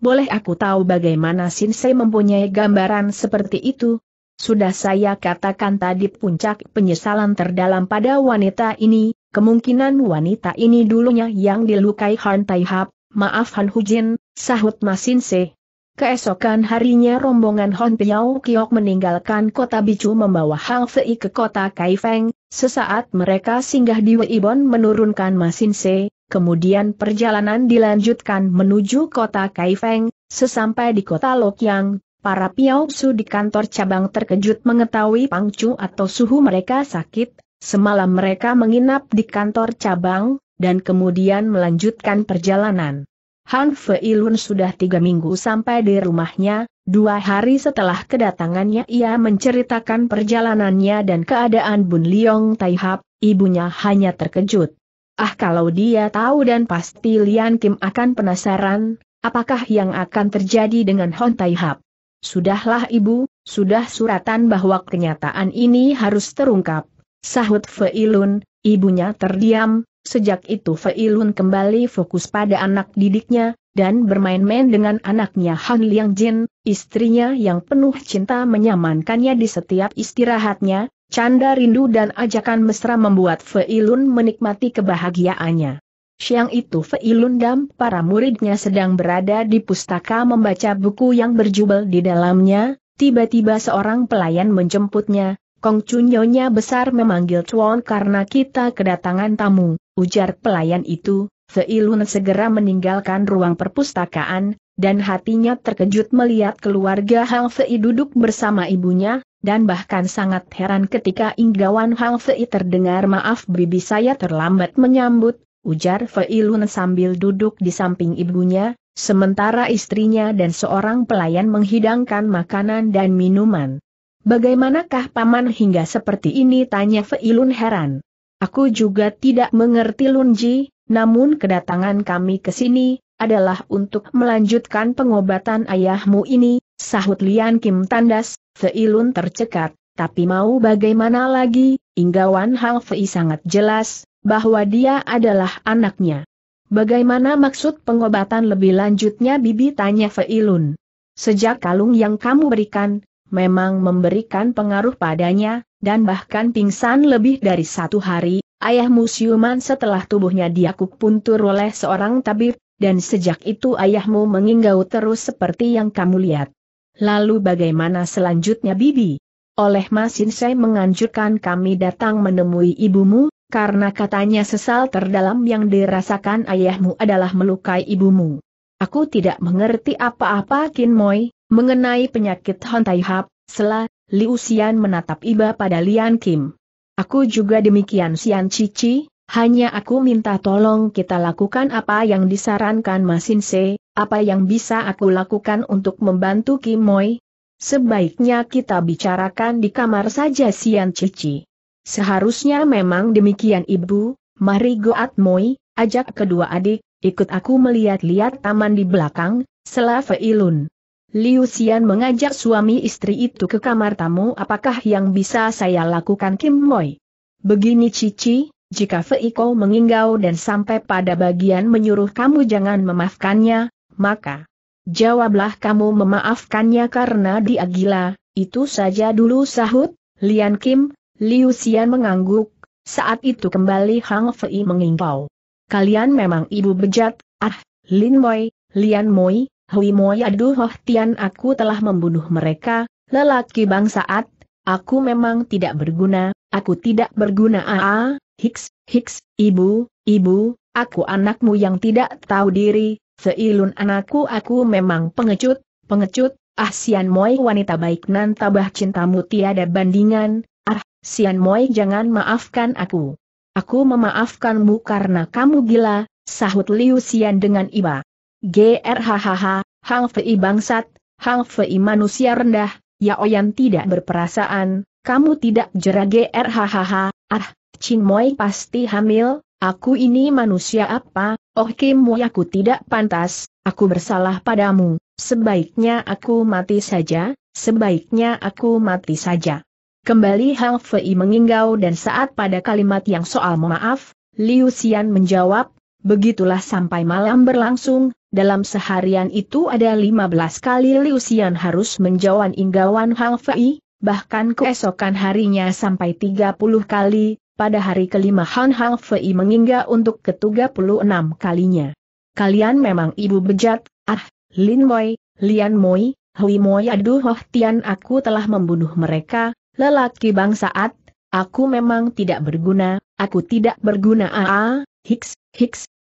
Boleh aku tahu bagaimana Sinsei mempunyai gambaran seperti itu? Sudah saya katakan tadi puncak penyesalan terdalam pada wanita ini, kemungkinan wanita ini dulunya yang dilukai Hon Tai Hap, maaf Han Hujin, sahut Mas Sinsei. Keesokan harinya rombongan Hon Piao Kiok meninggalkan kota Bicu membawa Hang Fei ke kota Kaifeng, Sesaat mereka singgah di Weibon menurunkan mesin C, kemudian perjalanan dilanjutkan menuju kota Kaifeng, sesampai di kota Lokyang, para Su di kantor cabang terkejut mengetahui pangcu atau suhu mereka sakit, semalam mereka menginap di kantor cabang, dan kemudian melanjutkan perjalanan. Han Feilun sudah tiga minggu sampai di rumahnya, Dua hari setelah kedatangannya ia menceritakan perjalanannya dan keadaan Bun Liong Taihap, ibunya hanya terkejut. Ah kalau dia tahu dan pasti Lian Kim akan penasaran, apakah yang akan terjadi dengan Hon Taihap. Sudahlah ibu, sudah suratan bahwa kenyataan ini harus terungkap. Sahut Feilun, ibunya terdiam, sejak itu Feilun kembali fokus pada anak didiknya, dan bermain-main dengan anaknya Han Liang Jin, Istrinya yang penuh cinta menyamankannya di setiap istirahatnya, canda rindu dan ajakan mesra membuat Feilun menikmati kebahagiaannya. Siang itu Feilun dan para muridnya sedang berada di pustaka membaca buku yang berjubel di dalamnya, tiba-tiba seorang pelayan menjemputnya, Kong Chunyonya besar memanggil Chuan karena kita kedatangan tamu, ujar pelayan itu, Feilun segera meninggalkan ruang perpustakaan, dan hatinya terkejut melihat keluarga Hang Fei duduk bersama ibunya, dan bahkan sangat heran ketika inggawan Hang Fei terdengar maaf bibi saya terlambat menyambut, ujar Fei Lun sambil duduk di samping ibunya, sementara istrinya dan seorang pelayan menghidangkan makanan dan minuman. Bagaimanakah paman hingga seperti ini tanya Fei Lun heran. Aku juga tidak mengerti Lunji, namun kedatangan kami ke sini, adalah untuk melanjutkan pengobatan ayahmu ini, sahut Lian Kim tandas, Feilun tercekat, tapi mau bagaimana lagi, inggawan Hang Fei sangat jelas, bahwa dia adalah anaknya. Bagaimana maksud pengobatan lebih lanjutnya Bibi tanya Feilun. Sejak kalung yang kamu berikan, memang memberikan pengaruh padanya, dan bahkan pingsan lebih dari satu hari, ayahmu siuman setelah tubuhnya diakuk puntur oleh seorang tabib, dan sejak itu ayahmu menginggau terus seperti yang kamu lihat. Lalu bagaimana selanjutnya Bibi? Oleh Masin saya menganjurkan kami datang menemui ibumu, karena katanya sesal terdalam yang dirasakan ayahmu adalah melukai ibumu. Aku tidak mengerti apa-apa Kin Moi, mengenai penyakit Hontai Hap, Selah, Liu Xian menatap iba pada Lian Kim. Aku juga demikian Xian Cici, hanya aku minta tolong kita lakukan apa yang disarankan Masinse, apa yang bisa aku lakukan untuk membantu Kim Moy? Sebaiknya kita bicarakan di kamar saja Sian Cici. Seharusnya memang demikian ibu, mari Goat Moi, ajak kedua adik, ikut aku melihat-lihat taman di belakang, Selave Ilun. Liu Xian mengajak suami istri itu ke kamar tamu apakah yang bisa saya lakukan Kim Moi? Begini Cici, jika Feiko menginggau dan sampai pada bagian menyuruh kamu jangan memaafkannya, maka jawablah kamu memaafkannya karena dia gila, itu saja dulu sahut, Lian Kim, Liu Xian mengangguk, saat itu kembali Hang Fei mengingau. Kalian memang ibu bejat, ah, Lin Moi, Lian Moi, Hui Moi aduh oh Tian aku telah membunuh mereka, lelaki bangsaat, Aku memang tidak berguna, aku tidak berguna aa, hiks, hiks, ibu, ibu, aku anakmu yang tidak tahu diri, seilun anakku aku memang pengecut, pengecut, ah Sian Moi wanita baik nan tabah cintamu tiada bandingan, ah Sian Moi jangan maafkan aku. Aku memaafkanmu karena kamu gila, sahut Liu Sian dengan iba. Grhhaha, Hang Fei bangsat, Hang Fei manusia rendah, Ya Oyan tidak berperasaan, kamu tidak jerage hahaha. ah, Chin Moi pasti hamil, aku ini manusia apa, oh Kim Moi aku tidak pantas, aku bersalah padamu, sebaiknya aku mati saja, sebaiknya aku mati saja. Kembali Hang Fei menginggau dan saat pada kalimat yang soal memaaf, Liu Xian menjawab, begitulah sampai malam berlangsung, dalam seharian itu ada 15 kali Liu Xian harus menjawan inggawan Hang Fei, bahkan keesokan harinya sampai 30 kali, pada hari kelima Han Hang Fei mengingga untuk ke-36 kalinya. Kalian memang ibu bejat, ah, Lin Moi, Lian Moi, Hui Moi aduh Hoh Tian aku telah membunuh mereka, lelaki bangsaat, aku memang tidak berguna, aku tidak berguna ah, ah, hiks,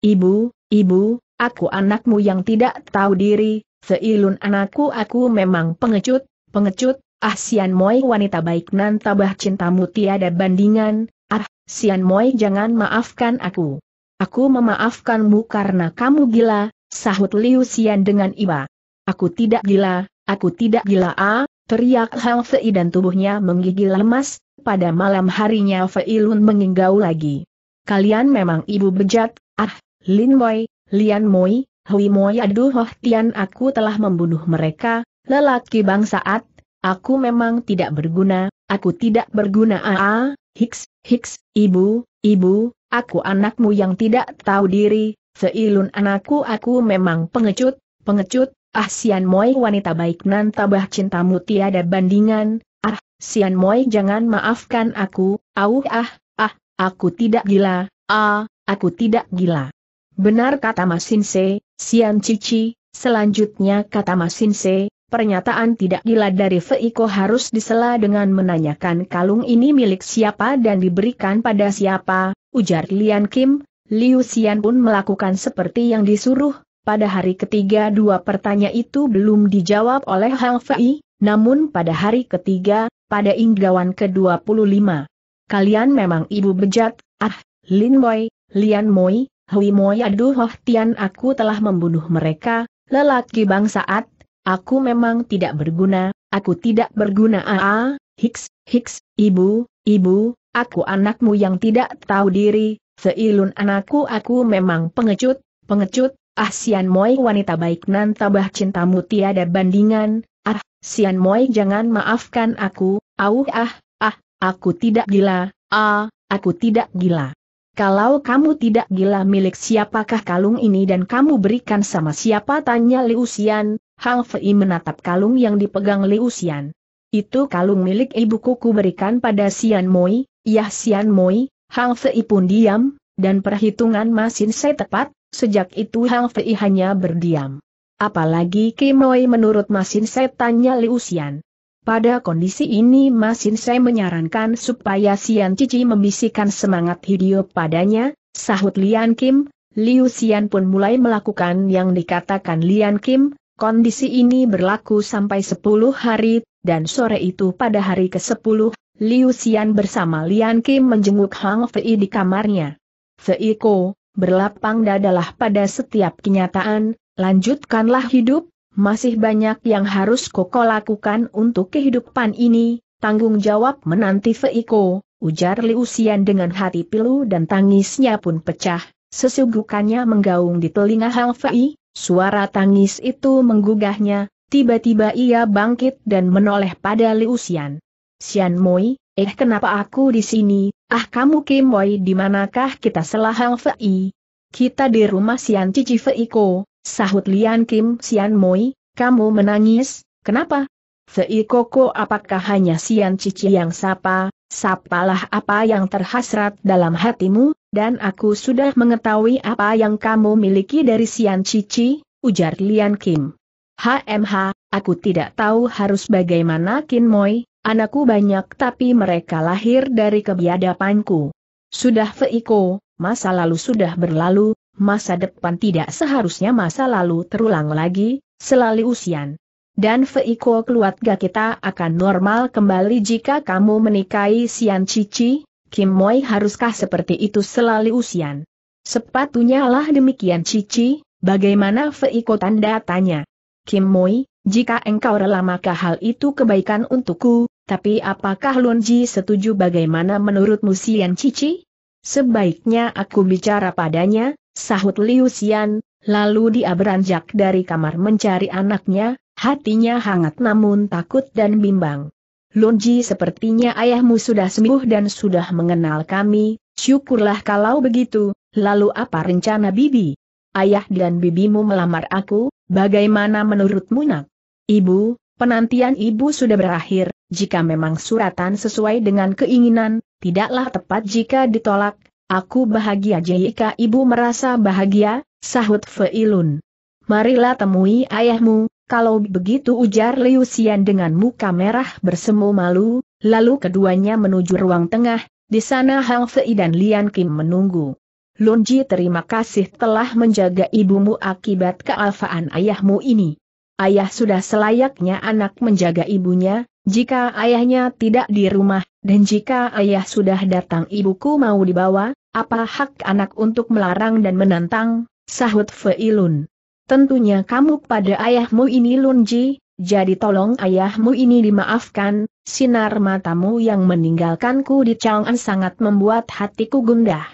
ibu, ibu, Aku anakmu yang tidak tahu diri, seilun anakku aku memang pengecut, pengecut, ah Sian Moi wanita baik nan tabah cintamu tiada bandingan, ah Sian Moi jangan maafkan aku. Aku memaafkanmu karena kamu gila, sahut Liu Sian dengan iba. Aku tidak gila, aku tidak gila ah, teriak Hang Fei dan tubuhnya menggigil lemas, pada malam harinya Feilun Lun menginggau lagi. Kalian memang ibu bejat, ah, Lin Moy. Lian Moi, Hui Moi aduh Hoh Tian aku telah membunuh mereka, lelaki bangsaat, aku memang tidak berguna, aku tidak berguna ah, ah, hiks, hiks, ibu, ibu, aku anakmu yang tidak tahu diri, seilun anakku aku memang pengecut, pengecut, ah Sian Moi wanita baik nan tabah cintamu tiada bandingan, ah, Sian Moi jangan maafkan aku, au ah, ah, aku tidak gila, ah, aku tidak gila. Benar kata Masinse, Sian Cici, selanjutnya kata Masinse, pernyataan tidak gila dari Feiko harus disela dengan menanyakan kalung ini milik siapa dan diberikan pada siapa, ujar Lian Kim, Liu Sian pun melakukan seperti yang disuruh, pada hari ketiga dua pertanyaan itu belum dijawab oleh Hang Fei, namun pada hari ketiga, pada inggawan ke-25. Kalian memang ibu bejat, ah, Lin Wei, Lian Moi, Hui aduh, Duhoh Tian aku telah membunuh mereka, lelaki bangsaat, aku memang tidak berguna, aku tidak berguna aa, hiks, hiks, ibu, ibu, aku anakmu yang tidak tahu diri, seilun anakku aku memang pengecut, pengecut, ah Sian Moi wanita baik nan tabah cintamu tiada bandingan, ah, Sian Moi jangan maafkan aku, Auh ah, ah, aku tidak gila, ah, aku tidak gila. Kalau kamu tidak gila milik siapakah kalung ini dan kamu berikan sama siapa tanya Liu Xian, Hang Fei menatap kalung yang dipegang Liu Xian. Itu kalung milik ibuku ku berikan pada Xian Moi, Yah Xian Moi, Hang Fei pun diam, dan perhitungan masin saya tepat, sejak itu Hang Fei hanya berdiam. Apalagi Kim Moi menurut masin saya tanya Liu Xian. Pada kondisi ini Masin saya menyarankan supaya Sian Cici membisikkan semangat hidup padanya, sahut Lian Kim, Liu Xian pun mulai melakukan yang dikatakan Lian Kim, kondisi ini berlaku sampai 10 hari, dan sore itu pada hari ke-10, Liu Xian bersama Lian Kim menjenguk Hang Fei di kamarnya. Fei Ko, berlapang dadalah pada setiap kenyataan, lanjutkanlah hidup, masih banyak yang harus Koko lakukan untuk kehidupan ini, tanggung jawab menanti Feiko, ujar Liu Xian dengan hati pilu dan tangisnya pun pecah, sesugukannya menggaung di telinga Hang Fei, suara tangis itu menggugahnya, tiba-tiba ia bangkit dan menoleh pada Liu Xian. Xian Moi, eh kenapa aku di sini, ah kamu Kim Moi dimanakah kita selah Hang Fei? Kita di rumah Xian Cici Feiko, Sahut Lian Kim Sian Moi, kamu menangis, kenapa? Sei Koko apakah hanya Sian Cici yang sapa, sapalah apa yang terhasrat dalam hatimu, dan aku sudah mengetahui apa yang kamu miliki dari Sian Cici, ujar Lian Kim. HMH, aku tidak tahu harus bagaimana Kin Moi, anakku banyak tapi mereka lahir dari kebiadapanku. Sudah Feiko, masa lalu sudah berlalu, masa depan tidak seharusnya masa lalu terulang lagi, selalu usian. Dan feiko keluarga kita akan normal kembali jika kamu menikahi Sian Cici, Kim Moi haruskah seperti itu selalu usian? Sepatunya lah demikian Cici, bagaimana feiko tanda tanya. Kim Moi, jika engkau rela maka hal itu kebaikan untukku, tapi apakah Lunji setuju bagaimana menurutmu Sian Cici? Sebaiknya aku bicara padanya, sahut Liu Xian, lalu dia beranjak dari kamar mencari anaknya, hatinya hangat namun takut dan bimbang. Ji sepertinya ayahmu sudah sembuh dan sudah mengenal kami, syukurlah kalau begitu, lalu apa rencana bibi? Ayah dan bibimu melamar aku, bagaimana menurutmu nak? Ibu, penantian ibu sudah berakhir, jika memang suratan sesuai dengan keinginan, tidaklah tepat jika ditolak, Aku bahagia jika ibu merasa bahagia, sahut Feilun. Marilah temui ayahmu, kalau begitu ujar Liu Xian dengan muka merah bersemu malu, lalu keduanya menuju ruang tengah, di sana Hang Fei dan Lian Kim menunggu. Lunji terima kasih telah menjaga ibumu akibat kealfaan ayahmu ini. Ayah sudah selayaknya anak menjaga ibunya, jika ayahnya tidak di rumah, dan jika ayah sudah datang ibuku mau dibawa, apa hak anak untuk melarang dan menantang? Sahut Fei Lun. Tentunya kamu pada ayahmu ini Lunji, jadi tolong ayahmu ini dimaafkan, sinar matamu yang meninggalkanku di Chang'an sangat membuat hatiku gundah.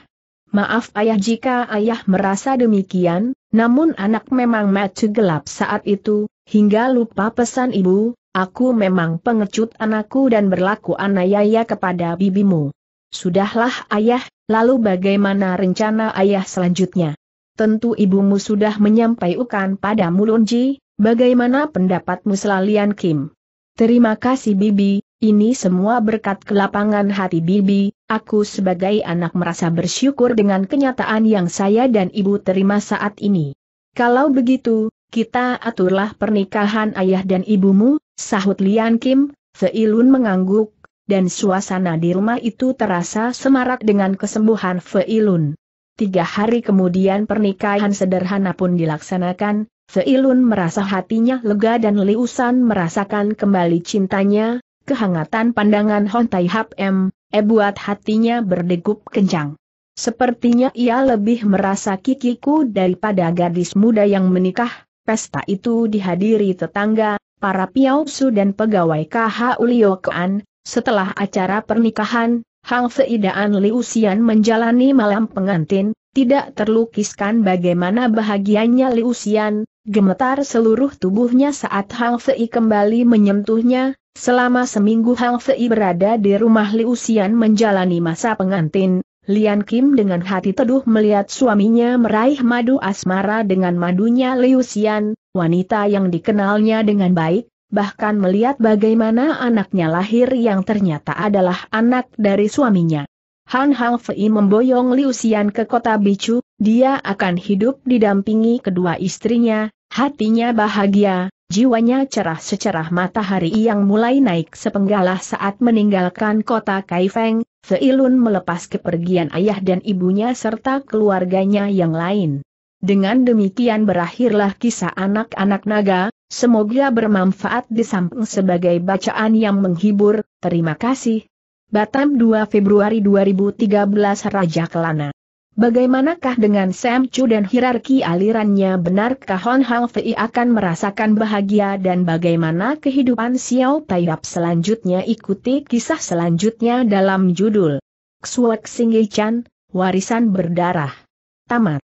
Maaf ayah jika ayah merasa demikian, namun anak memang mata gelap saat itu, hingga lupa pesan ibu, aku memang pengecut anakku dan berlaku anayaya kepada bibimu. Sudahlah ayah, lalu bagaimana rencana ayah selanjutnya? Tentu ibumu sudah menyampaikan padamu Lunji, bagaimana pendapatmu selalian Kim? Terima kasih Bibi, ini semua berkat kelapangan hati Bibi, aku sebagai anak merasa bersyukur dengan kenyataan yang saya dan ibu terima saat ini. Kalau begitu, kita aturlah pernikahan ayah dan ibumu, sahut Lian Kim, Seilun mengangguk, dan suasana di rumah itu terasa semarak dengan kesembuhan Feilun. Tiga hari kemudian pernikahan sederhana pun dilaksanakan, Feilun merasa hatinya lega dan Liusan merasakan kembali cintanya, kehangatan pandangan Hontai Tai Hap M, e buat hatinya berdegup kencang. Sepertinya ia lebih merasa kikiku daripada gadis muda yang menikah, pesta itu dihadiri tetangga, para piausu dan pegawai KH Ulio setelah acara pernikahan, Hang Seidaan Liu Xian menjalani malam pengantin, tidak terlukiskan bagaimana bahagianya Liu Xian, gemetar seluruh tubuhnya saat Hang Fei kembali menyentuhnya, selama seminggu Hang Fei berada di rumah Liu Xian menjalani masa pengantin, Lian Kim dengan hati teduh melihat suaminya meraih madu asmara dengan madunya Liu Xian, wanita yang dikenalnya dengan baik, bahkan melihat bagaimana anaknya lahir yang ternyata adalah anak dari suaminya. Han Fei memboyong Liu Xian ke kota Bicu, dia akan hidup didampingi kedua istrinya, hatinya bahagia, jiwanya cerah secerah matahari yang mulai naik sepenggalah saat meninggalkan kota Kaifeng, Seilun melepas kepergian ayah dan ibunya serta keluarganya yang lain. Dengan demikian berakhirlah kisah anak-anak naga, Semoga bermanfaat di samping sebagai bacaan yang menghibur, terima kasih. Batam 2 Februari 2013 Raja Kelana Bagaimanakah dengan Sam Chu dan hierarki alirannya benarkah Hon Hang Fei akan merasakan bahagia dan bagaimana kehidupan Xiao Taiyap selanjutnya ikuti kisah selanjutnya dalam judul Xuak Singgi Chan, Warisan Berdarah Tamat